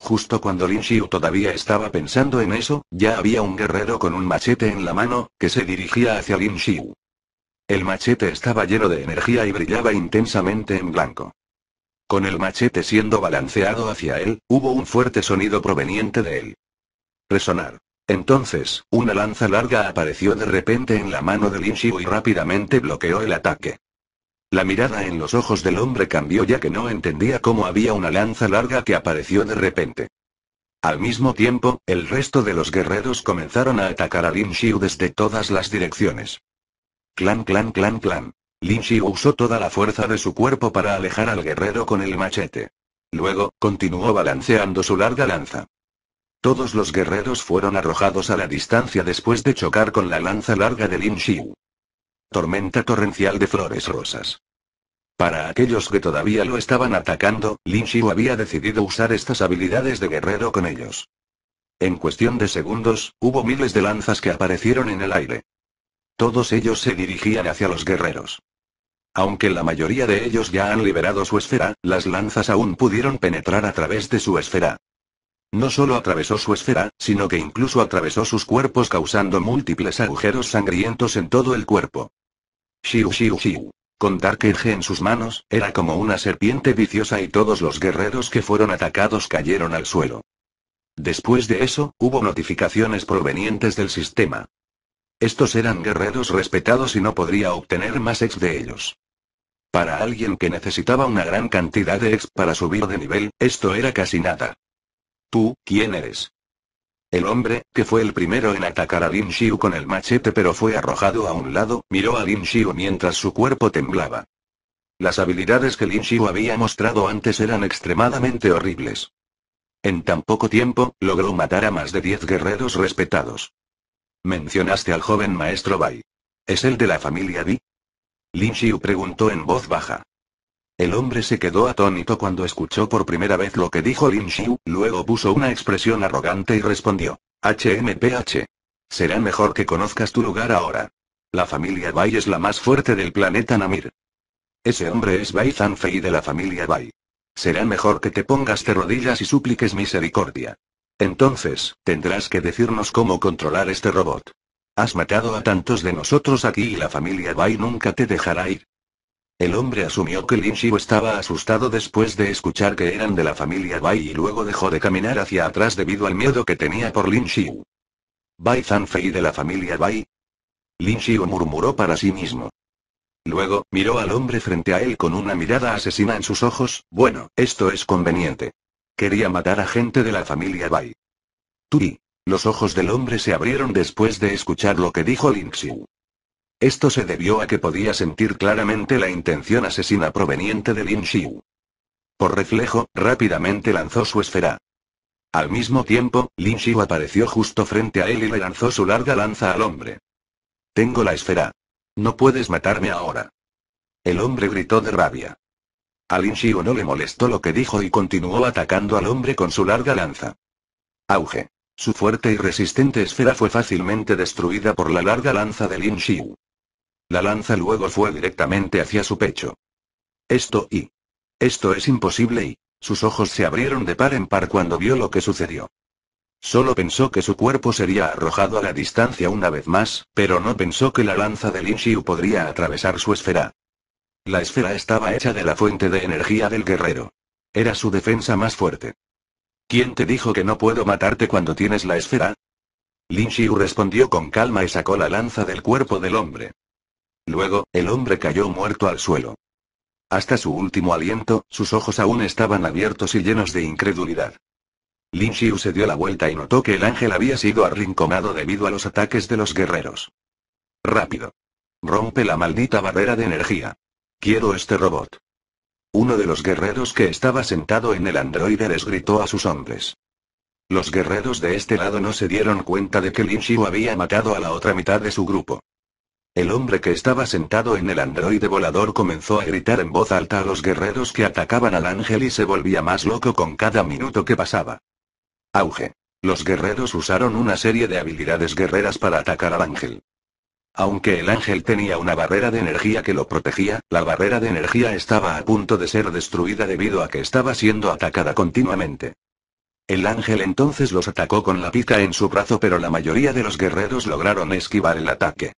Justo cuando Lin Xiu todavía estaba pensando en eso, ya había un guerrero con un machete en la mano, que se dirigía hacia Lin Xiu. El machete estaba lleno de energía y brillaba intensamente en blanco. Con el machete siendo balanceado hacia él, hubo un fuerte sonido proveniente de él. Resonar. Entonces, una lanza larga apareció de repente en la mano de Lin Xiu y rápidamente bloqueó el ataque. La mirada en los ojos del hombre cambió ya que no entendía cómo había una lanza larga que apareció de repente. Al mismo tiempo, el resto de los guerreros comenzaron a atacar a Lin Xiu desde todas las direcciones. Clan, clan, clan, clan. Lin Xiu usó toda la fuerza de su cuerpo para alejar al guerrero con el machete. Luego, continuó balanceando su larga lanza. Todos los guerreros fueron arrojados a la distancia después de chocar con la lanza larga de Lin Xiu. Tormenta torrencial de flores rosas. Para aquellos que todavía lo estaban atacando, Lin Xiu había decidido usar estas habilidades de guerrero con ellos. En cuestión de segundos, hubo miles de lanzas que aparecieron en el aire. Todos ellos se dirigían hacia los guerreros. Aunque la mayoría de ellos ya han liberado su esfera, las lanzas aún pudieron penetrar a través de su esfera. No solo atravesó su esfera, sino que incluso atravesó sus cuerpos causando múltiples agujeros sangrientos en todo el cuerpo. Shiu shiu shiu. Con Dark Edge en sus manos, era como una serpiente viciosa y todos los guerreros que fueron atacados cayeron al suelo. Después de eso, hubo notificaciones provenientes del sistema. Estos eran guerreros respetados y no podría obtener más ex de ellos. Para alguien que necesitaba una gran cantidad de ex para subir de nivel, esto era casi nada. ¿Tú, quién eres? El hombre, que fue el primero en atacar a Lin Xiu con el machete pero fue arrojado a un lado, miró a Lin Xiu mientras su cuerpo temblaba. Las habilidades que Lin Xiu había mostrado antes eran extremadamente horribles. En tan poco tiempo, logró matar a más de 10 guerreros respetados. Mencionaste al joven maestro Bai. ¿Es el de la familia Di? Lin Xiu preguntó en voz baja. El hombre se quedó atónito cuando escuchó por primera vez lo que dijo Lin Xiu, luego puso una expresión arrogante y respondió. HMPH. Será mejor que conozcas tu lugar ahora. La familia Bai es la más fuerte del planeta Namir. Ese hombre es Bai Zanfei de la familia Bai. Será mejor que te pongas de rodillas y supliques misericordia. Entonces, tendrás que decirnos cómo controlar este robot. Has matado a tantos de nosotros aquí y la familia Bai nunca te dejará ir. El hombre asumió que Lin Xiu estaba asustado después de escuchar que eran de la familia Bai y luego dejó de caminar hacia atrás debido al miedo que tenía por Lin Xiu. Bai Zanfei de la familia Bai. Xiu murmuró para sí mismo. Luego, miró al hombre frente a él con una mirada asesina en sus ojos, bueno, esto es conveniente. Quería matar a gente de la familia Bai. Tui. Los ojos del hombre se abrieron después de escuchar lo que dijo Lin Xiu. Esto se debió a que podía sentir claramente la intención asesina proveniente de Lin Xiu. Por reflejo, rápidamente lanzó su esfera. Al mismo tiempo, Lin Xiu apareció justo frente a él y le lanzó su larga lanza al hombre. Tengo la esfera. No puedes matarme ahora. El hombre gritó de rabia. A Lin Xiu no le molestó lo que dijo y continuó atacando al hombre con su larga lanza. Auge. Su fuerte y resistente esfera fue fácilmente destruida por la larga lanza de Lin Xiu. La lanza luego fue directamente hacia su pecho. Esto y... Esto es imposible y... Sus ojos se abrieron de par en par cuando vio lo que sucedió. Solo pensó que su cuerpo sería arrojado a la distancia una vez más, pero no pensó que la lanza de Lin Xiu podría atravesar su esfera. La esfera estaba hecha de la fuente de energía del guerrero. Era su defensa más fuerte. ¿Quién te dijo que no puedo matarte cuando tienes la esfera? Lin Xiu respondió con calma y sacó la lanza del cuerpo del hombre. Luego, el hombre cayó muerto al suelo. Hasta su último aliento, sus ojos aún estaban abiertos y llenos de incredulidad. Lin Xiu se dio la vuelta y notó que el ángel había sido arrinconado debido a los ataques de los guerreros. Rápido. Rompe la maldita barrera de energía. Quiero este robot. Uno de los guerreros que estaba sentado en el androide les gritó a sus hombres. Los guerreros de este lado no se dieron cuenta de que Lin Xiu había matado a la otra mitad de su grupo. El hombre que estaba sentado en el androide volador comenzó a gritar en voz alta a los guerreros que atacaban al ángel y se volvía más loco con cada minuto que pasaba. Auge. Los guerreros usaron una serie de habilidades guerreras para atacar al ángel. Aunque el ángel tenía una barrera de energía que lo protegía, la barrera de energía estaba a punto de ser destruida debido a que estaba siendo atacada continuamente. El ángel entonces los atacó con la pica en su brazo pero la mayoría de los guerreros lograron esquivar el ataque.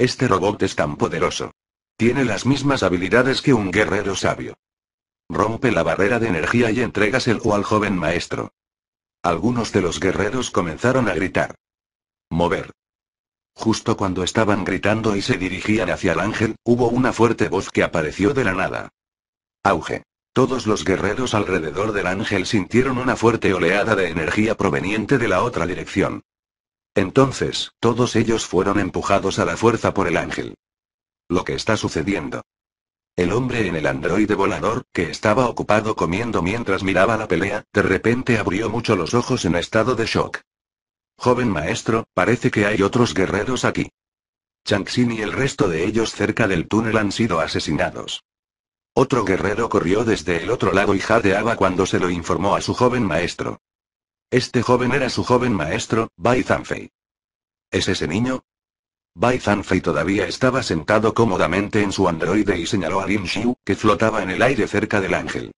Este robot es tan poderoso. Tiene las mismas habilidades que un guerrero sabio. Rompe la barrera de energía y entregas el O al joven maestro. Algunos de los guerreros comenzaron a gritar. Mover. Justo cuando estaban gritando y se dirigían hacia el ángel, hubo una fuerte voz que apareció de la nada. Auge. Todos los guerreros alrededor del ángel sintieron una fuerte oleada de energía proveniente de la otra dirección. Entonces, todos ellos fueron empujados a la fuerza por el ángel. Lo que está sucediendo. El hombre en el androide volador, que estaba ocupado comiendo mientras miraba la pelea, de repente abrió mucho los ojos en estado de shock. Joven maestro, parece que hay otros guerreros aquí. Changxin y el resto de ellos cerca del túnel han sido asesinados. Otro guerrero corrió desde el otro lado y jadeaba cuando se lo informó a su joven maestro. Este joven era su joven maestro, Bai Zanfei. ¿Es ese niño? Bai Zanfei todavía estaba sentado cómodamente en su androide y señaló a Lin Xiu, que flotaba en el aire cerca del ángel.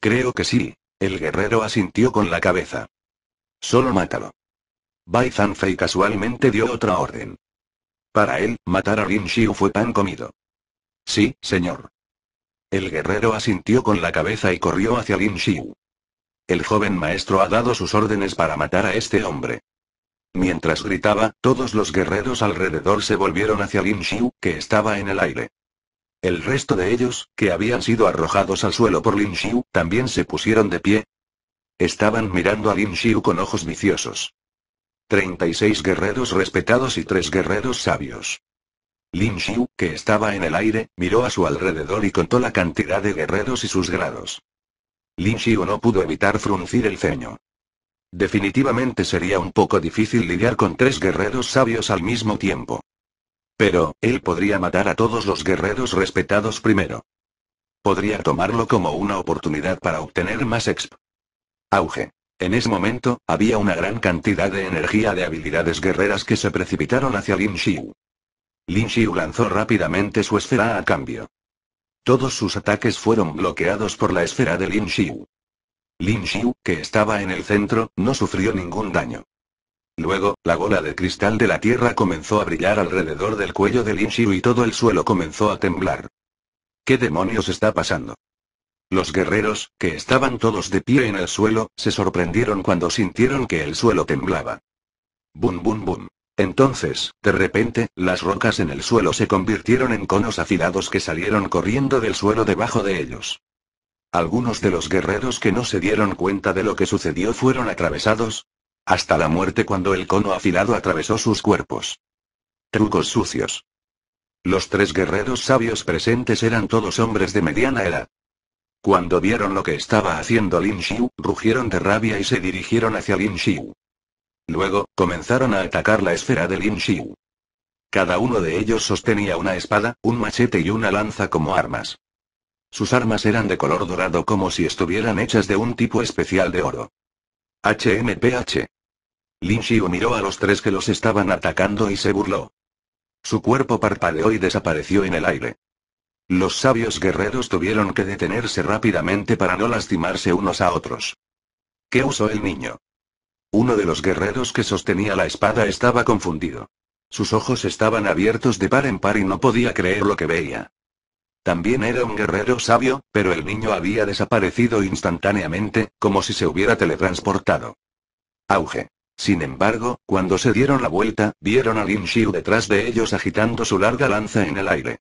Creo que sí. El guerrero asintió con la cabeza. Solo mátalo. Bai Zanfei casualmente dio otra orden. Para él, matar a Lin Xiu fue pan comido. Sí, señor. El guerrero asintió con la cabeza y corrió hacia Lin Xiu. El joven maestro ha dado sus órdenes para matar a este hombre. Mientras gritaba, todos los guerreros alrededor se volvieron hacia Lin Xiu, que estaba en el aire. El resto de ellos, que habían sido arrojados al suelo por Lin Xiu, también se pusieron de pie. Estaban mirando a Lin Xiu con ojos viciosos. 36 guerreros respetados y tres guerreros sabios. Lin Xiu, que estaba en el aire, miró a su alrededor y contó la cantidad de guerreros y sus grados. Lin Xiu no pudo evitar fruncir el ceño. Definitivamente sería un poco difícil lidiar con tres guerreros sabios al mismo tiempo. Pero, él podría matar a todos los guerreros respetados primero. Podría tomarlo como una oportunidad para obtener más exp. Auge. En ese momento, había una gran cantidad de energía de habilidades guerreras que se precipitaron hacia Lin Xiu. Lin Xiu lanzó rápidamente su esfera a cambio. Todos sus ataques fueron bloqueados por la esfera de Lin Xiu. Lin Xiu, que estaba en el centro, no sufrió ningún daño. Luego, la bola de cristal de la tierra comenzó a brillar alrededor del cuello de Lin Xiu y todo el suelo comenzó a temblar. ¿Qué demonios está pasando? Los guerreros, que estaban todos de pie en el suelo, se sorprendieron cuando sintieron que el suelo temblaba. Bum bum bum. Entonces, de repente, las rocas en el suelo se convirtieron en conos afilados que salieron corriendo del suelo debajo de ellos. Algunos de los guerreros que no se dieron cuenta de lo que sucedió fueron atravesados. Hasta la muerte cuando el cono afilado atravesó sus cuerpos. Trucos sucios. Los tres guerreros sabios presentes eran todos hombres de mediana edad. Cuando vieron lo que estaba haciendo Lin Xiu, rugieron de rabia y se dirigieron hacia Lin Xiu. Luego, comenzaron a atacar la esfera de Lin Xiu. Cada uno de ellos sostenía una espada, un machete y una lanza como armas. Sus armas eran de color dorado como si estuvieran hechas de un tipo especial de oro. HMPH. Lin Xiu miró a los tres que los estaban atacando y se burló. Su cuerpo parpadeó y desapareció en el aire. Los sabios guerreros tuvieron que detenerse rápidamente para no lastimarse unos a otros. ¿Qué usó el niño? Uno de los guerreros que sostenía la espada estaba confundido. Sus ojos estaban abiertos de par en par y no podía creer lo que veía. También era un guerrero sabio, pero el niño había desaparecido instantáneamente, como si se hubiera teletransportado. Auge. Sin embargo, cuando se dieron la vuelta, vieron a Lin Xiu detrás de ellos agitando su larga lanza en el aire.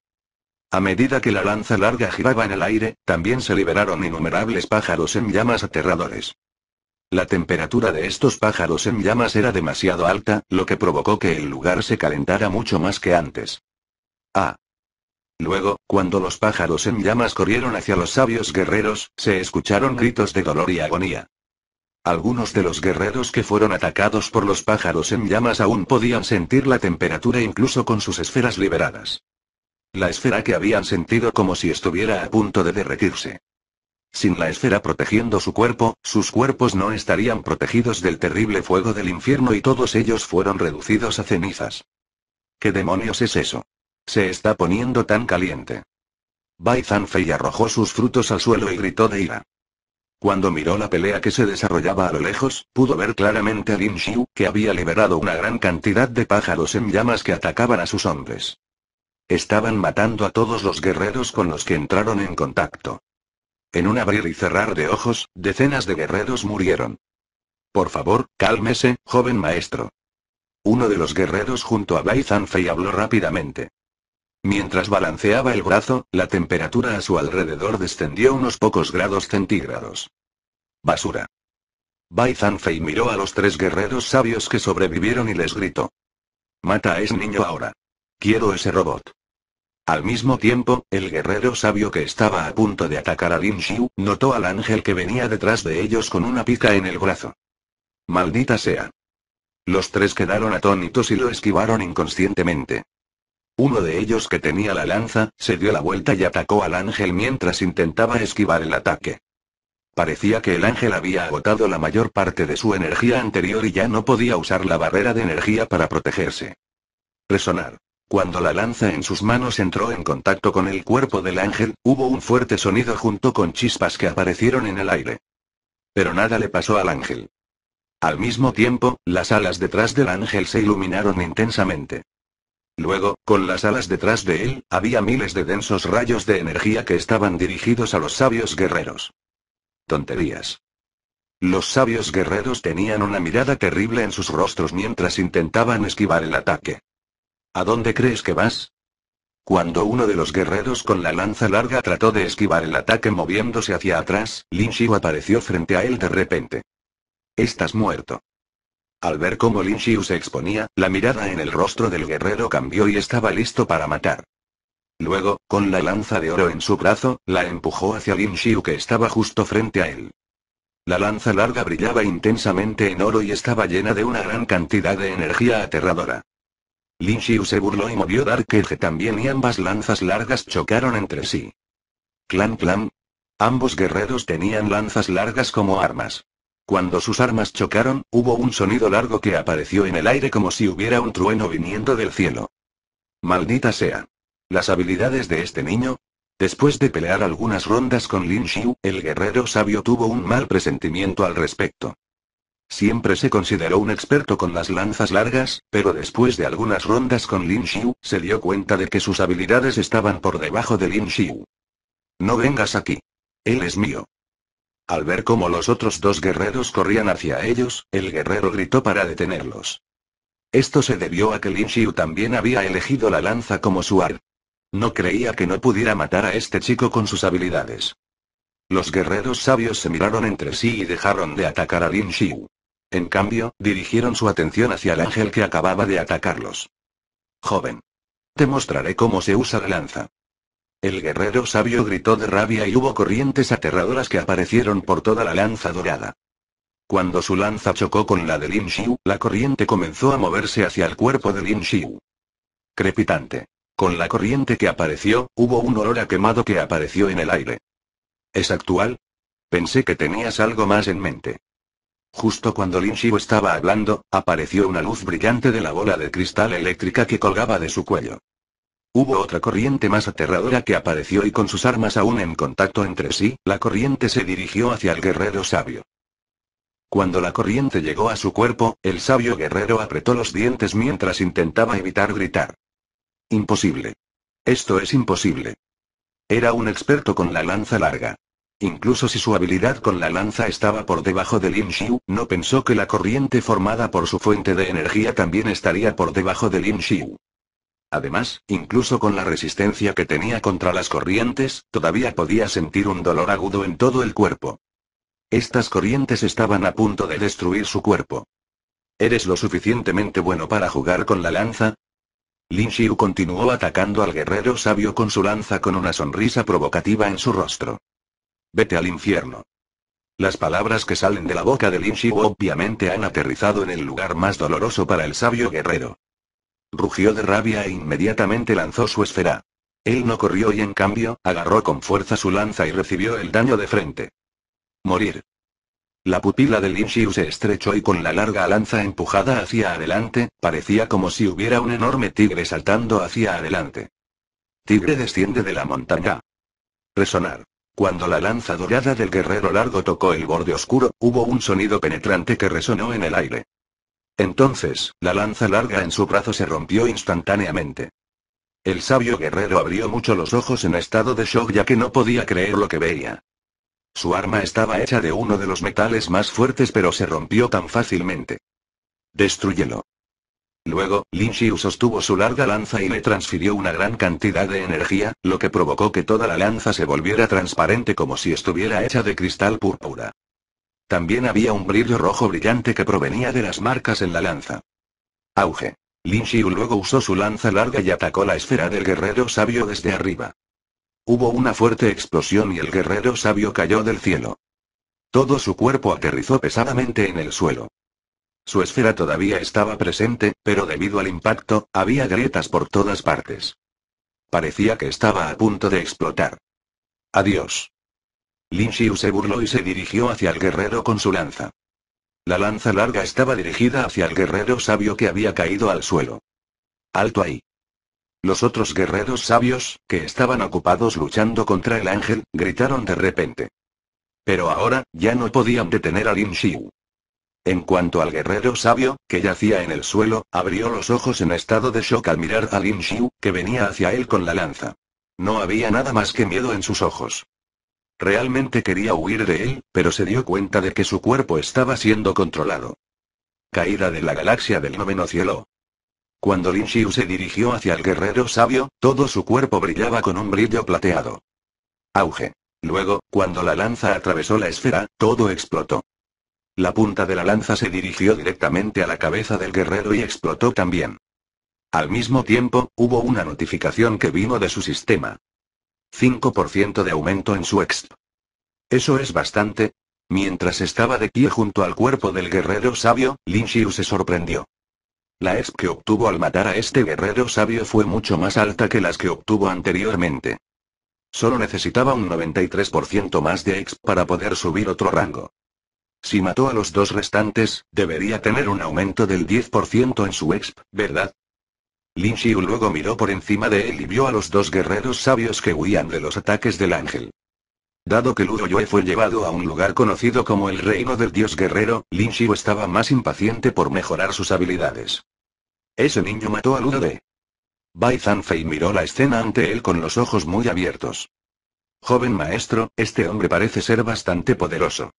A medida que la lanza larga giraba en el aire, también se liberaron innumerables pájaros en llamas aterradores. La temperatura de estos pájaros en llamas era demasiado alta, lo que provocó que el lugar se calentara mucho más que antes. Ah. Luego, cuando los pájaros en llamas corrieron hacia los sabios guerreros, se escucharon gritos de dolor y agonía. Algunos de los guerreros que fueron atacados por los pájaros en llamas aún podían sentir la temperatura incluso con sus esferas liberadas. La esfera que habían sentido como si estuviera a punto de derretirse. Sin la esfera protegiendo su cuerpo, sus cuerpos no estarían protegidos del terrible fuego del infierno y todos ellos fueron reducidos a cenizas. ¿Qué demonios es eso? Se está poniendo tan caliente. Bai Zanfei arrojó sus frutos al suelo y gritó de ira. Cuando miró la pelea que se desarrollaba a lo lejos, pudo ver claramente a Lin Xiu, que había liberado una gran cantidad de pájaros en llamas que atacaban a sus hombres. Estaban matando a todos los guerreros con los que entraron en contacto. En un abrir y cerrar de ojos, decenas de guerreros murieron. Por favor, cálmese, joven maestro. Uno de los guerreros junto a Bai Zanfei habló rápidamente. Mientras balanceaba el brazo, la temperatura a su alrededor descendió unos pocos grados centígrados. Basura. Bai Zanfei miró a los tres guerreros sabios que sobrevivieron y les gritó. Mata a ese niño ahora. Quiero ese robot. Al mismo tiempo, el guerrero sabio que estaba a punto de atacar a Lin Xiu, notó al ángel que venía detrás de ellos con una pica en el brazo. Maldita sea. Los tres quedaron atónitos y lo esquivaron inconscientemente. Uno de ellos que tenía la lanza, se dio la vuelta y atacó al ángel mientras intentaba esquivar el ataque. Parecía que el ángel había agotado la mayor parte de su energía anterior y ya no podía usar la barrera de energía para protegerse. Resonar. Cuando la lanza en sus manos entró en contacto con el cuerpo del ángel, hubo un fuerte sonido junto con chispas que aparecieron en el aire. Pero nada le pasó al ángel. Al mismo tiempo, las alas detrás del ángel se iluminaron intensamente. Luego, con las alas detrás de él, había miles de densos rayos de energía que estaban dirigidos a los sabios guerreros. Tonterías. Los sabios guerreros tenían una mirada terrible en sus rostros mientras intentaban esquivar el ataque. ¿A dónde crees que vas? Cuando uno de los guerreros con la lanza larga trató de esquivar el ataque moviéndose hacia atrás, Lin Xiu apareció frente a él de repente. Estás muerto. Al ver cómo Lin Xiu se exponía, la mirada en el rostro del guerrero cambió y estaba listo para matar. Luego, con la lanza de oro en su brazo, la empujó hacia Lin Xiu que estaba justo frente a él. La lanza larga brillaba intensamente en oro y estaba llena de una gran cantidad de energía aterradora. Lin Xiu se burló y movió Dark también y ambas lanzas largas chocaron entre sí. Clan clan. Ambos guerreros tenían lanzas largas como armas. Cuando sus armas chocaron, hubo un sonido largo que apareció en el aire como si hubiera un trueno viniendo del cielo. Maldita sea. Las habilidades de este niño. Después de pelear algunas rondas con Lin Xiu, el guerrero sabio tuvo un mal presentimiento al respecto. Siempre se consideró un experto con las lanzas largas, pero después de algunas rondas con Lin Xiu, se dio cuenta de que sus habilidades estaban por debajo de Lin Xiu. No vengas aquí. Él es mío. Al ver cómo los otros dos guerreros corrían hacia ellos, el guerrero gritó para detenerlos. Esto se debió a que Lin Xiu también había elegido la lanza como su ar. No creía que no pudiera matar a este chico con sus habilidades. Los guerreros sabios se miraron entre sí y dejaron de atacar a Lin Xiu. En cambio, dirigieron su atención hacia el ángel que acababa de atacarlos. Joven. Te mostraré cómo se usa la lanza. El guerrero sabio gritó de rabia y hubo corrientes aterradoras que aparecieron por toda la lanza dorada. Cuando su lanza chocó con la de Lin Xiu, la corriente comenzó a moverse hacia el cuerpo de Lin Xiu. Crepitante. Con la corriente que apareció, hubo un olor a quemado que apareció en el aire. ¿Es actual? Pensé que tenías algo más en mente. Justo cuando Lin Xiu estaba hablando, apareció una luz brillante de la bola de cristal eléctrica que colgaba de su cuello. Hubo otra corriente más aterradora que apareció y con sus armas aún en contacto entre sí, la corriente se dirigió hacia el guerrero sabio. Cuando la corriente llegó a su cuerpo, el sabio guerrero apretó los dientes mientras intentaba evitar gritar. Imposible. Esto es imposible. Era un experto con la lanza larga. Incluso si su habilidad con la lanza estaba por debajo de Lin Xiu, no pensó que la corriente formada por su fuente de energía también estaría por debajo de Lin Xiu. Además, incluso con la resistencia que tenía contra las corrientes, todavía podía sentir un dolor agudo en todo el cuerpo. Estas corrientes estaban a punto de destruir su cuerpo. ¿Eres lo suficientemente bueno para jugar con la lanza? Lin Xiu continuó atacando al guerrero sabio con su lanza con una sonrisa provocativa en su rostro. Vete al infierno. Las palabras que salen de la boca de Lin obviamente han aterrizado en el lugar más doloroso para el sabio guerrero. Rugió de rabia e inmediatamente lanzó su esfera. Él no corrió y en cambio, agarró con fuerza su lanza y recibió el daño de frente. Morir. La pupila de Lin se estrechó y con la larga lanza empujada hacia adelante, parecía como si hubiera un enorme tigre saltando hacia adelante. Tigre desciende de la montaña. Resonar. Cuando la lanza dorada del guerrero largo tocó el borde oscuro, hubo un sonido penetrante que resonó en el aire. Entonces, la lanza larga en su brazo se rompió instantáneamente. El sabio guerrero abrió mucho los ojos en estado de shock ya que no podía creer lo que veía. Su arma estaba hecha de uno de los metales más fuertes pero se rompió tan fácilmente. Destruyelo. Luego, Lin Xiu sostuvo su larga lanza y le transfirió una gran cantidad de energía, lo que provocó que toda la lanza se volviera transparente como si estuviera hecha de cristal púrpura. También había un brillo rojo brillante que provenía de las marcas en la lanza. Auge. Lin Xiu luego usó su lanza larga y atacó la esfera del guerrero sabio desde arriba. Hubo una fuerte explosión y el guerrero sabio cayó del cielo. Todo su cuerpo aterrizó pesadamente en el suelo. Su esfera todavía estaba presente, pero debido al impacto, había grietas por todas partes. Parecía que estaba a punto de explotar. Adiós. Lin Xiu se burló y se dirigió hacia el guerrero con su lanza. La lanza larga estaba dirigida hacia el guerrero sabio que había caído al suelo. Alto ahí. Los otros guerreros sabios, que estaban ocupados luchando contra el ángel, gritaron de repente. Pero ahora, ya no podían detener a Lin Xiu. En cuanto al guerrero sabio, que yacía en el suelo, abrió los ojos en estado de shock al mirar a Lin Xiu, que venía hacia él con la lanza. No había nada más que miedo en sus ojos. Realmente quería huir de él, pero se dio cuenta de que su cuerpo estaba siendo controlado. Caída de la galaxia del noveno cielo. Cuando Lin Xiu se dirigió hacia el guerrero sabio, todo su cuerpo brillaba con un brillo plateado. Auge. Luego, cuando la lanza atravesó la esfera, todo explotó. La punta de la lanza se dirigió directamente a la cabeza del guerrero y explotó también. Al mismo tiempo, hubo una notificación que vino de su sistema. 5% de aumento en su exp. Eso es bastante. Mientras estaba de pie junto al cuerpo del guerrero sabio, Lin Xiu se sorprendió. La exp que obtuvo al matar a este guerrero sabio fue mucho más alta que las que obtuvo anteriormente. Solo necesitaba un 93% más de exp para poder subir otro rango. Si mató a los dos restantes, debería tener un aumento del 10% en su exp, ¿verdad? Lin Xiu luego miró por encima de él y vio a los dos guerreros sabios que huían de los ataques del ángel. Dado que Ludo Yue fue llevado a un lugar conocido como el reino del dios guerrero, Lin Xiu estaba más impaciente por mejorar sus habilidades. Ese niño mató a Ludo de. Bai Zanfei miró la escena ante él con los ojos muy abiertos. Joven maestro, este hombre parece ser bastante poderoso.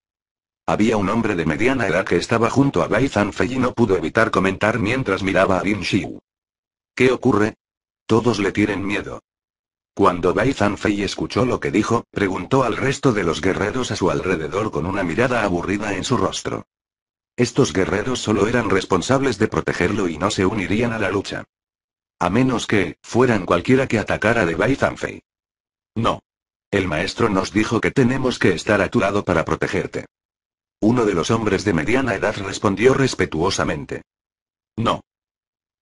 Había un hombre de mediana edad que estaba junto a Bai Zanfei y no pudo evitar comentar mientras miraba a Lin Xiu. ¿Qué ocurre? Todos le tienen miedo. Cuando Bai Zanfei escuchó lo que dijo, preguntó al resto de los guerreros a su alrededor con una mirada aburrida en su rostro. Estos guerreros solo eran responsables de protegerlo y no se unirían a la lucha. A menos que, fueran cualquiera que atacara de Bai Zanfei. No. El maestro nos dijo que tenemos que estar a tu lado para protegerte. Uno de los hombres de mediana edad respondió respetuosamente. No.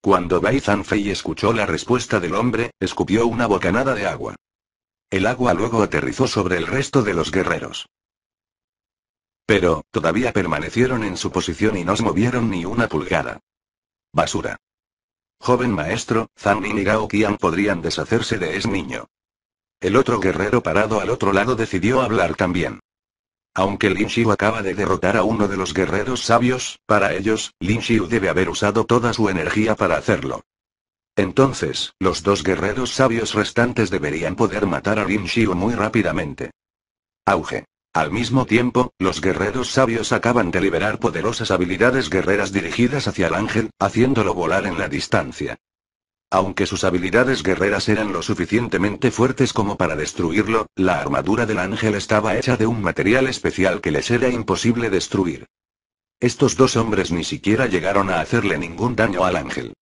Cuando Bai Zanfei escuchó la respuesta del hombre, escupió una bocanada de agua. El agua luego aterrizó sobre el resto de los guerreros. Pero, todavía permanecieron en su posición y no se movieron ni una pulgada. Basura. Joven maestro, Zanlin y Gao Qian podrían deshacerse de ese niño. El otro guerrero parado al otro lado decidió hablar también. Aunque Lin Xiu acaba de derrotar a uno de los guerreros sabios, para ellos, Lin Xiu debe haber usado toda su energía para hacerlo. Entonces, los dos guerreros sabios restantes deberían poder matar a Lin Xiu muy rápidamente. Auge. Al mismo tiempo, los guerreros sabios acaban de liberar poderosas habilidades guerreras dirigidas hacia el ángel, haciéndolo volar en la distancia. Aunque sus habilidades guerreras eran lo suficientemente fuertes como para destruirlo, la armadura del ángel estaba hecha de un material especial que les era imposible destruir. Estos dos hombres ni siquiera llegaron a hacerle ningún daño al ángel.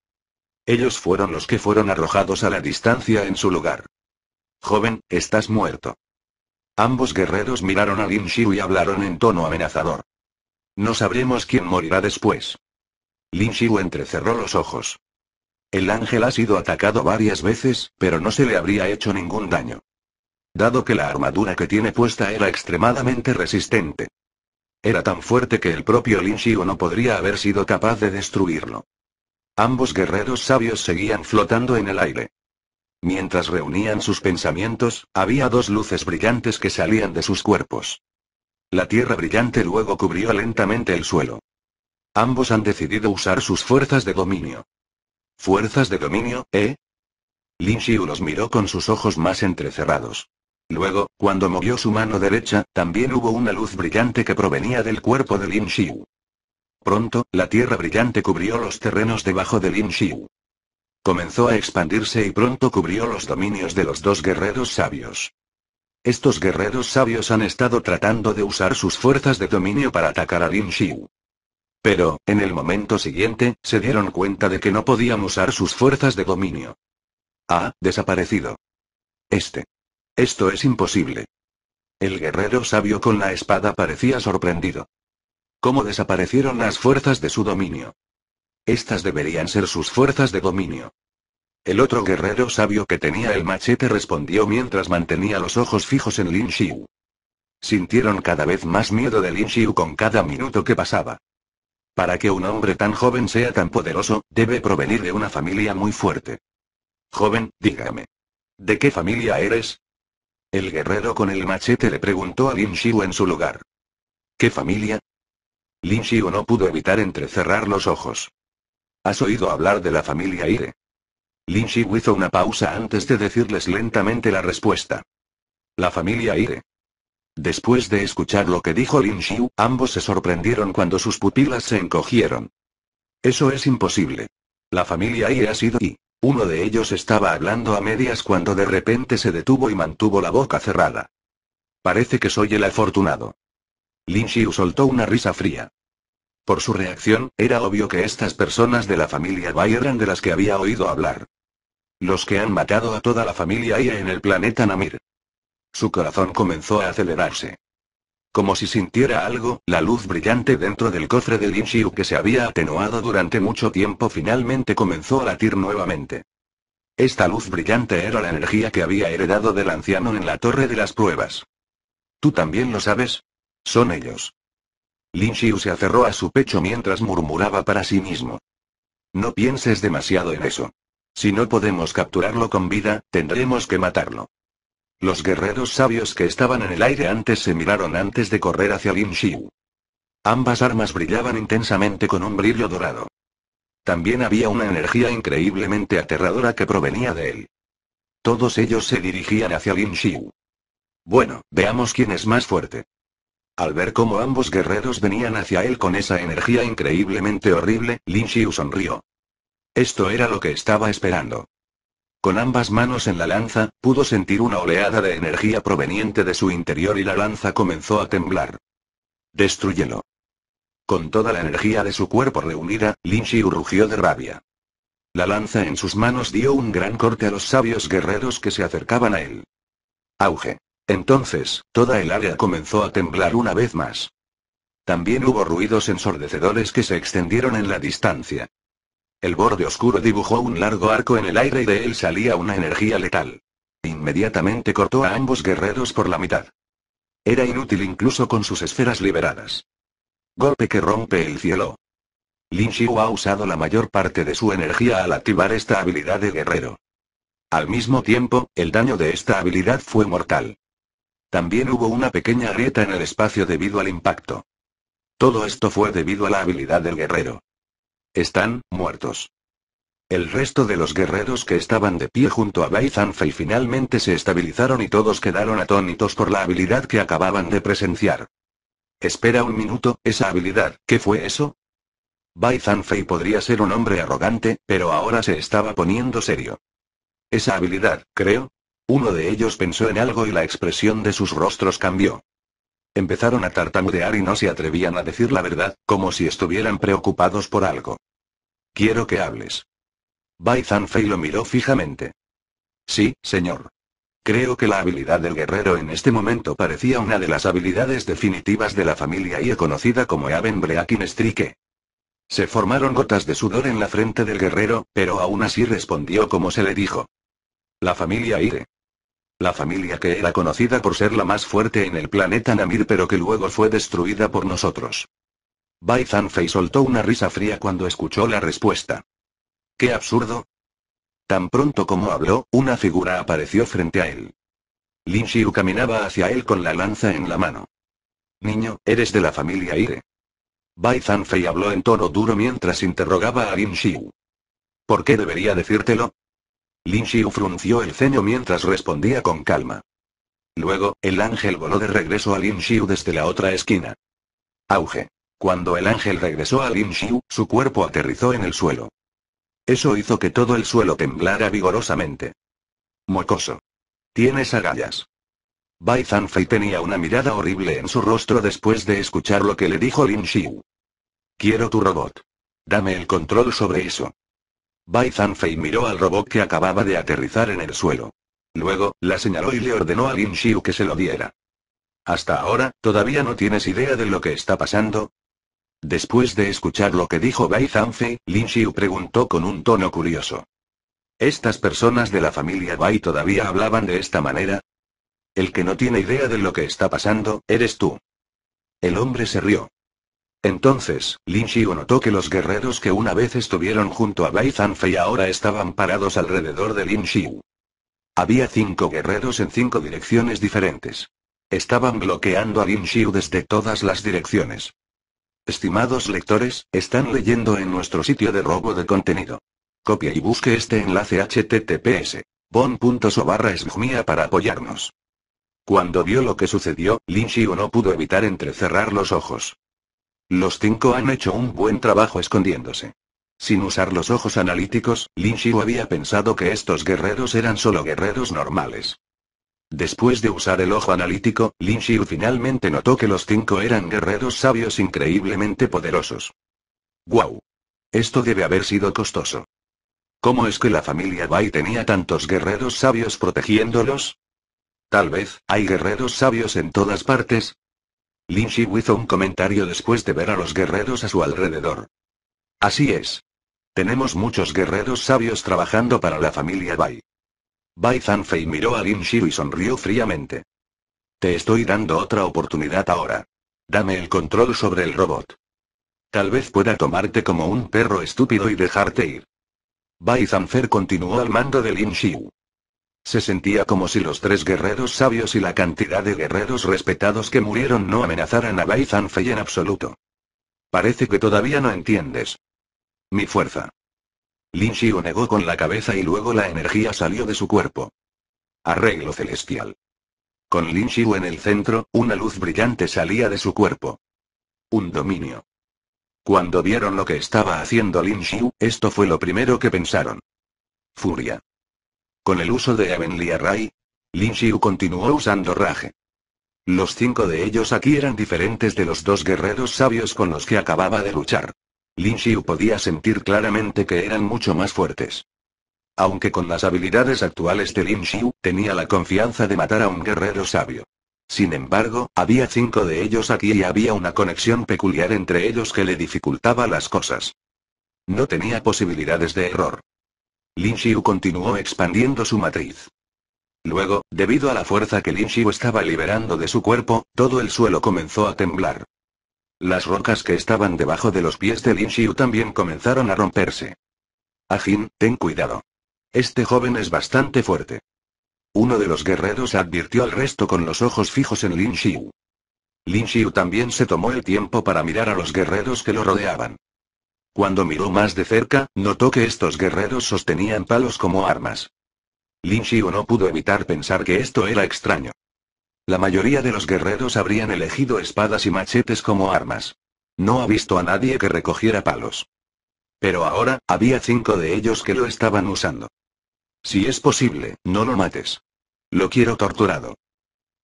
Ellos fueron los que fueron arrojados a la distancia en su lugar. Joven, estás muerto. Ambos guerreros miraron a Lin Xiu y hablaron en tono amenazador. No sabremos quién morirá después. Lin Xiu entrecerró los ojos. El ángel ha sido atacado varias veces, pero no se le habría hecho ningún daño. Dado que la armadura que tiene puesta era extremadamente resistente. Era tan fuerte que el propio Lin Xiu no podría haber sido capaz de destruirlo. Ambos guerreros sabios seguían flotando en el aire. Mientras reunían sus pensamientos, había dos luces brillantes que salían de sus cuerpos. La tierra brillante luego cubrió lentamente el suelo. Ambos han decidido usar sus fuerzas de dominio. ¿Fuerzas de dominio, eh? Lin Xiu los miró con sus ojos más entrecerrados. Luego, cuando movió su mano derecha, también hubo una luz brillante que provenía del cuerpo de Lin Xiu. Pronto, la tierra brillante cubrió los terrenos debajo de Lin Xiu. Comenzó a expandirse y pronto cubrió los dominios de los dos guerreros sabios. Estos guerreros sabios han estado tratando de usar sus fuerzas de dominio para atacar a Lin Xiu. Pero, en el momento siguiente, se dieron cuenta de que no podían usar sus fuerzas de dominio. Ha desaparecido. Este. Esto es imposible. El guerrero sabio con la espada parecía sorprendido. ¿Cómo desaparecieron las fuerzas de su dominio? Estas deberían ser sus fuerzas de dominio. El otro guerrero sabio que tenía el machete respondió mientras mantenía los ojos fijos en Lin Xiu. Sintieron cada vez más miedo de Lin Xiu con cada minuto que pasaba. Para que un hombre tan joven sea tan poderoso, debe provenir de una familia muy fuerte. Joven, dígame. ¿De qué familia eres? El guerrero con el machete le preguntó a Lin Xiu en su lugar. ¿Qué familia? Lin Xiu no pudo evitar entrecerrar los ojos. ¿Has oído hablar de la familia Ire? Lin Xiu hizo una pausa antes de decirles lentamente la respuesta. La familia Ire. Después de escuchar lo que dijo Lin Xiu, ambos se sorprendieron cuando sus pupilas se encogieron. Eso es imposible. La familia I ha sido y Uno de ellos estaba hablando a medias cuando de repente se detuvo y mantuvo la boca cerrada. Parece que soy el afortunado. Lin Xiu soltó una risa fría. Por su reacción, era obvio que estas personas de la familia Bai eran de las que había oído hablar. Los que han matado a toda la familia Ia en el planeta Namir. Su corazón comenzó a acelerarse. Como si sintiera algo, la luz brillante dentro del cofre de Lin Xiu que se había atenuado durante mucho tiempo finalmente comenzó a latir nuevamente. Esta luz brillante era la energía que había heredado del anciano en la torre de las pruebas. ¿Tú también lo sabes? Son ellos. Lin Xiu se aferró a su pecho mientras murmuraba para sí mismo. No pienses demasiado en eso. Si no podemos capturarlo con vida, tendremos que matarlo. Los guerreros sabios que estaban en el aire antes se miraron antes de correr hacia Lin Xiu. Ambas armas brillaban intensamente con un brillo dorado. También había una energía increíblemente aterradora que provenía de él. Todos ellos se dirigían hacia Lin Xiu. Bueno, veamos quién es más fuerte. Al ver cómo ambos guerreros venían hacia él con esa energía increíblemente horrible, Lin Xiu sonrió. Esto era lo que estaba esperando. Con ambas manos en la lanza, pudo sentir una oleada de energía proveniente de su interior y la lanza comenzó a temblar. Destruyelo. Con toda la energía de su cuerpo reunida, Lin Xiu rugió de rabia. La lanza en sus manos dio un gran corte a los sabios guerreros que se acercaban a él. Auge. Entonces, toda el área comenzó a temblar una vez más. También hubo ruidos ensordecedores que se extendieron en la distancia. El borde oscuro dibujó un largo arco en el aire y de él salía una energía letal. Inmediatamente cortó a ambos guerreros por la mitad. Era inútil incluso con sus esferas liberadas. Golpe que rompe el cielo. Lin Xiu ha usado la mayor parte de su energía al activar esta habilidad de guerrero. Al mismo tiempo, el daño de esta habilidad fue mortal. También hubo una pequeña grieta en el espacio debido al impacto. Todo esto fue debido a la habilidad del guerrero. Están muertos. El resto de los guerreros que estaban de pie junto a Bai Zanfei finalmente se estabilizaron y todos quedaron atónitos por la habilidad que acababan de presenciar. Espera un minuto, esa habilidad, ¿qué fue eso? Bai podría ser un hombre arrogante, pero ahora se estaba poniendo serio. Esa habilidad, creo. Uno de ellos pensó en algo y la expresión de sus rostros cambió. Empezaron a tartamudear y no se atrevían a decir la verdad, como si estuvieran preocupados por algo. Quiero que hables. Bai Zanfei lo miró fijamente. Sí, señor. Creo que la habilidad del guerrero en este momento parecía una de las habilidades definitivas de la familia y conocida como Aven Breakin Strike. Se formaron gotas de sudor en la frente del guerrero, pero aún así respondió como se le dijo. La familia Ire. La familia que era conocida por ser la más fuerte en el planeta Namir pero que luego fue destruida por nosotros. Bai Zanfei soltó una risa fría cuando escuchó la respuesta. ¡Qué absurdo! Tan pronto como habló, una figura apareció frente a él. Lin Xiu caminaba hacia él con la lanza en la mano. Niño, eres de la familia Ire. Bai Zanfei habló en tono duro mientras interrogaba a Lin Xiu. ¿Por qué debería decírtelo? Lin Xiu frunció el ceño mientras respondía con calma. Luego, el ángel voló de regreso a Lin Xiu desde la otra esquina. Auge. Cuando el ángel regresó a Lin Xiu, su cuerpo aterrizó en el suelo. Eso hizo que todo el suelo temblara vigorosamente. Mocoso. Tienes agallas. Bai Zanfei tenía una mirada horrible en su rostro después de escuchar lo que le dijo Lin Xiu. Quiero tu robot. Dame el control sobre eso. Bai Zanfei miró al robot que acababa de aterrizar en el suelo. Luego, la señaló y le ordenó a Lin Xiu que se lo diera. Hasta ahora, ¿todavía no tienes idea de lo que está pasando? Después de escuchar lo que dijo Bai Zanfei, Lin Xiu preguntó con un tono curioso. ¿Estas personas de la familia Bai todavía hablaban de esta manera? El que no tiene idea de lo que está pasando, eres tú. El hombre se rió. Entonces, Lin Xiu notó que los guerreros que una vez estuvieron junto a Bai Zanfei ahora estaban parados alrededor de Lin Xiu. Había cinco guerreros en cinco direcciones diferentes. Estaban bloqueando a Lin Xiu desde todas las direcciones. Estimados lectores, están leyendo en nuestro sitio de robo de contenido. Copia y busque este enlace https bon.so para apoyarnos. Cuando vio lo que sucedió, Lin Xiu no pudo evitar entrecerrar los ojos. Los cinco han hecho un buen trabajo escondiéndose. Sin usar los ojos analíticos, Lin Xiu había pensado que estos guerreros eran solo guerreros normales. Después de usar el ojo analítico, Lin Xiu finalmente notó que los cinco eran guerreros sabios increíblemente poderosos. ¡Guau! Esto debe haber sido costoso. ¿Cómo es que la familia Bai tenía tantos guerreros sabios protegiéndolos? Tal vez, hay guerreros sabios en todas partes, Lin Shi hizo un comentario después de ver a los guerreros a su alrededor. Así es. Tenemos muchos guerreros sabios trabajando para la familia Bai. Bai Zanfei miró a Lin Shi y sonrió fríamente. Te estoy dando otra oportunidad ahora. Dame el control sobre el robot. Tal vez pueda tomarte como un perro estúpido y dejarte ir. Bai Zanfer continuó al mando de Lin Shiu. Se sentía como si los tres guerreros sabios y la cantidad de guerreros respetados que murieron no amenazaran a Bai Zanfei en absoluto. Parece que todavía no entiendes. Mi fuerza. Lin Xiu negó con la cabeza y luego la energía salió de su cuerpo. Arreglo celestial. Con Lin Xiu en el centro, una luz brillante salía de su cuerpo. Un dominio. Cuando vieron lo que estaba haciendo Lin Xiu, esto fue lo primero que pensaron. Furia. Con el uso de Heavenly Array, Lin Xiu continuó usando Rage. Los cinco de ellos aquí eran diferentes de los dos guerreros sabios con los que acababa de luchar. Lin Xiu podía sentir claramente que eran mucho más fuertes. Aunque con las habilidades actuales de Lin Xiu, tenía la confianza de matar a un guerrero sabio. Sin embargo, había cinco de ellos aquí y había una conexión peculiar entre ellos que le dificultaba las cosas. No tenía posibilidades de error. Lin Xiu continuó expandiendo su matriz. Luego, debido a la fuerza que Lin Xiu estaba liberando de su cuerpo, todo el suelo comenzó a temblar. Las rocas que estaban debajo de los pies de Lin Xiu también comenzaron a romperse. Ajin, ten cuidado. Este joven es bastante fuerte. Uno de los guerreros advirtió al resto con los ojos fijos en Lin Xiu. Lin Xiu también se tomó el tiempo para mirar a los guerreros que lo rodeaban. Cuando miró más de cerca, notó que estos guerreros sostenían palos como armas. Lin Xiu no pudo evitar pensar que esto era extraño. La mayoría de los guerreros habrían elegido espadas y machetes como armas. No ha visto a nadie que recogiera palos. Pero ahora, había cinco de ellos que lo estaban usando. Si es posible, no lo mates. Lo quiero torturado.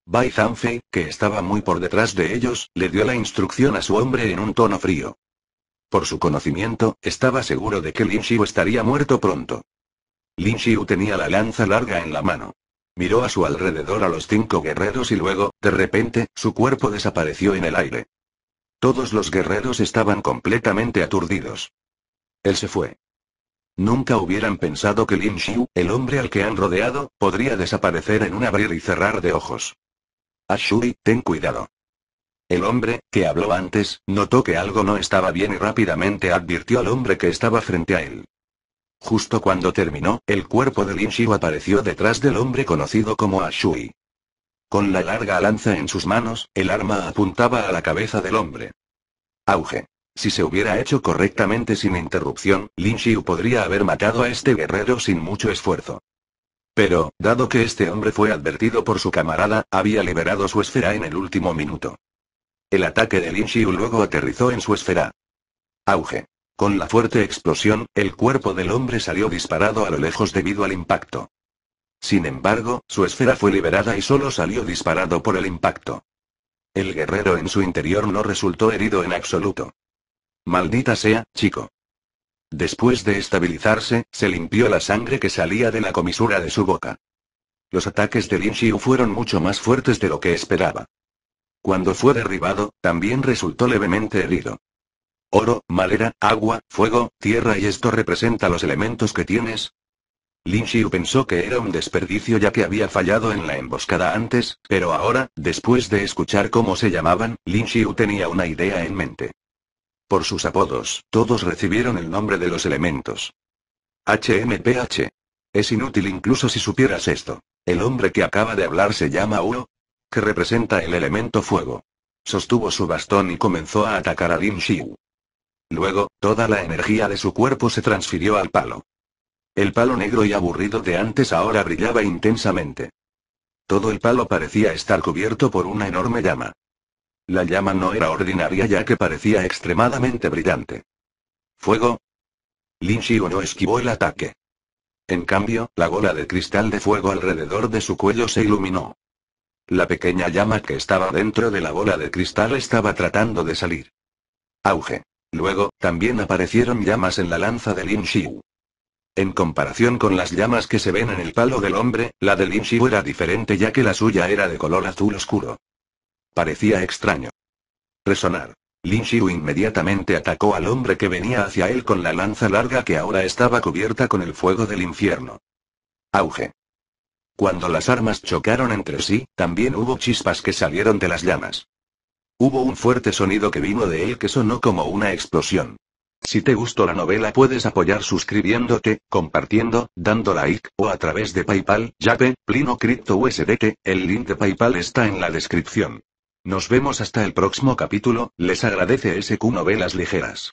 Bai Zanfei, que estaba muy por detrás de ellos, le dio la instrucción a su hombre en un tono frío. Por su conocimiento, estaba seguro de que Lin Xiu estaría muerto pronto. Lin Xiu tenía la lanza larga en la mano. Miró a su alrededor a los cinco guerreros y luego, de repente, su cuerpo desapareció en el aire. Todos los guerreros estaban completamente aturdidos. Él se fue. Nunca hubieran pensado que Lin Xiu, el hombre al que han rodeado, podría desaparecer en un abrir y cerrar de ojos. Ashui, ten cuidado. El hombre, que habló antes, notó que algo no estaba bien y rápidamente advirtió al hombre que estaba frente a él. Justo cuando terminó, el cuerpo de Lin Xiu apareció detrás del hombre conocido como Ashui. Con la larga lanza en sus manos, el arma apuntaba a la cabeza del hombre. Auge. Si se hubiera hecho correctamente sin interrupción, Lin Xiu podría haber matado a este guerrero sin mucho esfuerzo. Pero, dado que este hombre fue advertido por su camarada, había liberado su esfera en el último minuto. El ataque de Lin Xiu luego aterrizó en su esfera. Auge. Con la fuerte explosión, el cuerpo del hombre salió disparado a lo lejos debido al impacto. Sin embargo, su esfera fue liberada y solo salió disparado por el impacto. El guerrero en su interior no resultó herido en absoluto. Maldita sea, chico. Después de estabilizarse, se limpió la sangre que salía de la comisura de su boca. Los ataques de Lin Xiu fueron mucho más fuertes de lo que esperaba. Cuando fue derribado, también resultó levemente herido. Oro, madera, agua, fuego, tierra y esto representa los elementos que tienes. Lin Xiu pensó que era un desperdicio ya que había fallado en la emboscada antes, pero ahora, después de escuchar cómo se llamaban, Lin Xiu tenía una idea en mente. Por sus apodos, todos recibieron el nombre de los elementos. HMPH. Es inútil incluso si supieras esto. El hombre que acaba de hablar se llama Uro, que representa el elemento fuego. Sostuvo su bastón y comenzó a atacar a Lin Xiu. Luego, toda la energía de su cuerpo se transfirió al palo. El palo negro y aburrido de antes ahora brillaba intensamente. Todo el palo parecía estar cubierto por una enorme llama. La llama no era ordinaria ya que parecía extremadamente brillante. ¿Fuego? Lin Xiu no esquivó el ataque. En cambio, la bola de cristal de fuego alrededor de su cuello se iluminó. La pequeña llama que estaba dentro de la bola de cristal estaba tratando de salir. Auge. Luego, también aparecieron llamas en la lanza de Lin En comparación con las llamas que se ven en el palo del hombre, la de Lin era diferente ya que la suya era de color azul oscuro. Parecía extraño. Resonar. Lin inmediatamente atacó al hombre que venía hacia él con la lanza larga que ahora estaba cubierta con el fuego del infierno. Auge. Cuando las armas chocaron entre sí, también hubo chispas que salieron de las llamas. Hubo un fuerte sonido que vino de él que sonó como una explosión. Si te gustó la novela puedes apoyar suscribiéndote, compartiendo, dando like, o a través de Paypal, Yape, Plino Crypto USDT, el link de Paypal está en la descripción. Nos vemos hasta el próximo capítulo, les agradece SQ Novelas Ligeras.